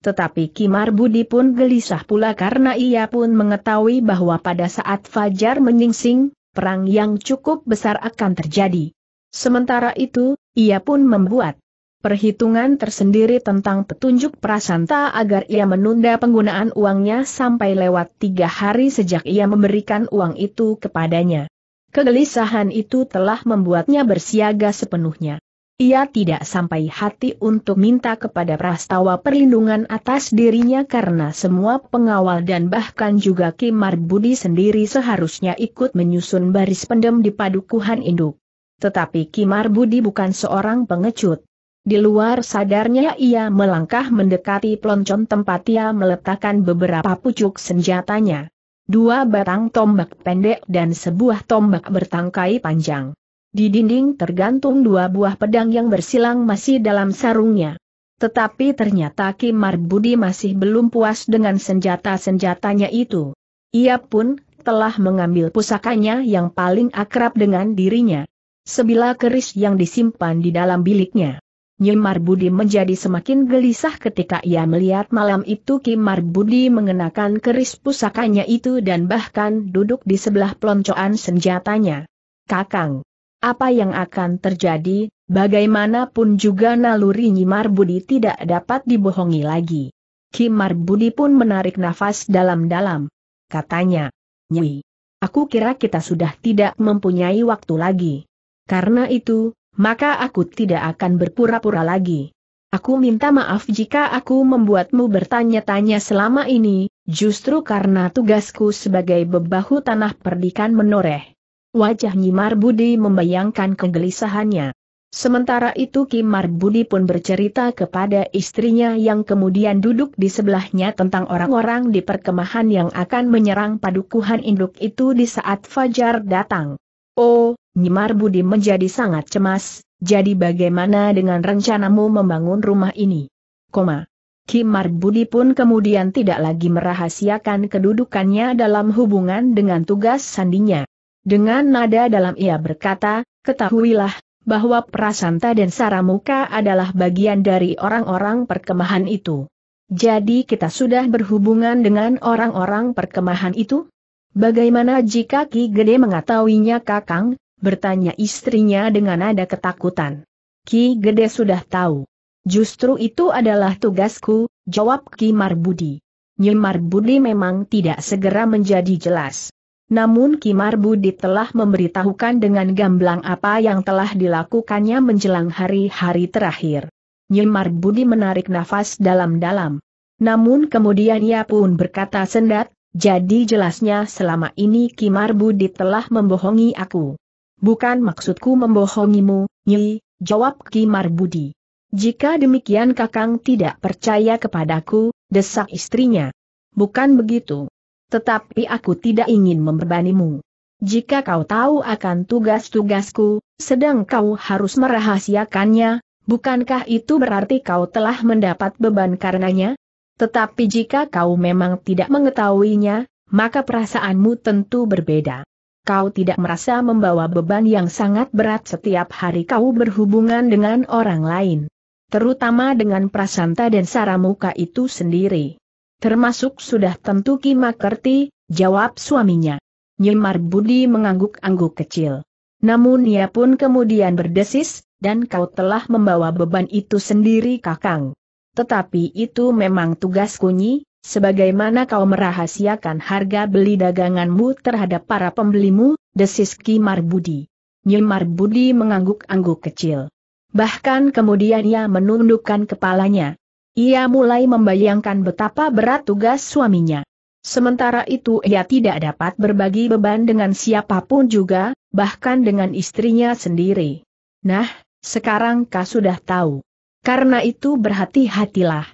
Tetapi Kimar Budi pun gelisah pula karena ia pun mengetahui bahwa pada saat Fajar menyingsing, perang yang cukup besar akan terjadi. Sementara itu, ia pun membuat perhitungan tersendiri tentang petunjuk Prasanta agar ia menunda penggunaan uangnya sampai lewat tiga hari sejak ia memberikan uang itu kepadanya. Kegelisahan itu telah membuatnya bersiaga sepenuhnya. Ia tidak sampai hati untuk minta kepada Prastawa perlindungan atas dirinya karena semua pengawal dan bahkan juga Kimar Budi sendiri seharusnya ikut menyusun baris pendem di padukuhan induk. Tetapi Kimar Budi bukan seorang pengecut. Di luar sadarnya ia melangkah mendekati peloncon tempat ia meletakkan beberapa pucuk senjatanya. Dua batang tombak pendek dan sebuah tombak bertangkai panjang. Di dinding tergantung dua buah pedang yang bersilang masih dalam sarungnya. Tetapi ternyata Ki Marbudi masih belum puas dengan senjata-senjatanya itu. Ia pun telah mengambil pusakanya yang paling akrab dengan dirinya. Sebilah keris yang disimpan di dalam biliknya. Nyimar Budi menjadi semakin gelisah ketika ia melihat malam itu Kimar Budi mengenakan keris pusakanya itu dan bahkan duduk di sebelah peloncoan senjatanya. Kakang, apa yang akan terjadi, bagaimanapun juga naluri Nyimar Budi tidak dapat dibohongi lagi. Kimar Budi pun menarik nafas dalam-dalam. Katanya, Nyi, aku kira kita sudah tidak mempunyai waktu lagi. Karena itu, maka aku tidak akan berpura-pura lagi. Aku minta maaf jika aku membuatmu bertanya-tanya selama ini, justru karena tugasku sebagai bebahu tanah perdikan menoreh. Wajah Nyimar Budi membayangkan kegelisahannya. Sementara itu Kimar Budi pun bercerita kepada istrinya yang kemudian duduk di sebelahnya tentang orang-orang di perkemahan yang akan menyerang padukuhan induk itu di saat Fajar datang. Oh, Nyimar Budi menjadi sangat cemas, jadi bagaimana dengan rencanamu membangun rumah ini? Koma. Kimar Budi pun kemudian tidak lagi merahasiakan kedudukannya dalam hubungan dengan tugas sandinya. Dengan nada dalam ia berkata, ketahuilah, bahwa Prasanta dan Saramuka adalah bagian dari orang-orang perkemahan itu. Jadi kita sudah berhubungan dengan orang-orang perkemahan itu? Bagaimana jika Ki Gede mengetahuinya Kakang? bertanya istrinya dengan nada ketakutan. Ki Gede sudah tahu. Justru itu adalah tugasku, jawab Ki Marbudi. Nyi Marbudi memang tidak segera menjadi jelas. Namun Ki Marbudi telah memberitahukan dengan gamblang apa yang telah dilakukannya menjelang hari-hari terakhir. Nyi Marbudi menarik nafas dalam-dalam. Namun kemudian ia pun berkata sendat, jadi jelasnya selama ini Ki Marbudi telah membohongi aku. Bukan maksudku membohongimu, Nyi, jawab Ki Marbudi. Jika demikian Kakang tidak percaya kepadaku, desak istrinya. Bukan begitu. Tetapi aku tidak ingin membebanimu. Jika kau tahu akan tugas-tugasku, sedang kau harus merahasiakannya, bukankah itu berarti kau telah mendapat beban karenanya? Tetapi jika kau memang tidak mengetahuinya, maka perasaanmu tentu berbeda kau tidak merasa membawa beban yang sangat berat setiap hari kau berhubungan dengan orang lain. Terutama dengan prasanta dan saramuka itu sendiri. Termasuk sudah tentu Kimakerti, jawab suaminya. Nyemar Budi mengangguk-angguk kecil. Namun ia pun kemudian berdesis, dan kau telah membawa beban itu sendiri kakang. Tetapi itu memang tugas nyi, Sebagaimana kau merahasiakan harga beli daganganmu terhadap para pembelimu, desis Ki Marbudi. Nyi Marbudi mengangguk-angguk kecil. Bahkan kemudian ia menundukkan kepalanya. Ia mulai membayangkan betapa berat tugas suaminya. Sementara itu ia tidak dapat berbagi beban dengan siapapun juga, bahkan dengan istrinya sendiri. Nah, sekarang kau sudah tahu. Karena itu berhati-hatilah.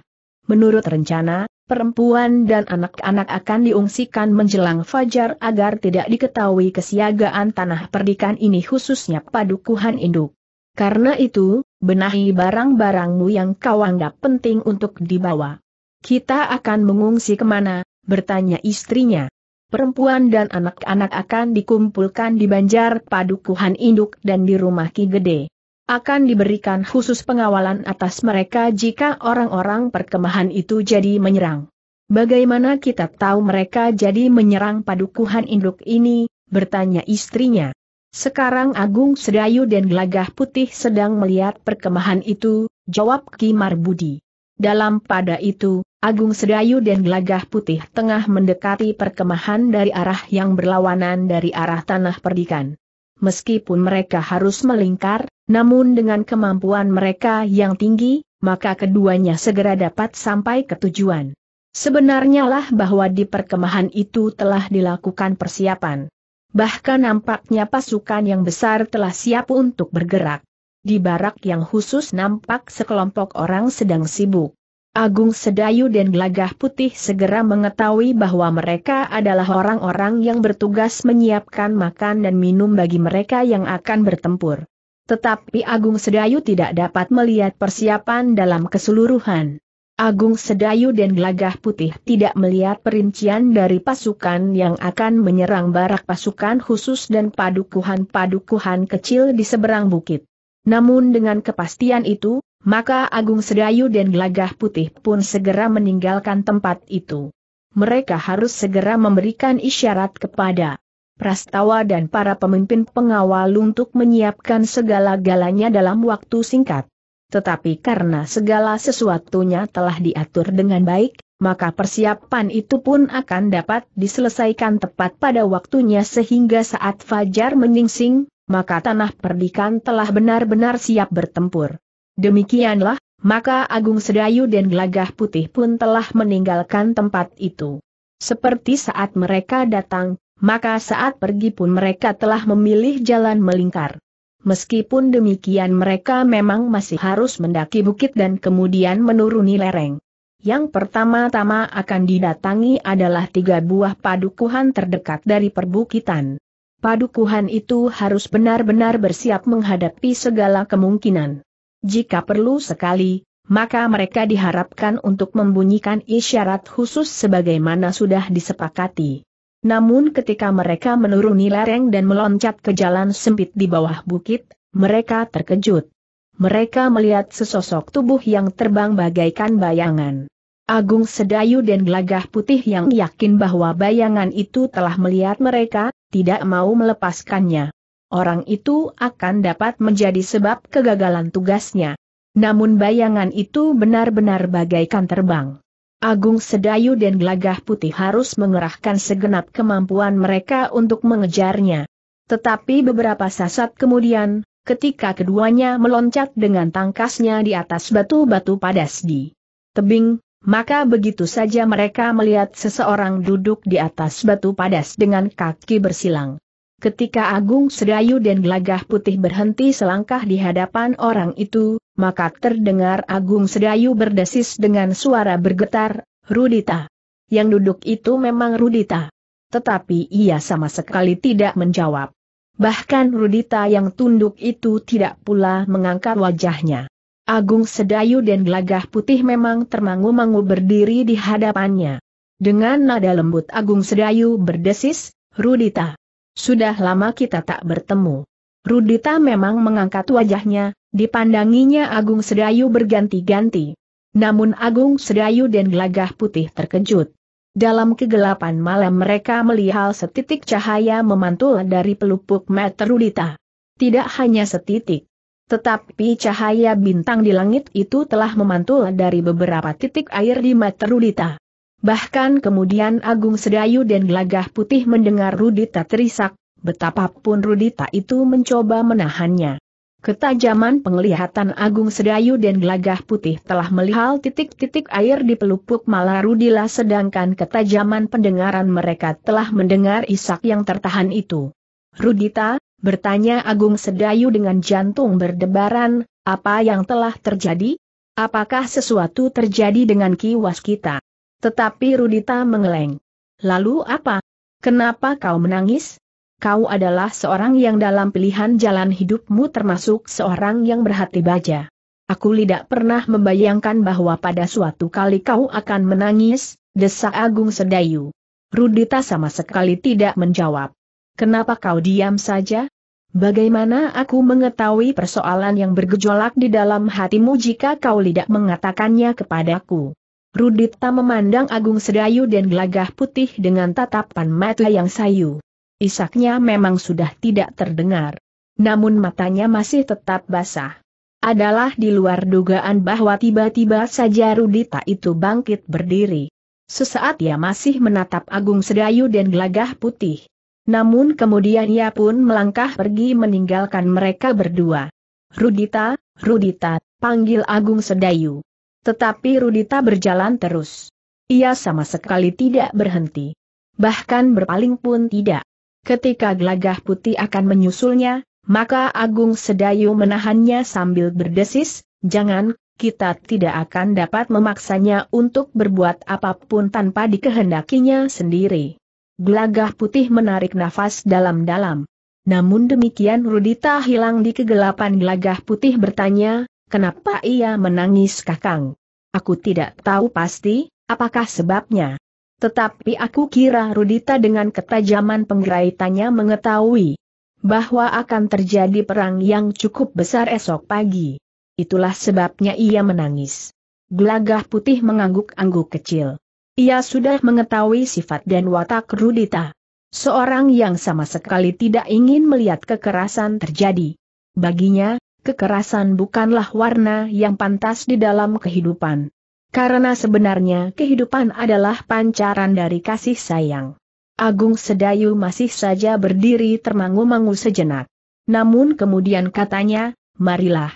Menurut rencana, perempuan dan anak-anak akan diungsikan menjelang fajar agar tidak diketahui kesiagaan tanah perdikan ini khususnya padukuhan induk. Karena itu, benahi barang-barangmu yang kau anggap penting untuk dibawa. Kita akan mengungsi kemana, bertanya istrinya. Perempuan dan anak-anak akan dikumpulkan di banjar padukuhan induk dan di rumah Ki Gede akan diberikan khusus pengawalan atas mereka jika orang-orang perkemahan itu jadi menyerang. Bagaimana kita tahu mereka jadi menyerang padukuhan induk ini, bertanya istrinya. Sekarang Agung Sedayu dan Gelagah Putih sedang melihat perkemahan itu, jawab Kimar Budi. Dalam pada itu, Agung Sedayu dan Gelagah Putih tengah mendekati perkemahan dari arah yang berlawanan dari arah Tanah Perdikan meskipun mereka harus melingkar, namun dengan kemampuan mereka yang tinggi, maka keduanya segera dapat sampai ke tujuan. Sebenarnya lah bahwa di perkemahan itu telah dilakukan persiapan. Bahkan nampaknya pasukan yang besar telah siap untuk bergerak. Di barak yang khusus nampak sekelompok orang sedang sibuk. Agung Sedayu dan Glagah Putih segera mengetahui bahwa mereka adalah orang-orang yang bertugas menyiapkan makan dan minum bagi mereka yang akan bertempur. Tetapi Agung Sedayu tidak dapat melihat persiapan dalam keseluruhan. Agung Sedayu dan Glagah Putih tidak melihat perincian dari pasukan yang akan menyerang barak pasukan khusus dan padukuhan-padukuhan kecil di seberang bukit. Namun dengan kepastian itu, maka Agung Sedayu dan Gelagah Putih pun segera meninggalkan tempat itu. Mereka harus segera memberikan isyarat kepada Prastawa dan para pemimpin pengawal untuk menyiapkan segala-galanya dalam waktu singkat. Tetapi karena segala sesuatunya telah diatur dengan baik, maka persiapan itu pun akan dapat diselesaikan tepat pada waktunya sehingga saat fajar menyingsing, maka tanah perdikan telah benar-benar siap bertempur. Demikianlah, maka Agung Sedayu dan Gelagah Putih pun telah meninggalkan tempat itu. Seperti saat mereka datang, maka saat pergi pun mereka telah memilih jalan melingkar. Meskipun demikian mereka memang masih harus mendaki bukit dan kemudian menuruni lereng. Yang pertama-tama akan didatangi adalah tiga buah padukuhan terdekat dari perbukitan. Padukuhan itu harus benar-benar bersiap menghadapi segala kemungkinan. Jika perlu sekali, maka mereka diharapkan untuk membunyikan isyarat khusus sebagaimana sudah disepakati. Namun ketika mereka menuruni lereng dan meloncat ke jalan sempit di bawah bukit, mereka terkejut. Mereka melihat sesosok tubuh yang terbang bagaikan bayangan. Agung Sedayu dan Gelagah Putih yang yakin bahwa bayangan itu telah melihat mereka, tidak mau melepaskannya orang itu akan dapat menjadi sebab kegagalan tugasnya. Namun bayangan itu benar-benar bagaikan terbang. Agung Sedayu dan Gelagah Putih harus mengerahkan segenap kemampuan mereka untuk mengejarnya. Tetapi beberapa sasat kemudian, ketika keduanya meloncat dengan tangkasnya di atas batu-batu padas di tebing, maka begitu saja mereka melihat seseorang duduk di atas batu padas dengan kaki bersilang. Ketika Agung Sedayu dan Gelagah Putih berhenti selangkah di hadapan orang itu, maka terdengar Agung Sedayu berdesis dengan suara bergetar, Rudita. Yang duduk itu memang Rudita. Tetapi ia sama sekali tidak menjawab. Bahkan Rudita yang tunduk itu tidak pula mengangkat wajahnya. Agung Sedayu dan Gelagah Putih memang termangu-mangu berdiri di hadapannya. Dengan nada lembut Agung Sedayu berdesis, Rudita. Sudah lama kita tak bertemu. Rudita memang mengangkat wajahnya, dipandanginya Agung Sedayu berganti-ganti. Namun Agung Sedayu dan Gelagah Putih terkejut. Dalam kegelapan malam mereka melihat setitik cahaya memantul dari pelupuk mata Rudita. Tidak hanya setitik. Tetapi cahaya bintang di langit itu telah memantul dari beberapa titik air di mata Rudita. Bahkan kemudian Agung Sedayu dan Gelagah Putih mendengar Rudita terisak, betapapun Rudita itu mencoba menahannya. Ketajaman penglihatan Agung Sedayu dan Gelagah Putih telah melihat titik-titik air di pelupuk malah Rudila sedangkan ketajaman pendengaran mereka telah mendengar isak yang tertahan itu. Rudita, bertanya Agung Sedayu dengan jantung berdebaran, apa yang telah terjadi? Apakah sesuatu terjadi dengan kiwas kita? Tetapi Rudita mengeleng. Lalu apa? Kenapa kau menangis? Kau adalah seorang yang dalam pilihan jalan hidupmu termasuk seorang yang berhati baja. Aku tidak pernah membayangkan bahwa pada suatu kali kau akan menangis, Desak Agung Sedayu. Rudita sama sekali tidak menjawab. Kenapa kau diam saja? Bagaimana aku mengetahui persoalan yang bergejolak di dalam hatimu jika kau tidak mengatakannya kepadaku? Rudita memandang Agung Sedayu dan gelagah putih dengan tatapan mata yang sayu. Isaknya memang sudah tidak terdengar. Namun matanya masih tetap basah. Adalah di luar dugaan bahwa tiba-tiba saja Rudita itu bangkit berdiri. Sesaat ia masih menatap Agung Sedayu dan gelagah putih. Namun kemudian ia pun melangkah pergi meninggalkan mereka berdua. Rudita, Rudita, panggil Agung Sedayu. Tetapi Rudita berjalan terus. Ia sama sekali tidak berhenti. Bahkan berpaling pun tidak. Ketika Glagah putih akan menyusulnya, maka Agung Sedayu menahannya sambil berdesis, jangan, kita tidak akan dapat memaksanya untuk berbuat apapun tanpa dikehendakinya sendiri. Glagah putih menarik nafas dalam-dalam. Namun demikian Rudita hilang di kegelapan Glagah putih bertanya, Kenapa ia menangis kakang? Aku tidak tahu pasti, apakah sebabnya. Tetapi aku kira Rudita dengan ketajaman penggeraitanya mengetahui bahwa akan terjadi perang yang cukup besar esok pagi. Itulah sebabnya ia menangis. Gelagah putih mengangguk-angguk kecil. Ia sudah mengetahui sifat dan watak Rudita. Seorang yang sama sekali tidak ingin melihat kekerasan terjadi. Baginya, kekerasan bukanlah warna yang pantas di dalam kehidupan. Karena sebenarnya kehidupan adalah pancaran dari kasih sayang. Agung Sedayu masih saja berdiri termangu-mangu sejenak. Namun kemudian katanya, marilah.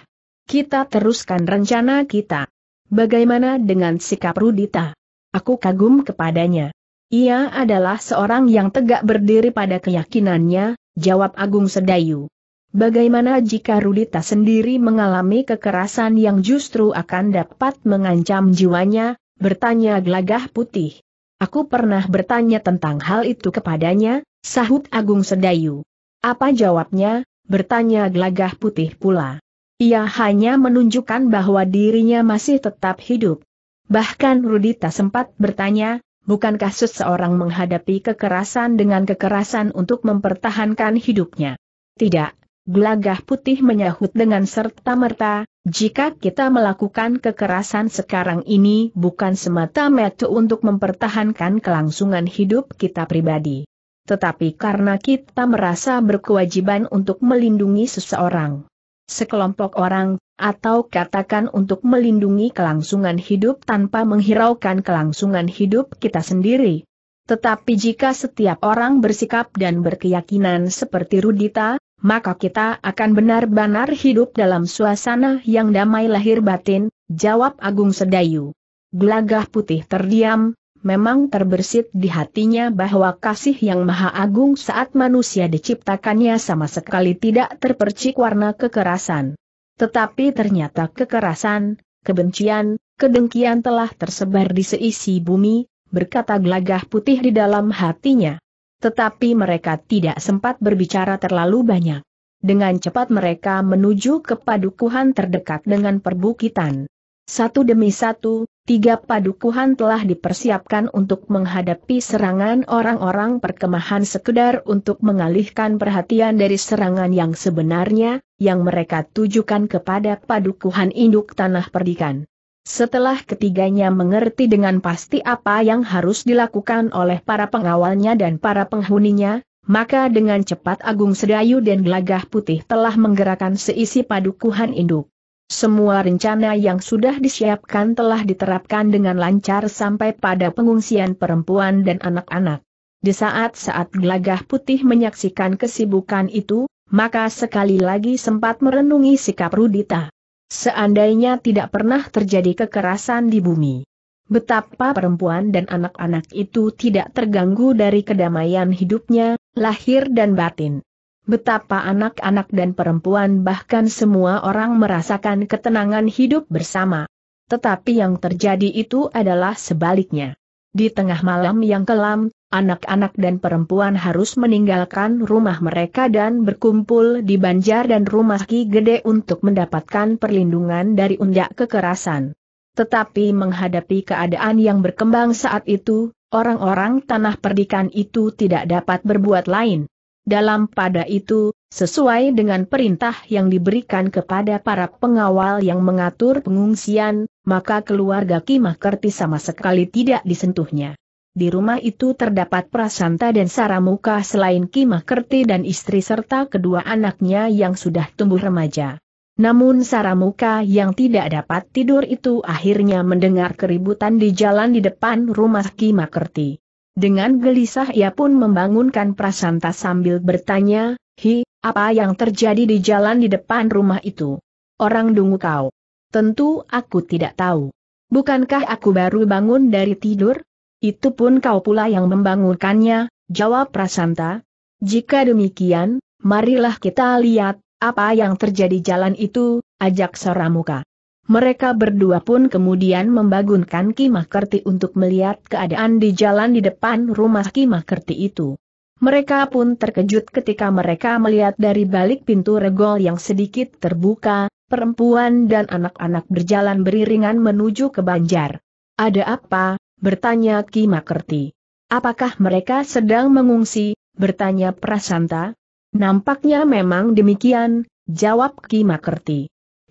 Kita teruskan rencana kita. Bagaimana dengan sikap Rudita? Aku kagum kepadanya. Ia adalah seorang yang tegak berdiri pada keyakinannya, jawab Agung Sedayu. Bagaimana jika Rudita sendiri mengalami kekerasan yang justru akan dapat mengancam jiwanya, bertanya gelagah putih. Aku pernah bertanya tentang hal itu kepadanya, sahut Agung Sedayu. Apa jawabnya, bertanya gelagah putih pula. Ia hanya menunjukkan bahwa dirinya masih tetap hidup. Bahkan Rudita sempat bertanya, bukankah seseorang menghadapi kekerasan dengan kekerasan untuk mempertahankan hidupnya? Tidak, Gelagah putih menyahut dengan serta-merta, jika kita melakukan kekerasan sekarang ini bukan semata-mata untuk mempertahankan kelangsungan hidup kita pribadi. Tetapi karena kita merasa berkewajiban untuk melindungi seseorang. Sekelompok orang, atau katakan untuk melindungi kelangsungan hidup tanpa menghiraukan kelangsungan hidup kita sendiri. Tetapi jika setiap orang bersikap dan berkeyakinan seperti Rudita, maka kita akan benar-benar hidup dalam suasana yang damai lahir batin, jawab Agung Sedayu. Gelagah putih terdiam, memang terbersit di hatinya bahwa kasih yang maha agung saat manusia diciptakannya sama sekali tidak terpercik warna kekerasan. Tetapi ternyata kekerasan, kebencian, kedengkian telah tersebar di seisi bumi, berkata gelagah putih di dalam hatinya. Tetapi mereka tidak sempat berbicara terlalu banyak. Dengan cepat mereka menuju ke padukuhan terdekat dengan perbukitan. Satu demi satu, tiga padukuhan telah dipersiapkan untuk menghadapi serangan orang-orang perkemahan sekedar untuk mengalihkan perhatian dari serangan yang sebenarnya, yang mereka tujukan kepada padukuhan induk tanah perdikan. Setelah ketiganya mengerti dengan pasti apa yang harus dilakukan oleh para pengawalnya dan para penghuninya, maka dengan cepat Agung Sedayu dan Gelagah Putih telah menggerakkan seisi padukuhan induk. Semua rencana yang sudah disiapkan telah diterapkan dengan lancar sampai pada pengungsian perempuan dan anak-anak. Di saat-saat Gelagah Putih menyaksikan kesibukan itu, maka sekali lagi sempat merenungi sikap Rudita. Seandainya tidak pernah terjadi kekerasan di bumi. Betapa perempuan dan anak-anak itu tidak terganggu dari kedamaian hidupnya, lahir dan batin. Betapa anak-anak dan perempuan bahkan semua orang merasakan ketenangan hidup bersama. Tetapi yang terjadi itu adalah sebaliknya. Di tengah malam yang kelam, anak-anak dan perempuan harus meninggalkan rumah mereka dan berkumpul di banjar dan rumah Ki Gede untuk mendapatkan perlindungan dari undak kekerasan. Tetapi menghadapi keadaan yang berkembang saat itu, orang-orang tanah perdikan itu tidak dapat berbuat lain. Dalam pada itu, sesuai dengan perintah yang diberikan kepada para pengawal yang mengatur pengungsian, maka keluarga Ki Mahkerti sama sekali tidak disentuhnya. Di rumah itu terdapat Prasanta dan Saramuka selain Kimah Kerti dan istri serta kedua anaknya yang sudah tumbuh remaja. Namun Saramuka yang tidak dapat tidur itu akhirnya mendengar keributan di jalan di depan rumah Kerti. Dengan gelisah ia pun membangunkan Prasanta sambil bertanya, Hi, apa yang terjadi di jalan di depan rumah itu? Orang dungu kau. Tentu aku tidak tahu. Bukankah aku baru bangun dari tidur? Itu pun kau pula yang membangunkannya, jawab Prasanta. Jika demikian, marilah kita lihat, apa yang terjadi jalan itu, ajak Saramuka. Mereka berdua pun kemudian membangunkan Kimakerti untuk melihat keadaan di jalan di depan rumah Kimakerti itu. Mereka pun terkejut ketika mereka melihat dari balik pintu regol yang sedikit terbuka, perempuan dan anak-anak berjalan beriringan menuju ke banjar. Ada apa, bertanya Ki Makerti. Apakah mereka sedang mengungsi, bertanya Prasanta? Nampaknya memang demikian, jawab Ki Makerti.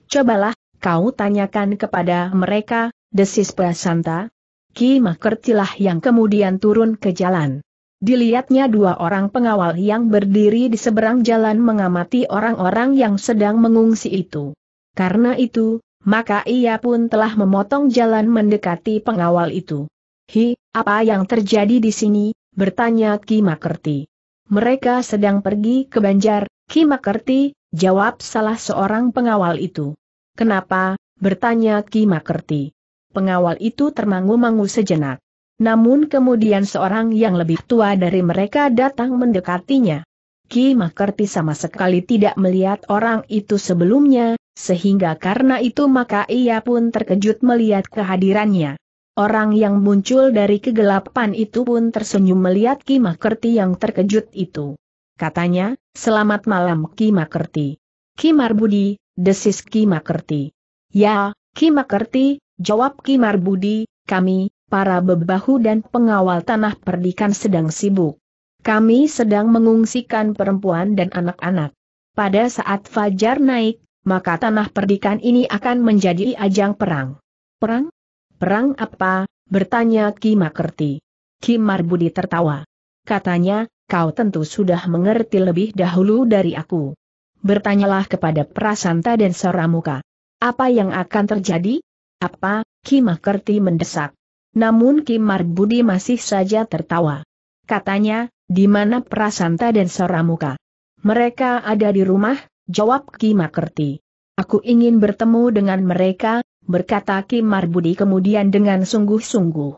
Cobalah, kau tanyakan kepada mereka, desis Prasanta. Ki Makertilah yang kemudian turun ke jalan. Dilihatnya dua orang pengawal yang berdiri di seberang jalan mengamati orang-orang yang sedang mengungsi itu. Karena itu, maka ia pun telah memotong jalan mendekati pengawal itu. Hi, apa yang terjadi di sini? bertanya Ki Makerti. Mereka sedang pergi ke Banjar, Ki Makerti, jawab salah seorang pengawal itu. Kenapa? bertanya Ki Makerti. Pengawal itu termangu-mangu sejenak. Namun kemudian seorang yang lebih tua dari mereka datang mendekatinya. Ki Makerti sama sekali tidak melihat orang itu sebelumnya, sehingga karena itu maka ia pun terkejut melihat kehadirannya. Orang yang muncul dari kegelapan itu pun tersenyum melihat Ki Makerti yang terkejut itu. Katanya, selamat malam Ki Makerti. Ki Marbudi, desis Ki Makerti. Ya, Ki Makerti, jawab Ki Marbudi, kami, para bebahu dan pengawal tanah perdikan sedang sibuk. Kami sedang mengungsikan perempuan dan anak-anak. Pada saat Fajar naik, maka tanah perdikan ini akan menjadi ajang perang. Perang? Perang apa? bertanya Ki Makerti. Ki Marbudi tertawa. Katanya, kau tentu sudah mengerti lebih dahulu dari aku. Bertanyalah kepada Prasanta dan Saramuka. Apa yang akan terjadi? Apa? Ki Makerti mendesak. Namun Ki Marbudi masih saja tertawa. Katanya, di mana Prasanta dan Saramuka? Mereka ada di rumah, jawab Ki Makerti. Aku ingin bertemu dengan mereka, berkata Kim Marbudi kemudian dengan sungguh-sungguh.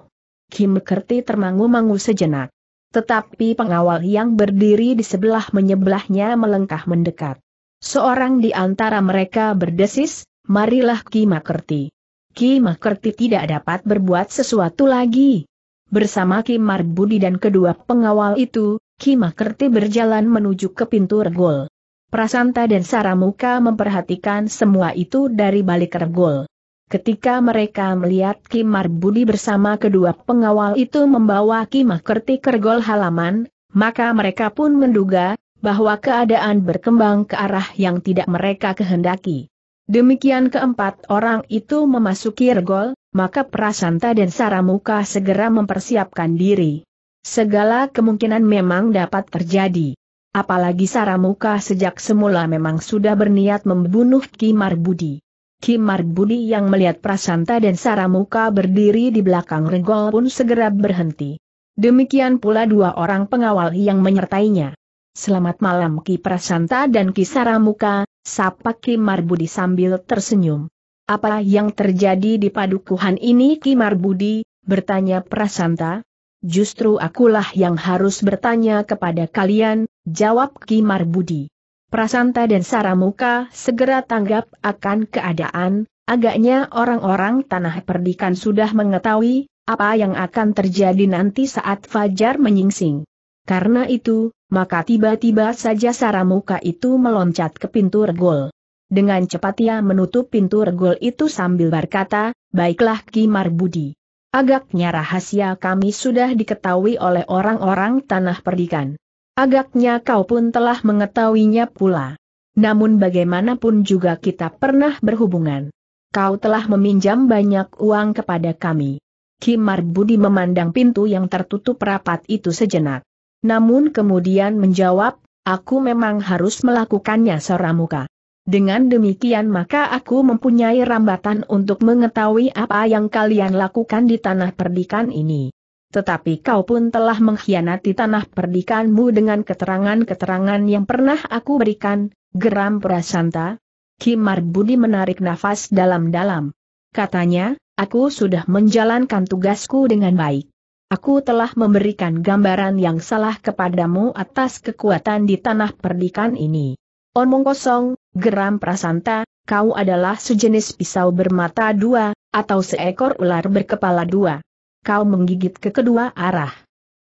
Kim Kerti termangu-mangu sejenak. Tetapi pengawal yang berdiri di sebelah menyebelahnya melengkah mendekat. Seorang di antara mereka berdesis, marilah Ki Makerti. Ki Makerti tidak dapat berbuat sesuatu lagi. Bersama Ki Marbudi dan kedua pengawal itu, Ki Makerti berjalan menuju ke pintu regol. Prasanta dan Saramuka memperhatikan semua itu dari balik regol. Ketika mereka melihat Kim Marbudi bersama kedua pengawal itu membawa Kim Akerti ke gol halaman, maka mereka pun menduga bahwa keadaan berkembang ke arah yang tidak mereka kehendaki. Demikian keempat orang itu memasuki regol, maka Prasanta dan Saramuka segera mempersiapkan diri. Segala kemungkinan memang dapat terjadi. Apalagi Saramuka sejak semula memang sudah berniat membunuh Kimar Budi. Kimar Budi yang melihat Prasanta dan Saramuka berdiri di belakang regol pun segera berhenti. Demikian pula dua orang pengawal yang menyertainya. Selamat malam Ki Prasanta dan Ki Saramuka, sapa Ki Marbudi sambil tersenyum. Apa yang terjadi di padukuhan ini Ki Marbudi, bertanya Prasanta, Justru akulah yang harus bertanya kepada kalian, jawab Kimar Budi. Prasanta dan Saramuka segera tanggap akan keadaan, agaknya orang-orang tanah perdikan sudah mengetahui apa yang akan terjadi nanti saat Fajar menyingsing. Karena itu, maka tiba-tiba saja Saramuka itu meloncat ke pintu regol. Dengan cepat ia menutup pintu regol itu sambil berkata, Baiklah Ki Marbudi. Agaknya rahasia kami sudah diketahui oleh orang-orang tanah perdikan. Agaknya kau pun telah mengetahuinya pula. Namun bagaimanapun juga kita pernah berhubungan. Kau telah meminjam banyak uang kepada kami. Kimar Budi memandang pintu yang tertutup rapat itu sejenak. Namun kemudian menjawab, aku memang harus melakukannya seramuka. Dengan demikian maka aku mempunyai rambatan untuk mengetahui apa yang kalian lakukan di tanah perdikan ini. Tetapi kau pun telah mengkhianati tanah perdikanmu dengan keterangan-keterangan yang pernah aku berikan, geram Prasanta. Kimar Budi menarik nafas dalam-dalam. Katanya, aku sudah menjalankan tugasku dengan baik. Aku telah memberikan gambaran yang salah kepadamu atas kekuatan di tanah perdikan ini. Omong kosong, geram prasanta, kau adalah sejenis pisau bermata dua, atau seekor ular berkepala dua kau menggigit ke kedua arah.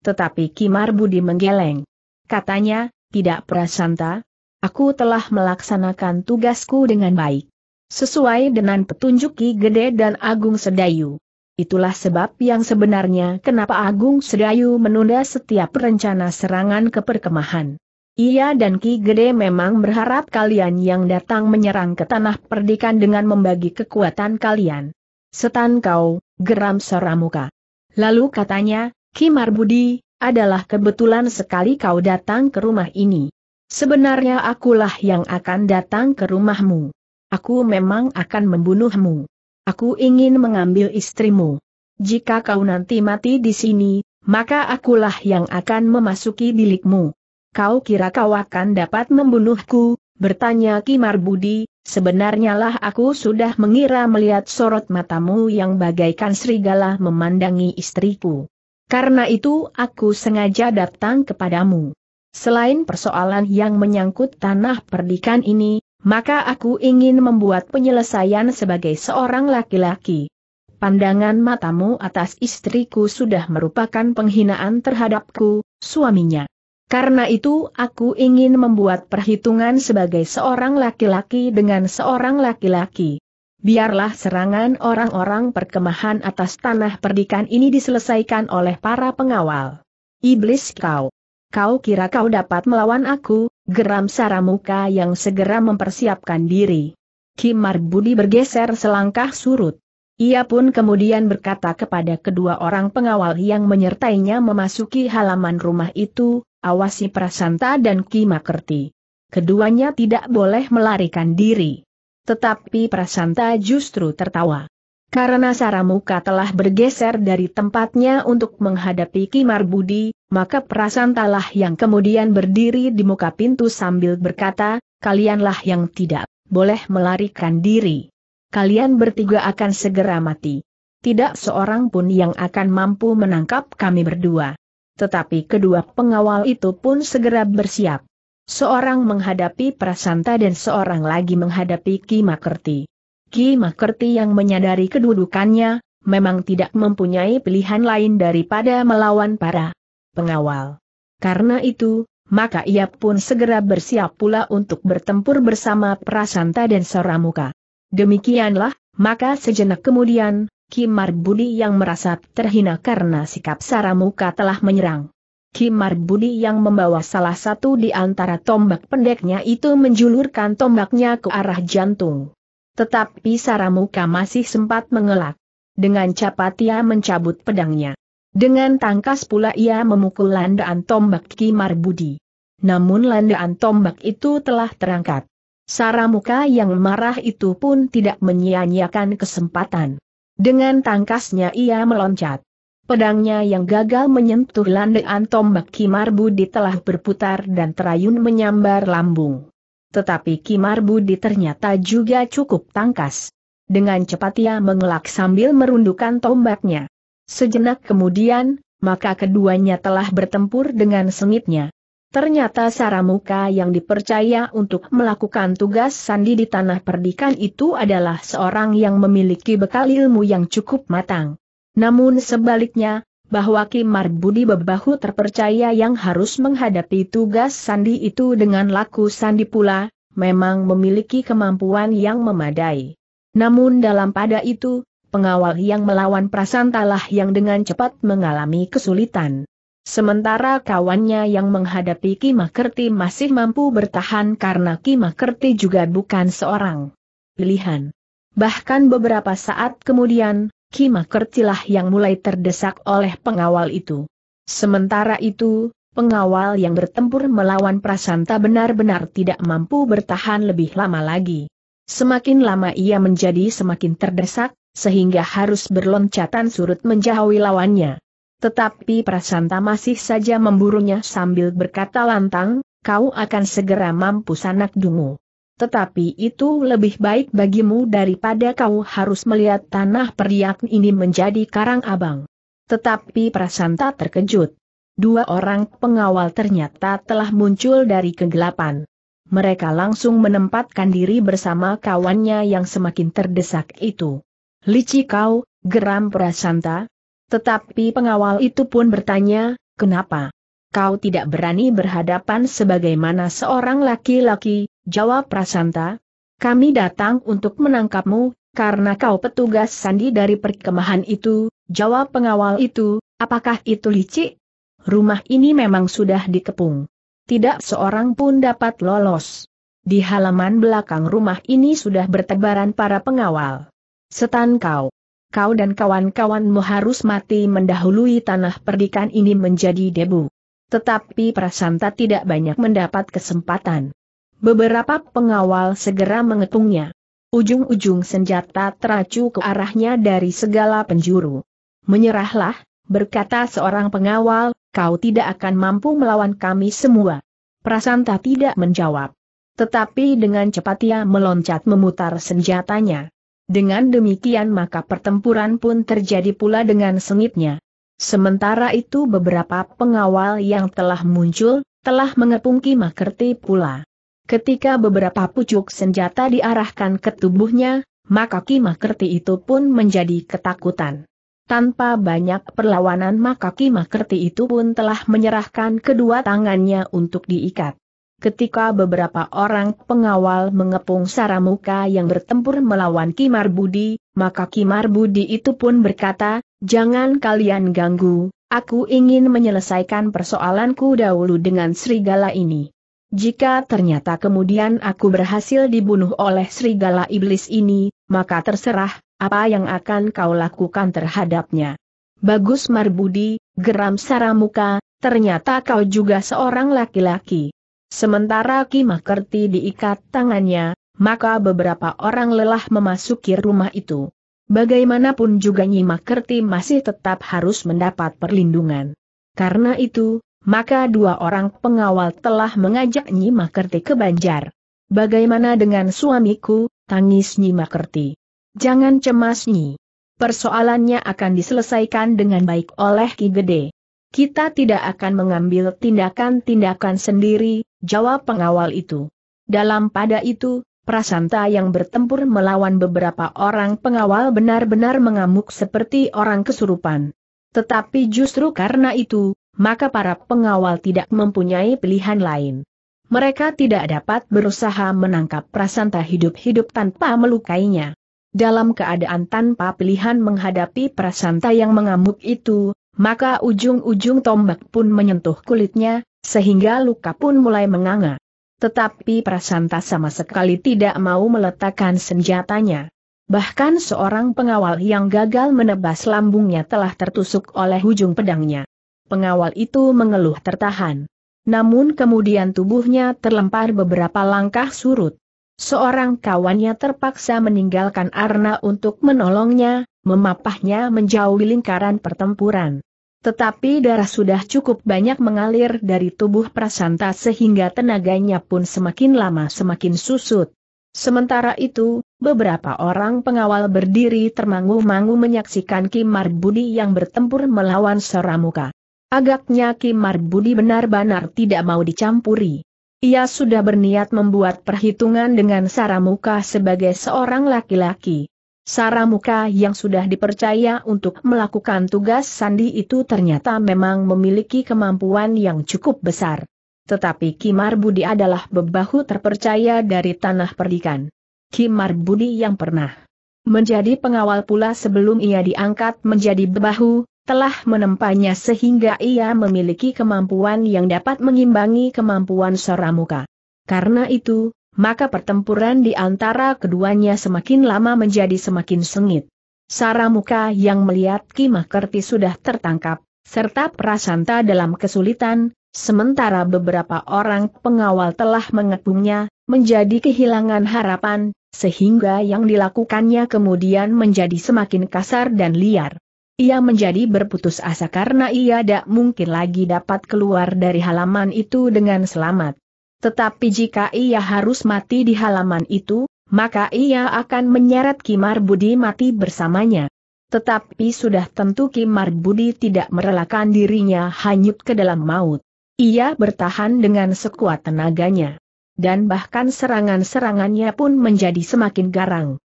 Tetapi Kimar Budi menggeleng. Katanya, tidak prasanta, aku telah melaksanakan tugasku dengan baik. Sesuai dengan petunjuk Ki Gede dan Agung Sedayu. Itulah sebab yang sebenarnya kenapa Agung Sedayu menunda setiap rencana serangan ke perkemahan. Ia dan Ki Gede memang berharap kalian yang datang menyerang ke tanah perdikan dengan membagi kekuatan kalian. Setan kau, geram Saramuka. Lalu katanya, Kimar Budi, adalah kebetulan sekali kau datang ke rumah ini. Sebenarnya akulah yang akan datang ke rumahmu. Aku memang akan membunuhmu. Aku ingin mengambil istrimu. Jika kau nanti mati di sini, maka akulah yang akan memasuki bilikmu. Kau kira kau akan dapat membunuhku? Bertanya Kimar Budi, Sebenarnya lah aku sudah mengira melihat sorot matamu yang bagaikan serigala memandangi istriku. Karena itu aku sengaja datang kepadamu. Selain persoalan yang menyangkut tanah perdikan ini, maka aku ingin membuat penyelesaian sebagai seorang laki-laki. Pandangan matamu atas istriku sudah merupakan penghinaan terhadapku, suaminya. Karena itu aku ingin membuat perhitungan sebagai seorang laki-laki dengan seorang laki-laki. Biarlah serangan orang-orang perkemahan atas tanah perdikan ini diselesaikan oleh para pengawal. Iblis kau. Kau kira kau dapat melawan aku, geram Saramuka yang segera mempersiapkan diri. Kimar Budi bergeser selangkah surut. Ia pun kemudian berkata kepada kedua orang pengawal yang menyertainya memasuki halaman rumah itu, awasi Prasanta dan Makerti. Keduanya tidak boleh melarikan diri. Tetapi Prasanta justru tertawa. Karena Saramuka telah bergeser dari tempatnya untuk menghadapi Kimar Budi, maka Prasantalah yang kemudian berdiri di muka pintu sambil berkata, kalianlah yang tidak boleh melarikan diri. Kalian bertiga akan segera mati. Tidak seorang pun yang akan mampu menangkap kami berdua tetapi kedua pengawal itu pun segera bersiap. Seorang menghadapi Prasanta dan seorang lagi menghadapi Ki Makerti. Ki Makerti yang menyadari kedudukannya, memang tidak mempunyai pilihan lain daripada melawan para pengawal. Karena itu, maka ia pun segera bersiap pula untuk bertempur bersama Prasanta dan Soramuka. Demikianlah, maka sejenak kemudian, Kim Budi yang merasa terhina karena sikap Saramuka telah menyerang. Kim Budi yang membawa salah satu di antara tombak pendeknya itu menjulurkan tombaknya ke arah jantung. Tetapi Saramuka masih sempat mengelak. Dengan cepat ia mencabut pedangnya. Dengan tangkas pula ia memukul landaan tombak Kim Budi. Namun landaan tombak itu telah terangkat. Saramuka yang marah itu pun tidak menyia-nyiakan kesempatan. Dengan tangkasnya ia meloncat. Pedangnya yang gagal menyentuh landean tombak Budi telah berputar dan terayun menyambar lambung. Tetapi Budi ternyata juga cukup tangkas. Dengan cepat ia mengelak sambil merundukkan tombaknya. Sejenak kemudian, maka keduanya telah bertempur dengan sengitnya. Ternyata Saramuka yang dipercaya untuk melakukan tugas sandi di tanah perdikan itu adalah seorang yang memiliki bekal ilmu yang cukup matang. Namun sebaliknya, bahwa Kimar Budi Bebahu terpercaya yang harus menghadapi tugas sandi itu dengan laku sandi pula, memang memiliki kemampuan yang memadai. Namun dalam pada itu, pengawal yang melawan Prasantalah yang dengan cepat mengalami kesulitan. Sementara kawannya yang menghadapi Kimakerti masih mampu bertahan karena Kimakerti juga bukan seorang pilihan. Bahkan beberapa saat kemudian, Kimakertilah yang mulai terdesak oleh pengawal itu. Sementara itu, pengawal yang bertempur melawan Prasanta benar-benar tidak mampu bertahan lebih lama lagi. Semakin lama ia menjadi semakin terdesak, sehingga harus berloncatan surut menjauhi lawannya. Tetapi Prasanta masih saja memburunya sambil berkata lantang, kau akan segera mampu anak dungu. Tetapi itu lebih baik bagimu daripada kau harus melihat tanah periak ini menjadi karang abang. Tetapi Prasanta terkejut. Dua orang pengawal ternyata telah muncul dari kegelapan. Mereka langsung menempatkan diri bersama kawannya yang semakin terdesak itu. Lici kau, geram Prasanta, tetapi pengawal itu pun bertanya, kenapa? Kau tidak berani berhadapan sebagaimana seorang laki-laki, jawab Prasanta. Kami datang untuk menangkapmu, karena kau petugas sandi dari perkemahan itu, jawab pengawal itu, apakah itu licik? Rumah ini memang sudah dikepung. Tidak seorang pun dapat lolos. Di halaman belakang rumah ini sudah bertebaran para pengawal. Setan kau kau dan kawan-kawanmu harus mati mendahului tanah perdikan ini menjadi debu. Tetapi Prasanta tidak banyak mendapat kesempatan. Beberapa pengawal segera mengepungnya. Ujung-ujung senjata teracu ke arahnya dari segala penjuru. Menyerahlah, berkata seorang pengawal, kau tidak akan mampu melawan kami semua. Prasanta tidak menjawab. Tetapi dengan cepat ia meloncat memutar senjatanya. Dengan demikian maka pertempuran pun terjadi pula dengan sengitnya. Sementara itu beberapa pengawal yang telah muncul, telah mengepung Makerti pula. Ketika beberapa pucuk senjata diarahkan ke tubuhnya, maka Ki Makerti itu pun menjadi ketakutan. Tanpa banyak perlawanan maka Ki Makerti itu pun telah menyerahkan kedua tangannya untuk diikat ketika beberapa orang pengawal mengepung Saramuka yang bertempur melawan Kimar Budi, maka Kimar Budi itu pun berkata, jangan kalian ganggu, aku ingin menyelesaikan persoalanku dahulu dengan serigala ini. Jika ternyata kemudian aku berhasil dibunuh oleh serigala iblis ini, maka terserah, apa yang akan kau lakukan terhadapnya. Bagus Marbudi, geram Saramuka, ternyata kau juga seorang laki-laki. Sementara Ki Makerti diikat tangannya, maka beberapa orang lelah memasuki rumah itu. Bagaimanapun juga Nyi Makerti masih tetap harus mendapat perlindungan. Karena itu, maka dua orang pengawal telah mengajak Nyi Makerti ke Banjar. Bagaimana dengan suamiku, tangis Nyi Makerti. Jangan cemas Nyi. Persoalannya akan diselesaikan dengan baik oleh Ki Gede. Kita tidak akan mengambil tindakan-tindakan sendiri, jawab pengawal itu. Dalam pada itu, Prasanta yang bertempur melawan beberapa orang pengawal benar-benar mengamuk seperti orang kesurupan. Tetapi justru karena itu, maka para pengawal tidak mempunyai pilihan lain. Mereka tidak dapat berusaha menangkap Prasanta hidup-hidup tanpa melukainya. Dalam keadaan tanpa pilihan menghadapi Prasanta yang mengamuk itu, maka ujung-ujung tombak pun menyentuh kulitnya, sehingga luka pun mulai menganga. Tetapi Prasanta sama sekali tidak mau meletakkan senjatanya. Bahkan seorang pengawal yang gagal menebas lambungnya telah tertusuk oleh ujung pedangnya. Pengawal itu mengeluh tertahan. Namun kemudian tubuhnya terlempar beberapa langkah surut. Seorang kawannya terpaksa meninggalkan Arna untuk menolongnya, memapahnya menjauhi lingkaran pertempuran. Tetapi darah sudah cukup banyak mengalir dari tubuh Prasanta sehingga tenaganya pun semakin lama semakin susut. Sementara itu, beberapa orang pengawal berdiri termangu-mangu menyaksikan Kimar Budi yang bertempur melawan Seramuka. Agaknya Kimar Budi benar-benar tidak mau dicampuri. Ia sudah berniat membuat perhitungan dengan Saramuka sebagai seorang laki-laki. Saramuka yang sudah dipercaya untuk melakukan tugas sandi itu ternyata memang memiliki kemampuan yang cukup besar. Tetapi Kimar Budi adalah bebahu terpercaya dari tanah perdikan. Kimar Budi yang pernah menjadi pengawal pula sebelum ia diangkat menjadi bebahu, telah menempanya sehingga ia memiliki kemampuan yang dapat mengimbangi kemampuan Soramuka. Karena itu, maka pertempuran di antara keduanya semakin lama menjadi semakin sengit. Saramuka yang melihat Kimakerti sudah tertangkap, serta Prasanta dalam kesulitan, sementara beberapa orang pengawal telah mengepungnya, menjadi kehilangan harapan, sehingga yang dilakukannya kemudian menjadi semakin kasar dan liar. Ia menjadi berputus asa karena ia tak mungkin lagi dapat keluar dari halaman itu dengan selamat. Tetapi jika ia harus mati di halaman itu, maka ia akan menyeret Kimar Budi mati bersamanya. Tetapi sudah tentu Kimar Budi tidak merelakan dirinya hanyut ke dalam maut. Ia bertahan dengan sekuat tenaganya. Dan bahkan serangan-serangannya pun menjadi semakin garang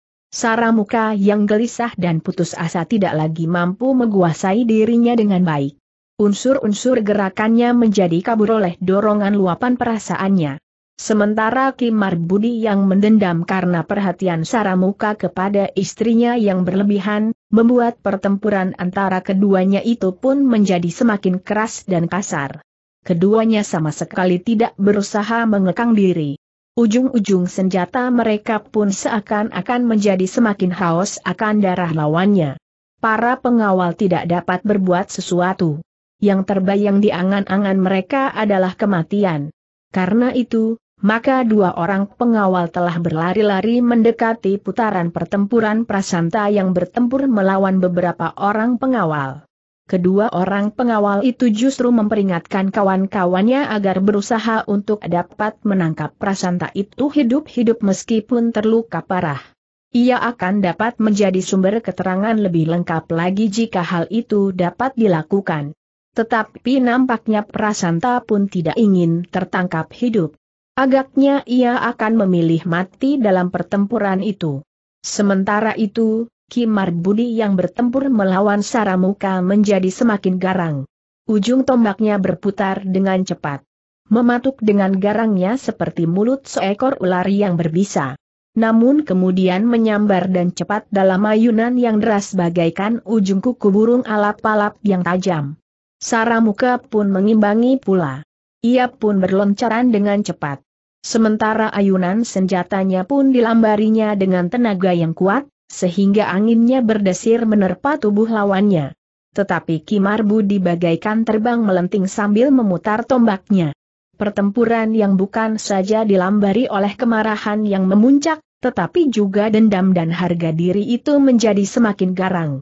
muka yang gelisah dan putus asa tidak lagi mampu menguasai dirinya dengan baik. Unsur-unsur gerakannya menjadi kabur oleh dorongan luapan perasaannya. Sementara Kim Marbudi yang mendendam karena perhatian Saramuka kepada istrinya yang berlebihan, membuat pertempuran antara keduanya itu pun menjadi semakin keras dan kasar. Keduanya sama sekali tidak berusaha mengekang diri ujung-ujung senjata mereka pun seakan-akan menjadi semakin haus akan darah lawannya. Para pengawal tidak dapat berbuat sesuatu. Yang terbayang di angan-angan mereka adalah kematian. Karena itu, maka dua orang pengawal telah berlari-lari mendekati putaran pertempuran Prasanta yang bertempur melawan beberapa orang pengawal kedua orang pengawal itu justru memperingatkan kawan-kawannya agar berusaha untuk dapat menangkap prasanta itu hidup-hidup meskipun terluka parah. Ia akan dapat menjadi sumber keterangan lebih lengkap lagi jika hal itu dapat dilakukan. Tetapi nampaknya prasanta pun tidak ingin tertangkap hidup. Agaknya ia akan memilih mati dalam pertempuran itu. Sementara itu, Kimar Budi yang bertempur melawan Saramuka menjadi semakin garang. Ujung tombaknya berputar dengan cepat. Mematuk dengan garangnya seperti mulut seekor ular yang berbisa. Namun kemudian menyambar dan cepat dalam ayunan yang deras bagaikan ujung kuku burung alap-alap yang tajam. Saramuka pun mengimbangi pula. Ia pun berloncaran dengan cepat. Sementara ayunan senjatanya pun dilambarinya dengan tenaga yang kuat, sehingga anginnya berdesir menerpa tubuh lawannya. Tetapi Kimarbu dibagaikan terbang melenting sambil memutar tombaknya. Pertempuran yang bukan saja dilambari oleh kemarahan yang memuncak, tetapi juga dendam dan harga diri itu menjadi semakin garang.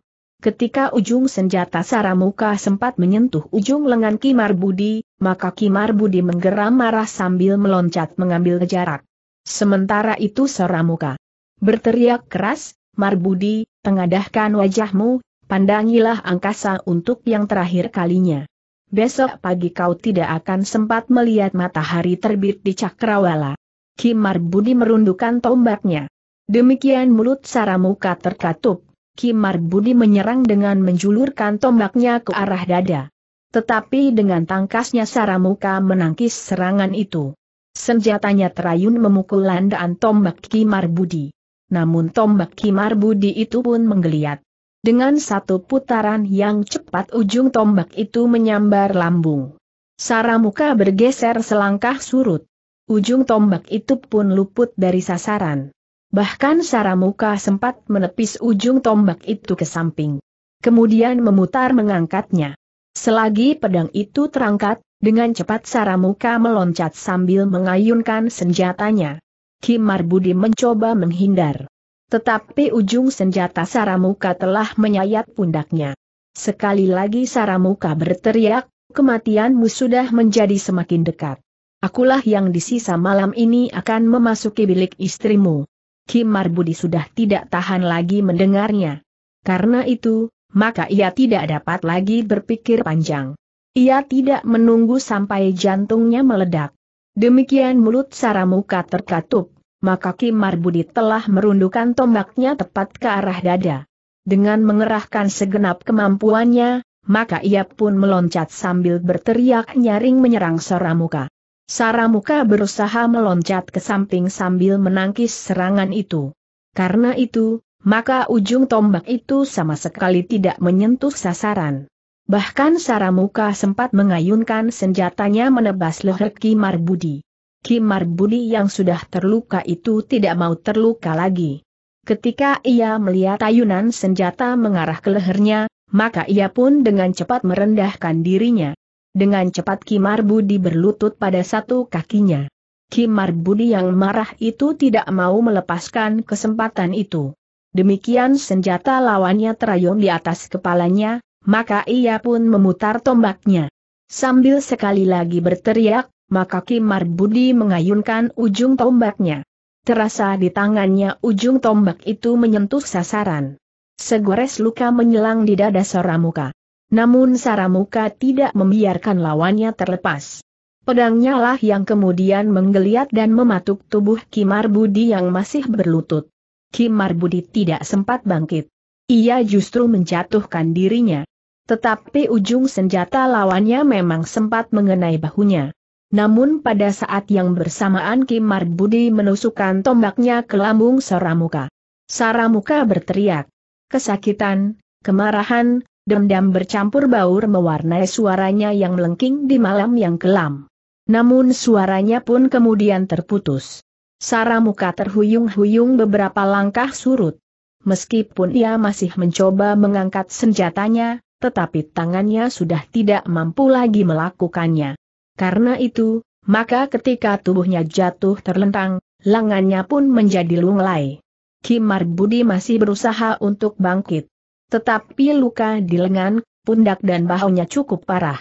Ketika ujung senjata Saramuka sempat menyentuh ujung lengan Kimar Budi, maka Kimar Budi menggeram marah sambil meloncat mengambil jarak. Sementara itu Saramuka berteriak keras, Marbudi, pengadahkan wajahmu, pandangilah angkasa untuk yang terakhir kalinya. Besok pagi kau tidak akan sempat melihat matahari terbit di Cakrawala. Ki Marbudi merundukkan tombaknya. Demikian mulut Saramuka terkatup, Ki Marbudi menyerang dengan menjulurkan tombaknya ke arah dada. Tetapi dengan tangkasnya Saramuka menangkis serangan itu. Senjatanya terayun memukul landaan tombak Ki Marbudi namun tombak Kimar Budi itu pun menggeliat. Dengan satu putaran yang cepat ujung tombak itu menyambar lambung. Saramuka bergeser selangkah surut. Ujung tombak itu pun luput dari sasaran. Bahkan Saramuka sempat menepis ujung tombak itu ke samping. Kemudian memutar mengangkatnya. Selagi pedang itu terangkat, dengan cepat Saramuka meloncat sambil mengayunkan senjatanya. Kimar Budi mencoba menghindar. Tetapi ujung senjata Saramuka telah menyayat pundaknya. Sekali lagi Saramuka berteriak, kematianmu sudah menjadi semakin dekat. Akulah yang di sisa malam ini akan memasuki bilik istrimu. Kimar Budi sudah tidak tahan lagi mendengarnya. Karena itu, maka ia tidak dapat lagi berpikir panjang. Ia tidak menunggu sampai jantungnya meledak. Demikian mulut Saramuka terkatup, maka Kim Marbudi telah merundukkan tombaknya tepat ke arah dada. Dengan mengerahkan segenap kemampuannya, maka ia pun meloncat sambil berteriak nyaring menyerang Saramuka. Saramuka berusaha meloncat ke samping sambil menangkis serangan itu. Karena itu, maka ujung tombak itu sama sekali tidak menyentuh sasaran. Bahkan Saramuka sempat mengayunkan senjatanya menebas leher Kimar Budi. Kimar Budi yang sudah terluka itu tidak mau terluka lagi. Ketika ia melihat ayunan senjata mengarah ke lehernya, maka ia pun dengan cepat merendahkan dirinya. Dengan cepat Kimar Budi berlutut pada satu kakinya. Kimar Budi yang marah itu tidak mau melepaskan kesempatan itu. Demikian senjata lawannya terayun di atas kepalanya, maka ia pun memutar tombaknya. Sambil sekali lagi berteriak, maka Kimar Budi mengayunkan ujung tombaknya. Terasa di tangannya ujung tombak itu menyentuh sasaran. Segores luka menyelang di dada Saramuka. Namun Saramuka tidak membiarkan lawannya terlepas. Pedangnya lah yang kemudian menggeliat dan mematuk tubuh Kimar Budi yang masih berlutut. Kimar Budi tidak sempat bangkit. Ia justru menjatuhkan dirinya. Tetapi ujung senjata lawannya memang sempat mengenai bahunya. Namun pada saat yang bersamaan Kim Marbudi menusukkan tombaknya ke lambung Saramuka. Saramuka berteriak. Kesakitan, kemarahan, dendam bercampur baur mewarnai suaranya yang melengking di malam yang kelam. Namun suaranya pun kemudian terputus. Saramuka terhuyung-huyung beberapa langkah surut. Meskipun ia masih mencoba mengangkat senjatanya, tetapi tangannya sudah tidak mampu lagi melakukannya. Karena itu, maka ketika tubuhnya jatuh terlentang, lengannya pun menjadi lunglai. Kimar Budi masih berusaha untuk bangkit. Tetapi luka di lengan, pundak dan bahunya cukup parah.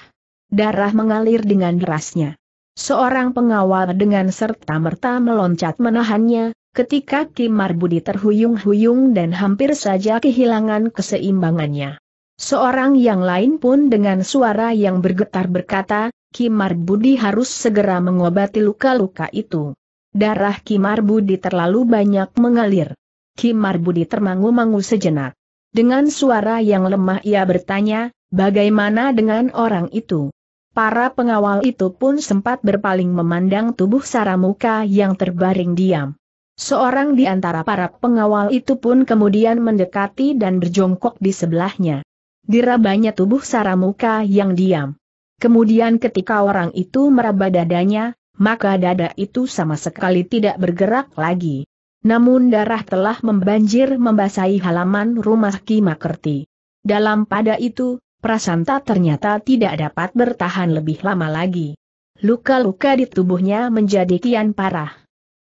Darah mengalir dengan derasnya. Seorang pengawal dengan serta-merta meloncat menahannya, ketika Kimar Budi terhuyung-huyung dan hampir saja kehilangan keseimbangannya. Seorang yang lain pun dengan suara yang bergetar berkata, Kimar Budi harus segera mengobati luka-luka itu. Darah Kimar Budi terlalu banyak mengalir. Kimar Budi termangu-mangu sejenak. Dengan suara yang lemah ia bertanya, bagaimana dengan orang itu? Para pengawal itu pun sempat berpaling memandang tubuh Saramuka yang terbaring diam. Seorang di antara para pengawal itu pun kemudian mendekati dan berjongkok di sebelahnya. Dirabanya tubuh Saramuka yang diam. Kemudian ketika orang itu meraba dadanya, maka dada itu sama sekali tidak bergerak lagi. Namun darah telah membanjir membasahi halaman rumah Ki Makerti. Dalam pada itu, Prasanta ternyata tidak dapat bertahan lebih lama lagi. Luka-luka di tubuhnya menjadi kian parah.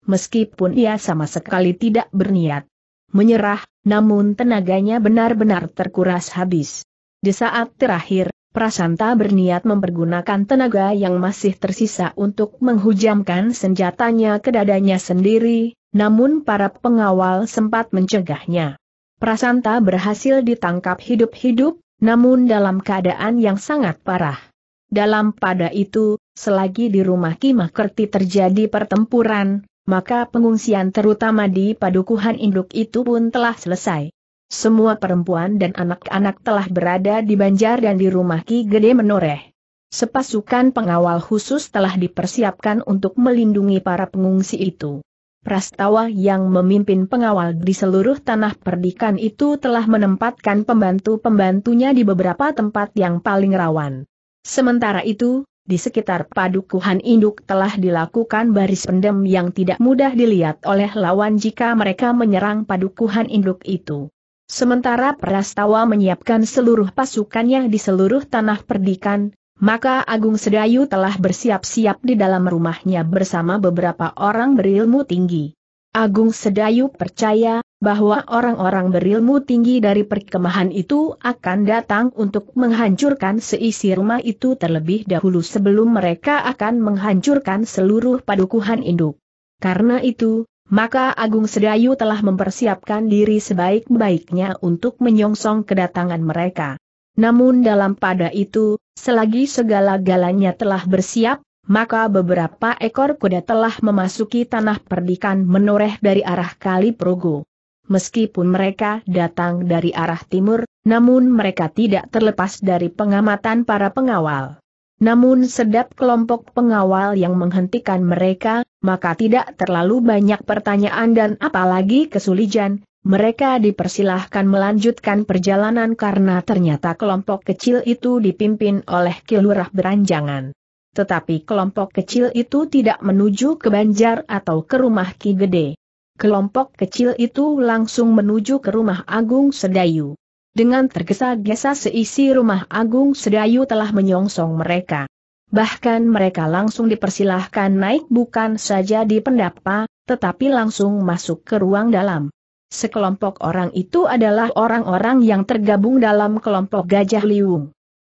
Meskipun ia sama sekali tidak berniat menyerah, namun tenaganya benar-benar terkuras habis. Di saat terakhir, Prasanta berniat mempergunakan tenaga yang masih tersisa untuk menghujamkan senjatanya ke dadanya sendiri, namun para pengawal sempat mencegahnya. Prasanta berhasil ditangkap hidup-hidup, namun dalam keadaan yang sangat parah. Dalam pada itu, selagi di rumah Kimakerti terjadi pertempuran, maka pengungsian terutama di padukuhan induk itu pun telah selesai. Semua perempuan dan anak-anak telah berada di banjar dan di rumah Ki Gede Menoreh. Sepasukan pengawal khusus telah dipersiapkan untuk melindungi para pengungsi itu. Prastawa yang memimpin pengawal di seluruh tanah perdikan itu telah menempatkan pembantu-pembantunya di beberapa tempat yang paling rawan. Sementara itu, di sekitar padukuhan induk telah dilakukan baris pendem yang tidak mudah dilihat oleh lawan jika mereka menyerang padukuhan induk itu. Sementara Prastawa menyiapkan seluruh pasukannya di seluruh tanah perdikan, maka Agung Sedayu telah bersiap-siap di dalam rumahnya bersama beberapa orang berilmu tinggi. Agung Sedayu percaya bahwa orang-orang berilmu tinggi dari perkemahan itu akan datang untuk menghancurkan seisi rumah itu terlebih dahulu sebelum mereka akan menghancurkan seluruh padukuhan induk. Karena itu, maka Agung Sedayu telah mempersiapkan diri sebaik-baiknya untuk menyongsong kedatangan mereka. Namun dalam pada itu, selagi segala-galanya telah bersiap, maka beberapa ekor kuda telah memasuki tanah perdikan menoreh dari arah Kali Progo. Meskipun mereka datang dari arah timur, namun mereka tidak terlepas dari pengamatan para pengawal. Namun sedap kelompok pengawal yang menghentikan mereka, maka tidak terlalu banyak pertanyaan dan apalagi kesulitan, mereka dipersilahkan melanjutkan perjalanan karena ternyata kelompok kecil itu dipimpin oleh Kilurah Beranjangan. Tetapi kelompok kecil itu tidak menuju ke Banjar atau ke rumah Ki Gede. Kelompok kecil itu langsung menuju ke rumah Agung Sedayu. Dengan tergesa-gesa seisi rumah Agung Sedayu telah menyongsong mereka. Bahkan mereka langsung dipersilahkan naik bukan saja di pendapa, tetapi langsung masuk ke ruang dalam. Sekelompok orang itu adalah orang-orang yang tergabung dalam kelompok Gajah Liung.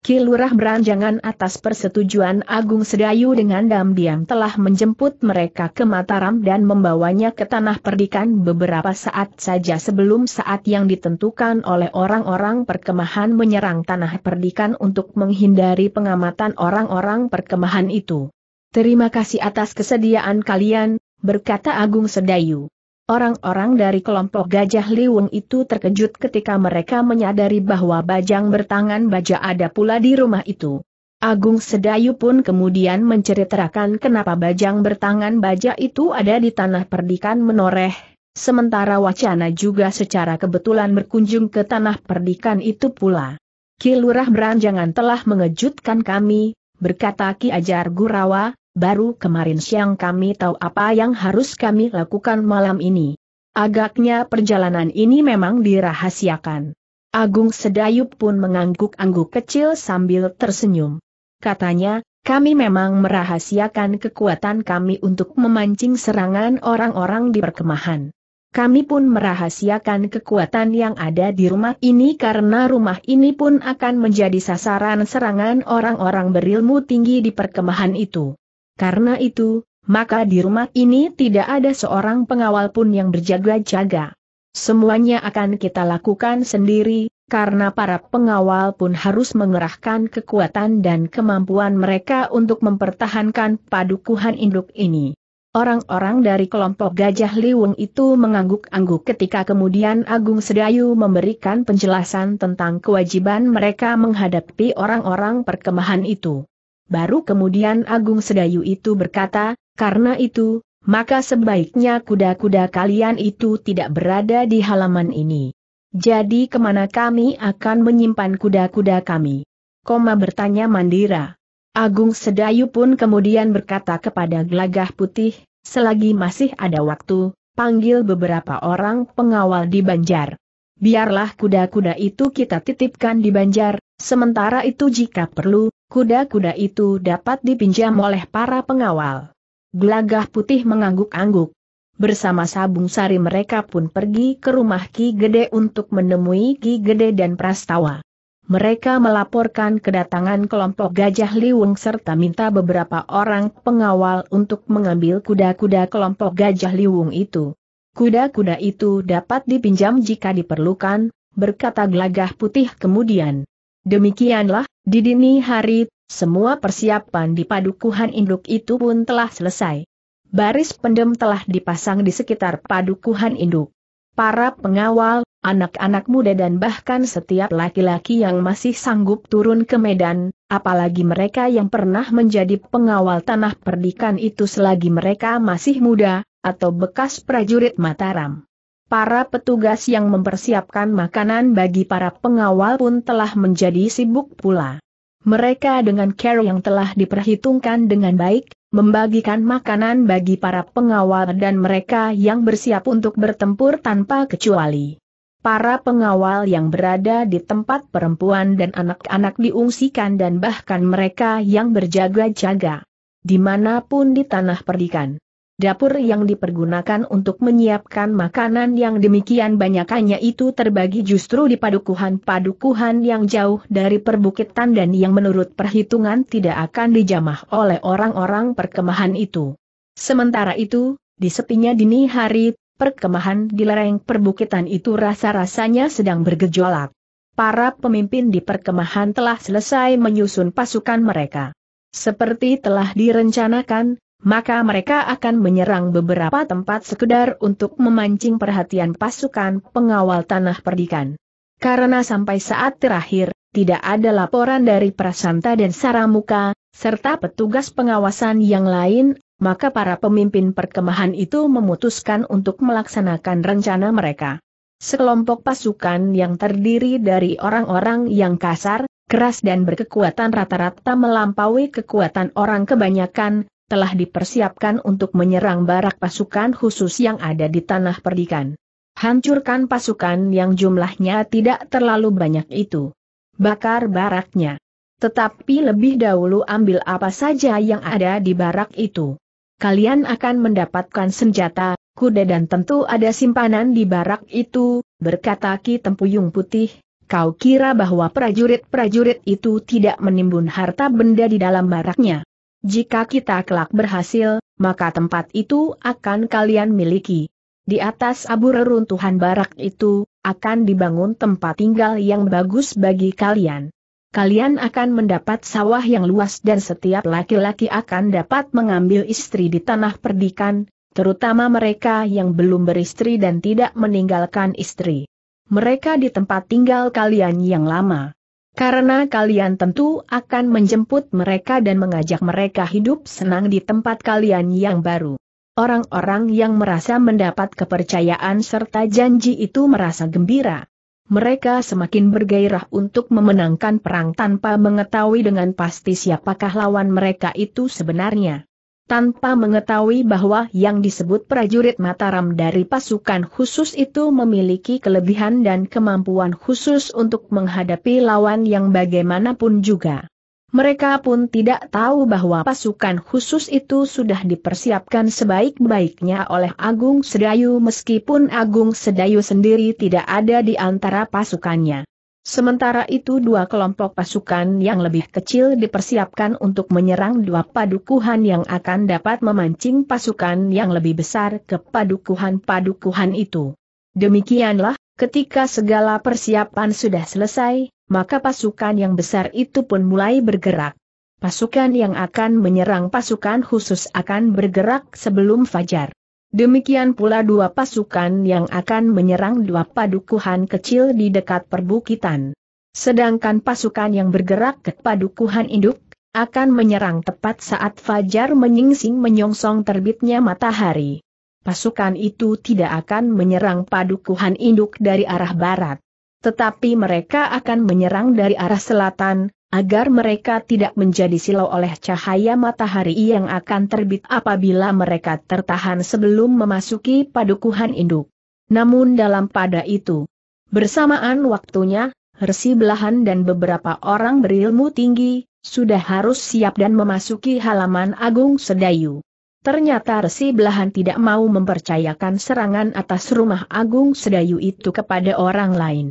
Kilurah Beranjangan atas persetujuan Agung Sedayu dengan diam-diam telah menjemput mereka ke Mataram dan membawanya ke Tanah Perdikan beberapa saat saja sebelum saat yang ditentukan oleh orang-orang perkemahan menyerang Tanah Perdikan untuk menghindari pengamatan orang-orang perkemahan itu. Terima kasih atas kesediaan kalian, berkata Agung Sedayu. Orang-orang dari kelompok Gajah Liwung itu terkejut ketika mereka menyadari bahwa bajang bertangan baja ada pula di rumah itu. Agung Sedayu pun kemudian menceritakan kenapa bajang bertangan baja itu ada di tanah perdikan menoreh, sementara wacana juga secara kebetulan berkunjung ke tanah perdikan itu pula. Kilurah Beranjangan telah mengejutkan kami, berkata Ki Ajar Gurawa, baru kemarin siang kami tahu apa yang harus kami lakukan malam ini. Agaknya perjalanan ini memang dirahasiakan. Agung Sedayup pun mengangguk-angguk kecil sambil tersenyum. Katanya, kami memang merahasiakan kekuatan kami untuk memancing serangan orang-orang di perkemahan. Kami pun merahasiakan kekuatan yang ada di rumah ini karena rumah ini pun akan menjadi sasaran serangan orang-orang berilmu tinggi di perkemahan itu. Karena itu, maka di rumah ini tidak ada seorang pengawal pun yang berjaga-jaga. Semuanya akan kita lakukan sendiri, karena para pengawal pun harus mengerahkan kekuatan dan kemampuan mereka untuk mempertahankan padukuhan induk ini. Orang-orang dari kelompok Gajah Liwung itu mengangguk-angguk ketika kemudian Agung Sedayu memberikan penjelasan tentang kewajiban mereka menghadapi orang-orang perkemahan itu. Baru kemudian Agung Sedayu itu berkata, karena itu, maka sebaiknya kuda-kuda kalian itu tidak berada di halaman ini. Jadi kemana kami akan menyimpan kuda-kuda kami? Koma bertanya Mandira. Agung Sedayu pun kemudian berkata kepada Glagah Putih, selagi masih ada waktu, panggil beberapa orang pengawal di Banjar. Biarlah kuda-kuda itu kita titipkan di Banjar, Sementara itu jika perlu, kuda-kuda itu dapat dipinjam oleh para pengawal. Gelagah putih mengangguk-angguk. Bersama Sabung Sari mereka pun pergi ke rumah Ki Gede untuk menemui Ki Gede dan Prastawa. Mereka melaporkan kedatangan kelompok Gajah Liwung serta minta beberapa orang pengawal untuk mengambil kuda-kuda kelompok Gajah Liwung itu. Kuda-kuda itu dapat dipinjam jika diperlukan, berkata Gelagah Putih kemudian. Demikianlah, di dini hari, semua persiapan di padukuhan induk itu pun telah selesai. Baris pendem telah dipasang di sekitar padukuhan induk. Para pengawal, anak-anak muda dan bahkan setiap laki-laki yang masih sanggup turun ke medan, apalagi mereka yang pernah menjadi pengawal tanah perdikan itu selagi mereka masih muda, atau bekas prajurit Mataram. Para petugas yang mempersiapkan makanan bagi para pengawal pun telah menjadi sibuk pula. Mereka dengan care yang telah diperhitungkan dengan baik, membagikan makanan bagi para pengawal dan mereka yang bersiap untuk bertempur tanpa kecuali. Para pengawal yang berada di tempat perempuan dan anak-anak diungsikan dan bahkan mereka yang berjaga-jaga. Dimanapun di tanah perdikan. Dapur yang dipergunakan untuk menyiapkan makanan yang demikian banyaknya itu terbagi justru di padukuhan-padukuhan yang jauh dari perbukitan dan yang menurut perhitungan tidak akan dijamah oleh orang-orang perkemahan itu. Sementara itu, di sepinya dini hari, perkemahan di lereng perbukitan itu rasa-rasanya sedang bergejolak. Para pemimpin di perkemahan telah selesai menyusun pasukan mereka. Seperti telah direncanakan, maka mereka akan menyerang beberapa tempat sekedar untuk memancing perhatian pasukan pengawal tanah perdikan. Karena sampai saat terakhir, tidak ada laporan dari Prasanta dan Saramuka, serta petugas pengawasan yang lain, maka para pemimpin perkemahan itu memutuskan untuk melaksanakan rencana mereka. Sekelompok pasukan yang terdiri dari orang-orang yang kasar, keras dan berkekuatan rata-rata melampaui kekuatan orang kebanyakan, telah dipersiapkan untuk menyerang barak pasukan khusus yang ada di tanah perdikan. Hancurkan pasukan yang jumlahnya tidak terlalu banyak itu. Bakar baraknya. Tetapi lebih dahulu ambil apa saja yang ada di barak itu. Kalian akan mendapatkan senjata, kuda dan tentu ada simpanan di barak itu, berkata Ki Tempuyung Putih, kau kira bahwa prajurit-prajurit itu tidak menimbun harta benda di dalam baraknya. Jika kita kelak berhasil, maka tempat itu akan kalian miliki. Di atas abu reruntuhan barak itu, akan dibangun tempat tinggal yang bagus bagi kalian. Kalian akan mendapat sawah yang luas dan setiap laki-laki akan dapat mengambil istri di tanah perdikan, terutama mereka yang belum beristri dan tidak meninggalkan istri. Mereka di tempat tinggal kalian yang lama karena kalian tentu akan menjemput mereka dan mengajak mereka hidup senang di tempat kalian yang baru. Orang-orang yang merasa mendapat kepercayaan serta janji itu merasa gembira. Mereka semakin bergairah untuk memenangkan perang tanpa mengetahui dengan pasti siapakah lawan mereka itu sebenarnya tanpa mengetahui bahwa yang disebut prajurit Mataram dari pasukan khusus itu memiliki kelebihan dan kemampuan khusus untuk menghadapi lawan yang bagaimanapun juga. Mereka pun tidak tahu bahwa pasukan khusus itu sudah dipersiapkan sebaik-baiknya oleh Agung Sedayu meskipun Agung Sedayu sendiri tidak ada di antara pasukannya. Sementara itu dua kelompok pasukan yang lebih kecil dipersiapkan untuk menyerang dua padukuhan yang akan dapat memancing pasukan yang lebih besar ke padukuhan-padukuhan itu. Demikianlah, ketika segala persiapan sudah selesai, maka pasukan yang besar itu pun mulai bergerak. Pasukan yang akan menyerang pasukan khusus akan bergerak sebelum fajar. Demikian pula dua pasukan yang akan menyerang dua padukuhan kecil di dekat perbukitan. Sedangkan pasukan yang bergerak ke padukuhan induk, akan menyerang tepat saat fajar menyingsing menyongsong terbitnya matahari. Pasukan itu tidak akan menyerang padukuhan induk dari arah barat. Tetapi mereka akan menyerang dari arah selatan, agar mereka tidak menjadi silau oleh cahaya matahari yang akan terbit apabila mereka tertahan sebelum memasuki padukuhan induk. Namun dalam pada itu, bersamaan waktunya, resi belahan dan beberapa orang berilmu tinggi, sudah harus siap dan memasuki halaman Agung Sedayu. Ternyata Resi Belahan tidak mau mempercayakan serangan atas rumah Agung Sedayu itu kepada orang lain.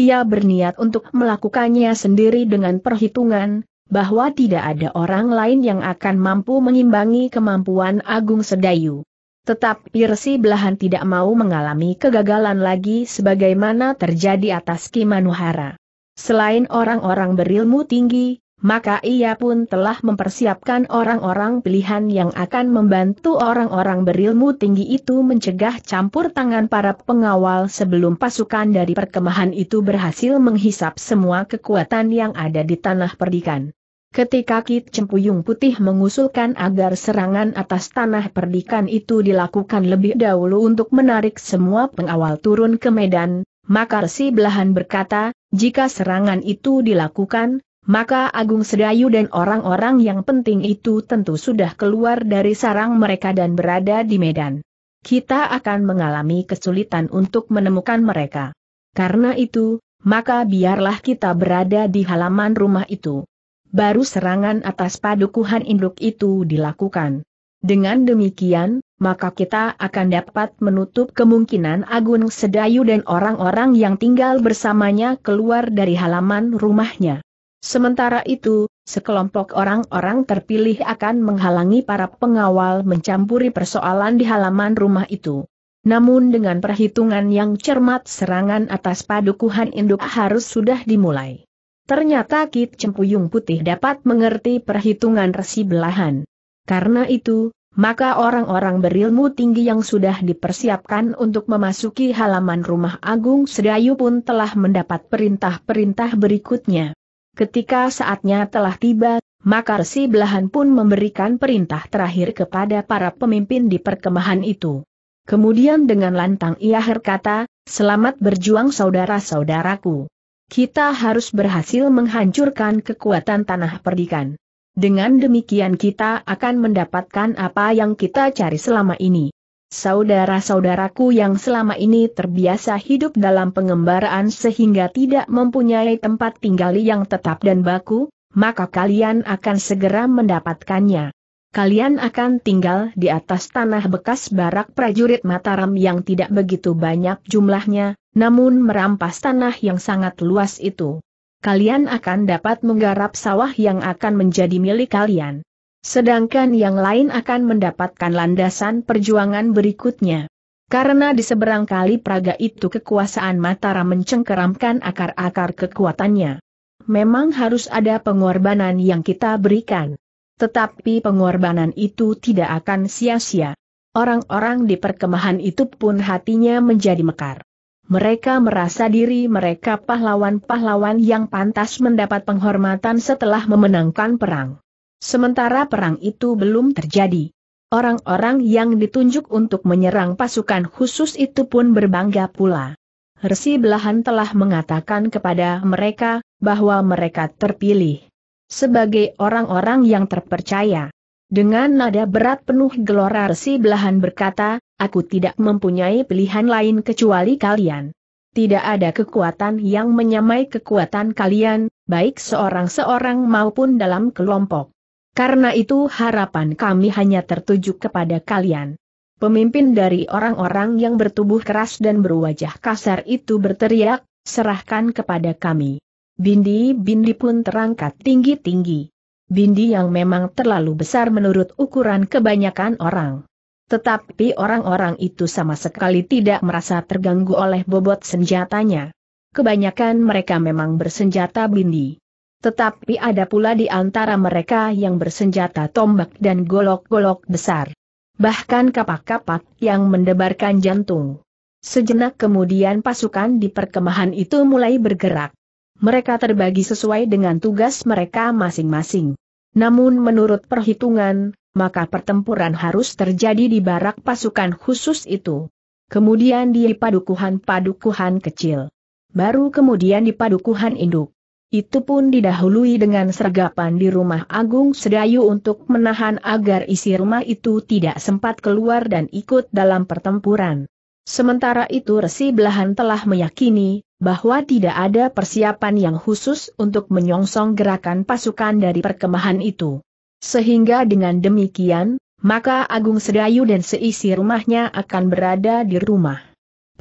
Ia berniat untuk melakukannya sendiri dengan perhitungan, bahwa tidak ada orang lain yang akan mampu mengimbangi kemampuan Agung Sedayu. Tetapi Resi Belahan tidak mau mengalami kegagalan lagi sebagaimana terjadi atas Kimanuhara. Selain orang-orang berilmu tinggi, maka ia pun telah mempersiapkan orang-orang pilihan yang akan membantu orang-orang berilmu tinggi itu mencegah campur tangan para pengawal sebelum pasukan dari perkemahan itu berhasil menghisap semua kekuatan yang ada di tanah perdikan. Ketika Kit Cempuyung Putih mengusulkan agar serangan atas tanah perdikan itu dilakukan lebih dahulu untuk menarik semua pengawal turun ke medan, maka Resi Belahan berkata, jika serangan itu dilakukan, maka Agung Sedayu dan orang-orang yang penting itu tentu sudah keluar dari sarang mereka dan berada di Medan. Kita akan mengalami kesulitan untuk menemukan mereka. Karena itu, maka biarlah kita berada di halaman rumah itu. Baru serangan atas padukuhan induk itu dilakukan. Dengan demikian, maka kita akan dapat menutup kemungkinan Agung Sedayu dan orang-orang yang tinggal bersamanya keluar dari halaman rumahnya. Sementara itu, sekelompok orang-orang terpilih akan menghalangi para pengawal mencampuri persoalan di halaman rumah itu. Namun dengan perhitungan yang cermat serangan atas padukuhan induk harus sudah dimulai. Ternyata Kit Cempuyung Putih dapat mengerti perhitungan resi belahan. Karena itu, maka orang-orang berilmu tinggi yang sudah dipersiapkan untuk memasuki halaman rumah Agung Sedayu pun telah mendapat perintah-perintah berikutnya. Ketika saatnya telah tiba, maka Resi Belahan pun memberikan perintah terakhir kepada para pemimpin di perkemahan itu. Kemudian dengan lantang ia berkata, selamat berjuang saudara-saudaraku. Kita harus berhasil menghancurkan kekuatan tanah perdikan. Dengan demikian kita akan mendapatkan apa yang kita cari selama ini. Saudara-saudaraku yang selama ini terbiasa hidup dalam pengembaraan sehingga tidak mempunyai tempat tinggal yang tetap dan baku, maka kalian akan segera mendapatkannya. Kalian akan tinggal di atas tanah bekas barak prajurit Mataram yang tidak begitu banyak jumlahnya, namun merampas tanah yang sangat luas itu. Kalian akan dapat menggarap sawah yang akan menjadi milik kalian. Sedangkan yang lain akan mendapatkan landasan perjuangan berikutnya. Karena di seberang kali Praga itu kekuasaan Matara mencengkeramkan akar-akar kekuatannya. Memang harus ada pengorbanan yang kita berikan. Tetapi pengorbanan itu tidak akan sia-sia. Orang-orang di perkemahan itu pun hatinya menjadi mekar. Mereka merasa diri mereka pahlawan-pahlawan yang pantas mendapat penghormatan setelah memenangkan perang. Sementara perang itu belum terjadi. Orang-orang yang ditunjuk untuk menyerang pasukan khusus itu pun berbangga pula. Resi belahan telah mengatakan kepada mereka, bahwa mereka terpilih sebagai orang-orang yang terpercaya. Dengan nada berat penuh gelora Resi belahan berkata, aku tidak mempunyai pilihan lain kecuali kalian. Tidak ada kekuatan yang menyamai kekuatan kalian, baik seorang-seorang maupun dalam kelompok. Karena itu harapan kami hanya tertuju kepada kalian. Pemimpin dari orang-orang yang bertubuh keras dan berwajah kasar itu berteriak, serahkan kepada kami. Bindi-bindi pun terangkat tinggi-tinggi. Bindi yang memang terlalu besar menurut ukuran kebanyakan orang. Tetapi orang-orang itu sama sekali tidak merasa terganggu oleh bobot senjatanya. Kebanyakan mereka memang bersenjata bindi. Tetapi ada pula di antara mereka yang bersenjata tombak dan golok-golok besar. Bahkan kapak-kapak yang mendebarkan jantung. Sejenak kemudian pasukan di perkemahan itu mulai bergerak. Mereka terbagi sesuai dengan tugas mereka masing-masing. Namun menurut perhitungan, maka pertempuran harus terjadi di barak pasukan khusus itu. Kemudian di padukuhan-padukuhan kecil. Baru kemudian di padukuhan induk. Itu pun didahului dengan sergapan di rumah Agung Sedayu untuk menahan agar isi rumah itu tidak sempat keluar dan ikut dalam pertempuran. Sementara itu Resi Belahan telah meyakini bahwa tidak ada persiapan yang khusus untuk menyongsong gerakan pasukan dari perkemahan itu. Sehingga dengan demikian, maka Agung Sedayu dan seisi rumahnya akan berada di rumah.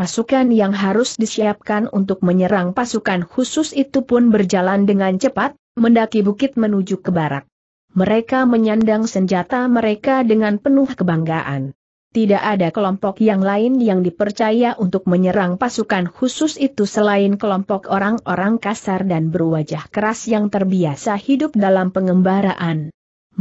Pasukan yang harus disiapkan untuk menyerang pasukan khusus itu pun berjalan dengan cepat, mendaki bukit menuju ke barat. Mereka menyandang senjata mereka dengan penuh kebanggaan. Tidak ada kelompok yang lain yang dipercaya untuk menyerang pasukan khusus itu selain kelompok orang-orang kasar dan berwajah keras yang terbiasa hidup dalam pengembaraan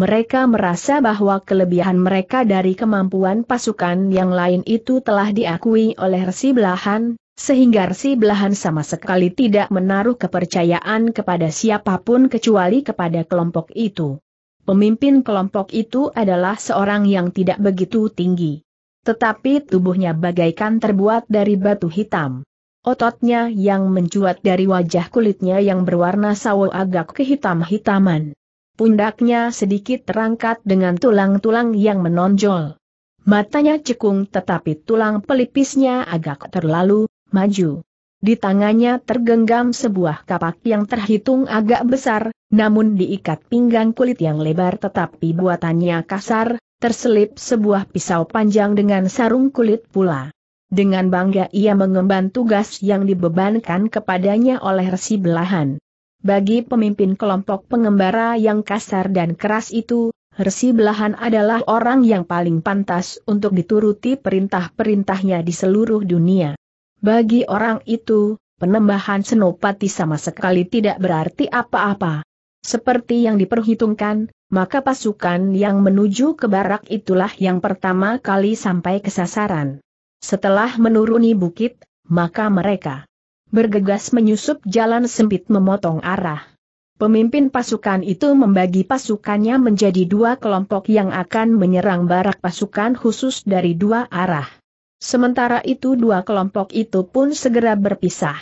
mereka merasa bahwa kelebihan mereka dari kemampuan pasukan yang lain itu telah diakui oleh Resi Belahan, sehingga Resi Belahan sama sekali tidak menaruh kepercayaan kepada siapapun kecuali kepada kelompok itu. Pemimpin kelompok itu adalah seorang yang tidak begitu tinggi. Tetapi tubuhnya bagaikan terbuat dari batu hitam. Ototnya yang mencuat dari wajah kulitnya yang berwarna sawo agak kehitam-hitaman pundaknya sedikit terangkat dengan tulang-tulang yang menonjol. Matanya cekung tetapi tulang pelipisnya agak terlalu maju. Di tangannya tergenggam sebuah kapak yang terhitung agak besar, namun diikat pinggang kulit yang lebar tetapi buatannya kasar, terselip sebuah pisau panjang dengan sarung kulit pula. Dengan bangga ia mengemban tugas yang dibebankan kepadanya oleh resi belahan. Bagi pemimpin kelompok pengembara yang kasar dan keras itu, Resi Belahan adalah orang yang paling pantas untuk dituruti perintah-perintahnya di seluruh dunia. Bagi orang itu, penembahan senopati sama sekali tidak berarti apa-apa. Seperti yang diperhitungkan, maka pasukan yang menuju ke barak itulah yang pertama kali sampai ke sasaran. Setelah menuruni bukit, maka mereka bergegas menyusup jalan sempit memotong arah. Pemimpin pasukan itu membagi pasukannya menjadi dua kelompok yang akan menyerang barak pasukan khusus dari dua arah. Sementara itu dua kelompok itu pun segera berpisah.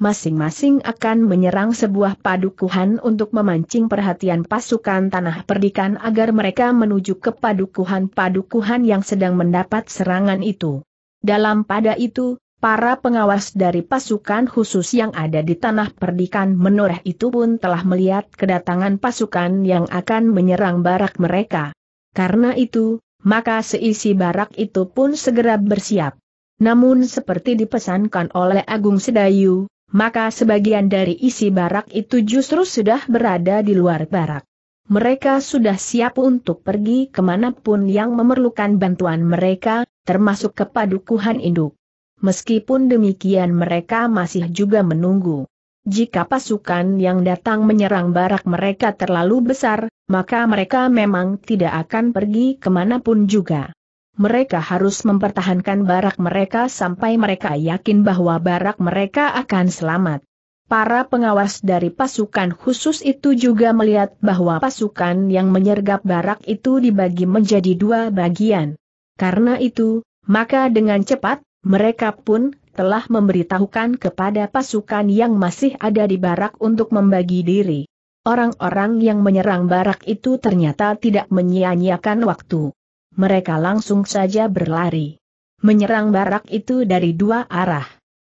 Masing-masing akan menyerang sebuah padukuhan untuk memancing perhatian pasukan tanah perdikan agar mereka menuju ke padukuhan-padukuhan yang sedang mendapat serangan itu. Dalam pada itu, Para pengawas dari pasukan khusus yang ada di tanah perdikan menoreh itu pun telah melihat kedatangan pasukan yang akan menyerang barak mereka. Karena itu, maka seisi barak itu pun segera bersiap. Namun seperti dipesankan oleh Agung Sedayu, maka sebagian dari isi barak itu justru sudah berada di luar barak. Mereka sudah siap untuk pergi kemanapun yang memerlukan bantuan mereka, termasuk ke padukuhan induk. Meskipun demikian mereka masih juga menunggu. Jika pasukan yang datang menyerang barak mereka terlalu besar, maka mereka memang tidak akan pergi kemanapun juga. Mereka harus mempertahankan barak mereka sampai mereka yakin bahwa barak mereka akan selamat. Para pengawas dari pasukan khusus itu juga melihat bahwa pasukan yang menyergap barak itu dibagi menjadi dua bagian. Karena itu, maka dengan cepat, mereka pun telah memberitahukan kepada pasukan yang masih ada di barak untuk membagi diri. Orang-orang yang menyerang barak itu ternyata tidak menyia-nyiakan waktu. Mereka langsung saja berlari. Menyerang barak itu dari dua arah.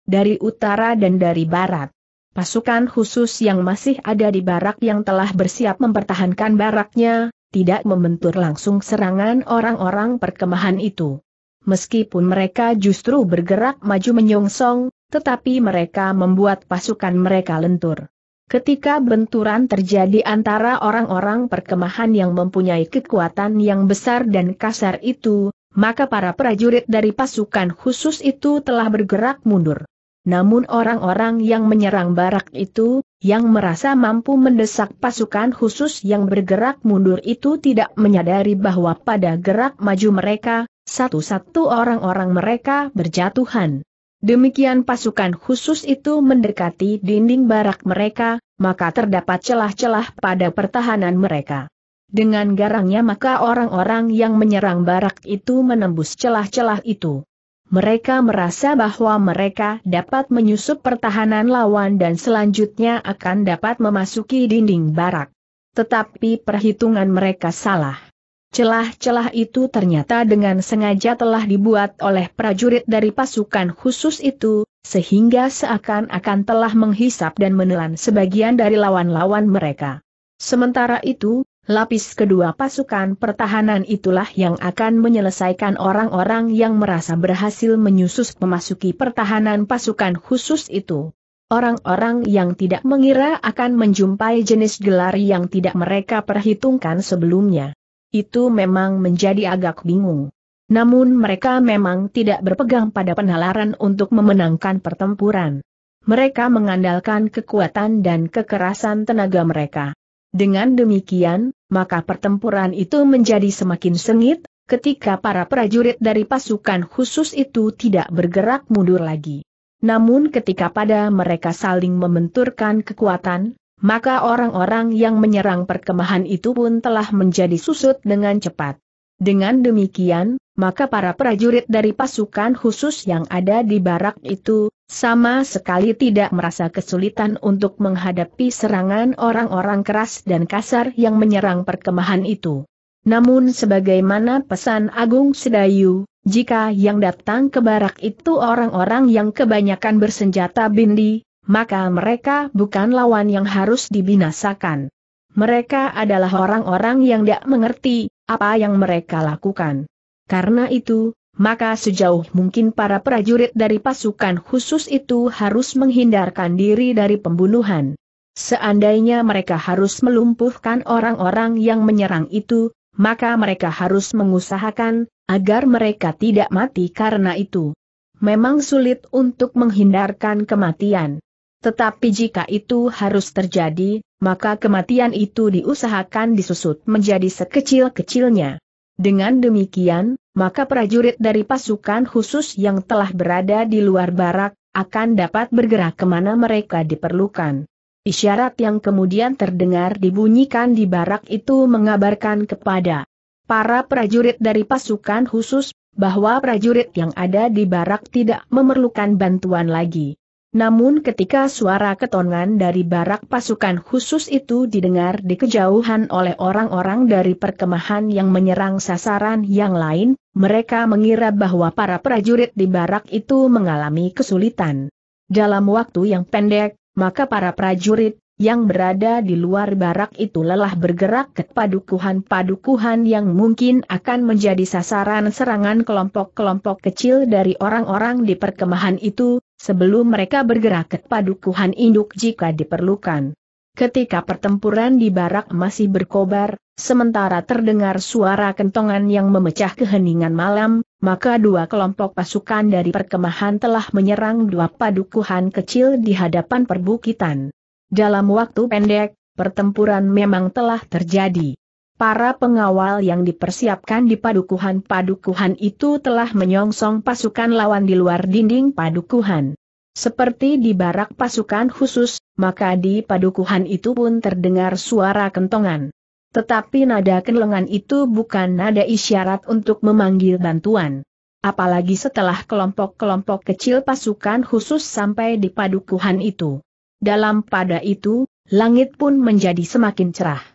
Dari utara dan dari barat. Pasukan khusus yang masih ada di barak yang telah bersiap mempertahankan baraknya, tidak membentur langsung serangan orang-orang perkemahan itu meskipun mereka justru bergerak maju menyongsong, tetapi mereka membuat pasukan mereka lentur. Ketika benturan terjadi antara orang-orang perkemahan yang mempunyai kekuatan yang besar dan kasar itu, maka para prajurit dari pasukan khusus itu telah bergerak mundur. Namun orang-orang yang menyerang barak itu, yang merasa mampu mendesak pasukan khusus yang bergerak mundur itu tidak menyadari bahwa pada gerak maju mereka, satu-satu orang-orang mereka berjatuhan. Demikian pasukan khusus itu mendekati dinding barak mereka, maka terdapat celah-celah pada pertahanan mereka. Dengan garangnya maka orang-orang yang menyerang barak itu menembus celah-celah itu. Mereka merasa bahwa mereka dapat menyusup pertahanan lawan dan selanjutnya akan dapat memasuki dinding barak. Tetapi perhitungan mereka salah. Celah-celah itu ternyata dengan sengaja telah dibuat oleh prajurit dari pasukan khusus itu, sehingga seakan-akan telah menghisap dan menelan sebagian dari lawan-lawan mereka. Sementara itu, lapis kedua pasukan pertahanan itulah yang akan menyelesaikan orang-orang yang merasa berhasil menyusus memasuki pertahanan pasukan khusus itu. Orang-orang yang tidak mengira akan menjumpai jenis gelar yang tidak mereka perhitungkan sebelumnya. Itu memang menjadi agak bingung. Namun mereka memang tidak berpegang pada penalaran untuk memenangkan pertempuran. Mereka mengandalkan kekuatan dan kekerasan tenaga mereka. Dengan demikian, maka pertempuran itu menjadi semakin sengit, ketika para prajurit dari pasukan khusus itu tidak bergerak mundur lagi. Namun ketika pada mereka saling membenturkan kekuatan, maka orang-orang yang menyerang perkemahan itu pun telah menjadi susut dengan cepat. Dengan demikian, maka para prajurit dari pasukan khusus yang ada di barak itu, sama sekali tidak merasa kesulitan untuk menghadapi serangan orang-orang keras dan kasar yang menyerang perkemahan itu. Namun sebagaimana pesan Agung Sedayu, jika yang datang ke barak itu orang-orang yang kebanyakan bersenjata bindi, maka mereka bukan lawan yang harus dibinasakan. Mereka adalah orang-orang yang tidak mengerti apa yang mereka lakukan. Karena itu, maka sejauh mungkin para prajurit dari pasukan khusus itu harus menghindarkan diri dari pembunuhan. Seandainya mereka harus melumpuhkan orang-orang yang menyerang itu, maka mereka harus mengusahakan agar mereka tidak mati karena itu. Memang sulit untuk menghindarkan kematian. Tetapi jika itu harus terjadi, maka kematian itu diusahakan disusut menjadi sekecil-kecilnya. Dengan demikian, maka prajurit dari pasukan khusus yang telah berada di luar barak, akan dapat bergerak kemana mereka diperlukan. Isyarat yang kemudian terdengar dibunyikan di barak itu mengabarkan kepada para prajurit dari pasukan khusus, bahwa prajurit yang ada di barak tidak memerlukan bantuan lagi. Namun ketika suara ketongan dari barak pasukan khusus itu didengar di kejauhan oleh orang-orang dari perkemahan yang menyerang sasaran yang lain, mereka mengira bahwa para prajurit di barak itu mengalami kesulitan. Dalam waktu yang pendek, maka para prajurit yang berada di luar barak itu lelah bergerak ke padukuhan-padukuhan yang mungkin akan menjadi sasaran serangan kelompok-kelompok kecil dari orang-orang di perkemahan itu, sebelum mereka bergerak ke padukuhan induk jika diperlukan. Ketika pertempuran di barak masih berkobar, sementara terdengar suara kentongan yang memecah keheningan malam, maka dua kelompok pasukan dari perkemahan telah menyerang dua padukuhan kecil di hadapan perbukitan. Dalam waktu pendek, pertempuran memang telah terjadi. Para pengawal yang dipersiapkan di padukuhan-padukuhan itu telah menyongsong pasukan lawan di luar dinding padukuhan. Seperti di barak pasukan khusus, maka di padukuhan itu pun terdengar suara kentongan. Tetapi nada kenlengan itu bukan nada isyarat untuk memanggil bantuan. Apalagi setelah kelompok-kelompok kecil pasukan khusus sampai di padukuhan itu. Dalam pada itu, langit pun menjadi semakin cerah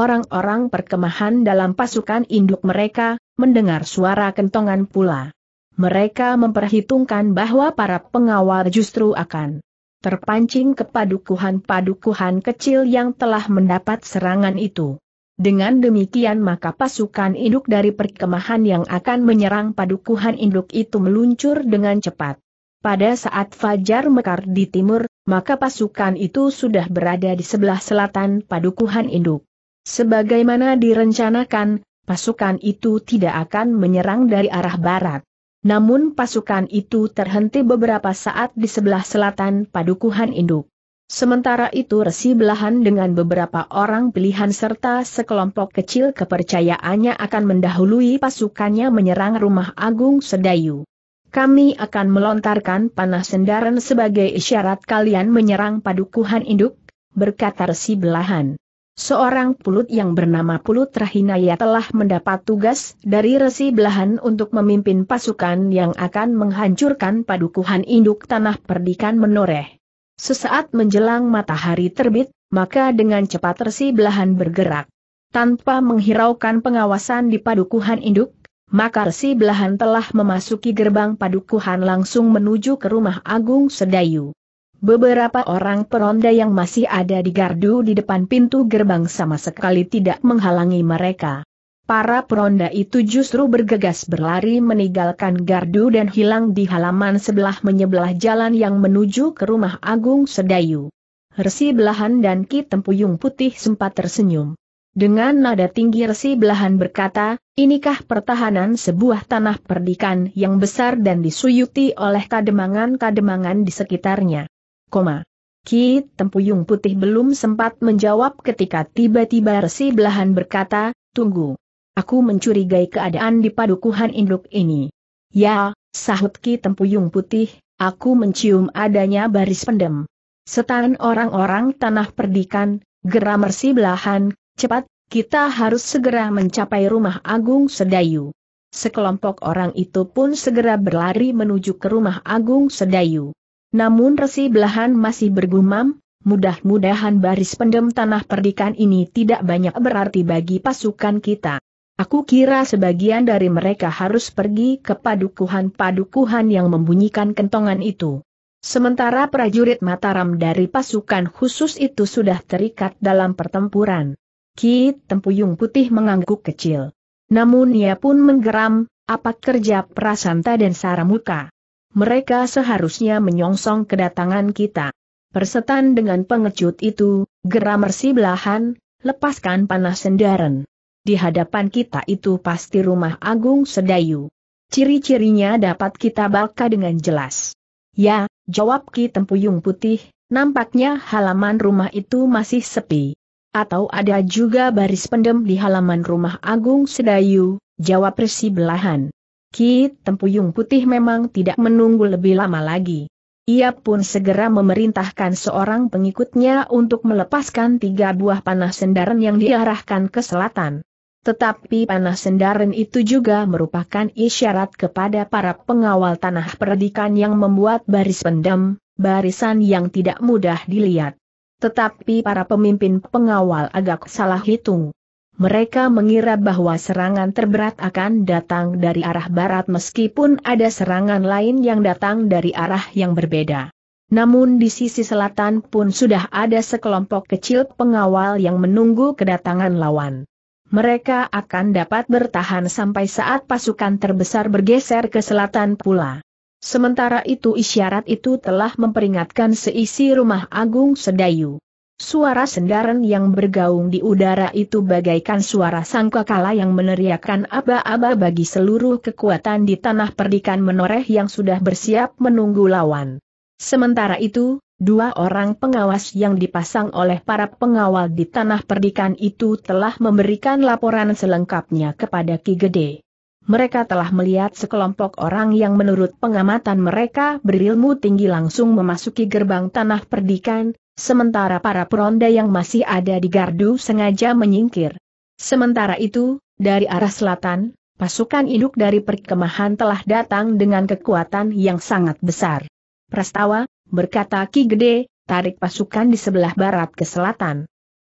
orang-orang perkemahan dalam pasukan induk mereka, mendengar suara kentongan pula. Mereka memperhitungkan bahwa para pengawal justru akan terpancing ke padukuhan-padukuhan kecil yang telah mendapat serangan itu. Dengan demikian maka pasukan induk dari perkemahan yang akan menyerang padukuhan induk itu meluncur dengan cepat. Pada saat Fajar mekar di timur, maka pasukan itu sudah berada di sebelah selatan padukuhan induk. Sebagaimana direncanakan, pasukan itu tidak akan menyerang dari arah barat. Namun pasukan itu terhenti beberapa saat di sebelah selatan padukuhan induk. Sementara itu resi belahan dengan beberapa orang pilihan serta sekelompok kecil kepercayaannya akan mendahului pasukannya menyerang rumah Agung Sedayu. Kami akan melontarkan panah sendaran sebagai isyarat kalian menyerang padukuhan induk, berkata resi belahan. Seorang pulut yang bernama Pulut Rahinaya telah mendapat tugas dari Resi Belahan untuk memimpin pasukan yang akan menghancurkan padukuhan induk tanah perdikan menoreh. Sesaat menjelang matahari terbit, maka dengan cepat Resi Belahan bergerak. Tanpa menghiraukan pengawasan di padukuhan induk, maka Resi Belahan telah memasuki gerbang padukuhan langsung menuju ke rumah Agung Sedayu. Beberapa orang peronda yang masih ada di gardu di depan pintu gerbang sama sekali tidak menghalangi mereka. Para peronda itu justru bergegas berlari meninggalkan gardu dan hilang di halaman sebelah menyebelah jalan yang menuju ke rumah Agung Sedayu. Resi Belahan dan Ki Tempuyung Putih sempat tersenyum. Dengan nada tinggi Resi Belahan berkata, inikah pertahanan sebuah tanah perdikan yang besar dan disuyuti oleh kademangan-kademangan di sekitarnya koma. Ki Tempuyung Putih belum sempat menjawab ketika tiba-tiba Resi Belahan berkata, Tunggu. Aku mencurigai keadaan di padukuhan induk ini. Ya, sahut Ki Tempuyung Putih, aku mencium adanya baris pendem. Setan orang-orang tanah perdikan, geram Resi Belahan, cepat, kita harus segera mencapai rumah Agung Sedayu. Sekelompok orang itu pun segera berlari menuju ke rumah Agung Sedayu. Namun resi belahan masih bergumam, mudah-mudahan baris pendem tanah perdikan ini tidak banyak berarti bagi pasukan kita. Aku kira sebagian dari mereka harus pergi ke padukuhan-padukuhan yang membunyikan kentongan itu. Sementara prajurit Mataram dari pasukan khusus itu sudah terikat dalam pertempuran. Ki Tempuyung Putih mengangguk kecil. Namun ia pun menggeram, apa kerja Prasanta dan Saramuka mereka seharusnya menyongsong kedatangan kita. Persetan dengan pengecut itu, geramersi belahan, lepaskan panah sendaren. Di hadapan kita itu pasti rumah Agung Sedayu. Ciri-cirinya dapat kita baca dengan jelas. Ya, jawab Ki Tempuyung Putih, nampaknya halaman rumah itu masih sepi. Atau ada juga baris pendem di halaman rumah Agung Sedayu, jawab Resi Belahan. Ki Tempuyung Putih memang tidak menunggu lebih lama lagi. Ia pun segera memerintahkan seorang pengikutnya untuk melepaskan tiga buah panah sendaren yang diarahkan ke selatan. Tetapi panah sendaren itu juga merupakan isyarat kepada para pengawal tanah perdikan yang membuat baris pendam, barisan yang tidak mudah dilihat. Tetapi para pemimpin pengawal agak salah hitung mereka mengira bahwa serangan terberat akan datang dari arah barat meskipun ada serangan lain yang datang dari arah yang berbeda. Namun di sisi selatan pun sudah ada sekelompok kecil pengawal yang menunggu kedatangan lawan. Mereka akan dapat bertahan sampai saat pasukan terbesar bergeser ke selatan pula. Sementara itu isyarat itu telah memperingatkan seisi rumah Agung Sedayu. Suara sendaran yang bergaung di udara itu bagaikan suara sangkakala yang meneriakkan aba-aba bagi seluruh kekuatan di tanah perdikan menoreh yang sudah bersiap menunggu lawan. Sementara itu, dua orang pengawas yang dipasang oleh para pengawal di tanah perdikan itu telah memberikan laporan selengkapnya kepada Ki Gede. Mereka telah melihat sekelompok orang yang menurut pengamatan mereka berilmu tinggi langsung memasuki gerbang tanah perdikan, sementara para peronda yang masih ada di gardu sengaja menyingkir. Sementara itu, dari arah selatan, pasukan induk dari perkemahan telah datang dengan kekuatan yang sangat besar. Prastawa, berkata Ki Gede, tarik pasukan di sebelah barat ke selatan.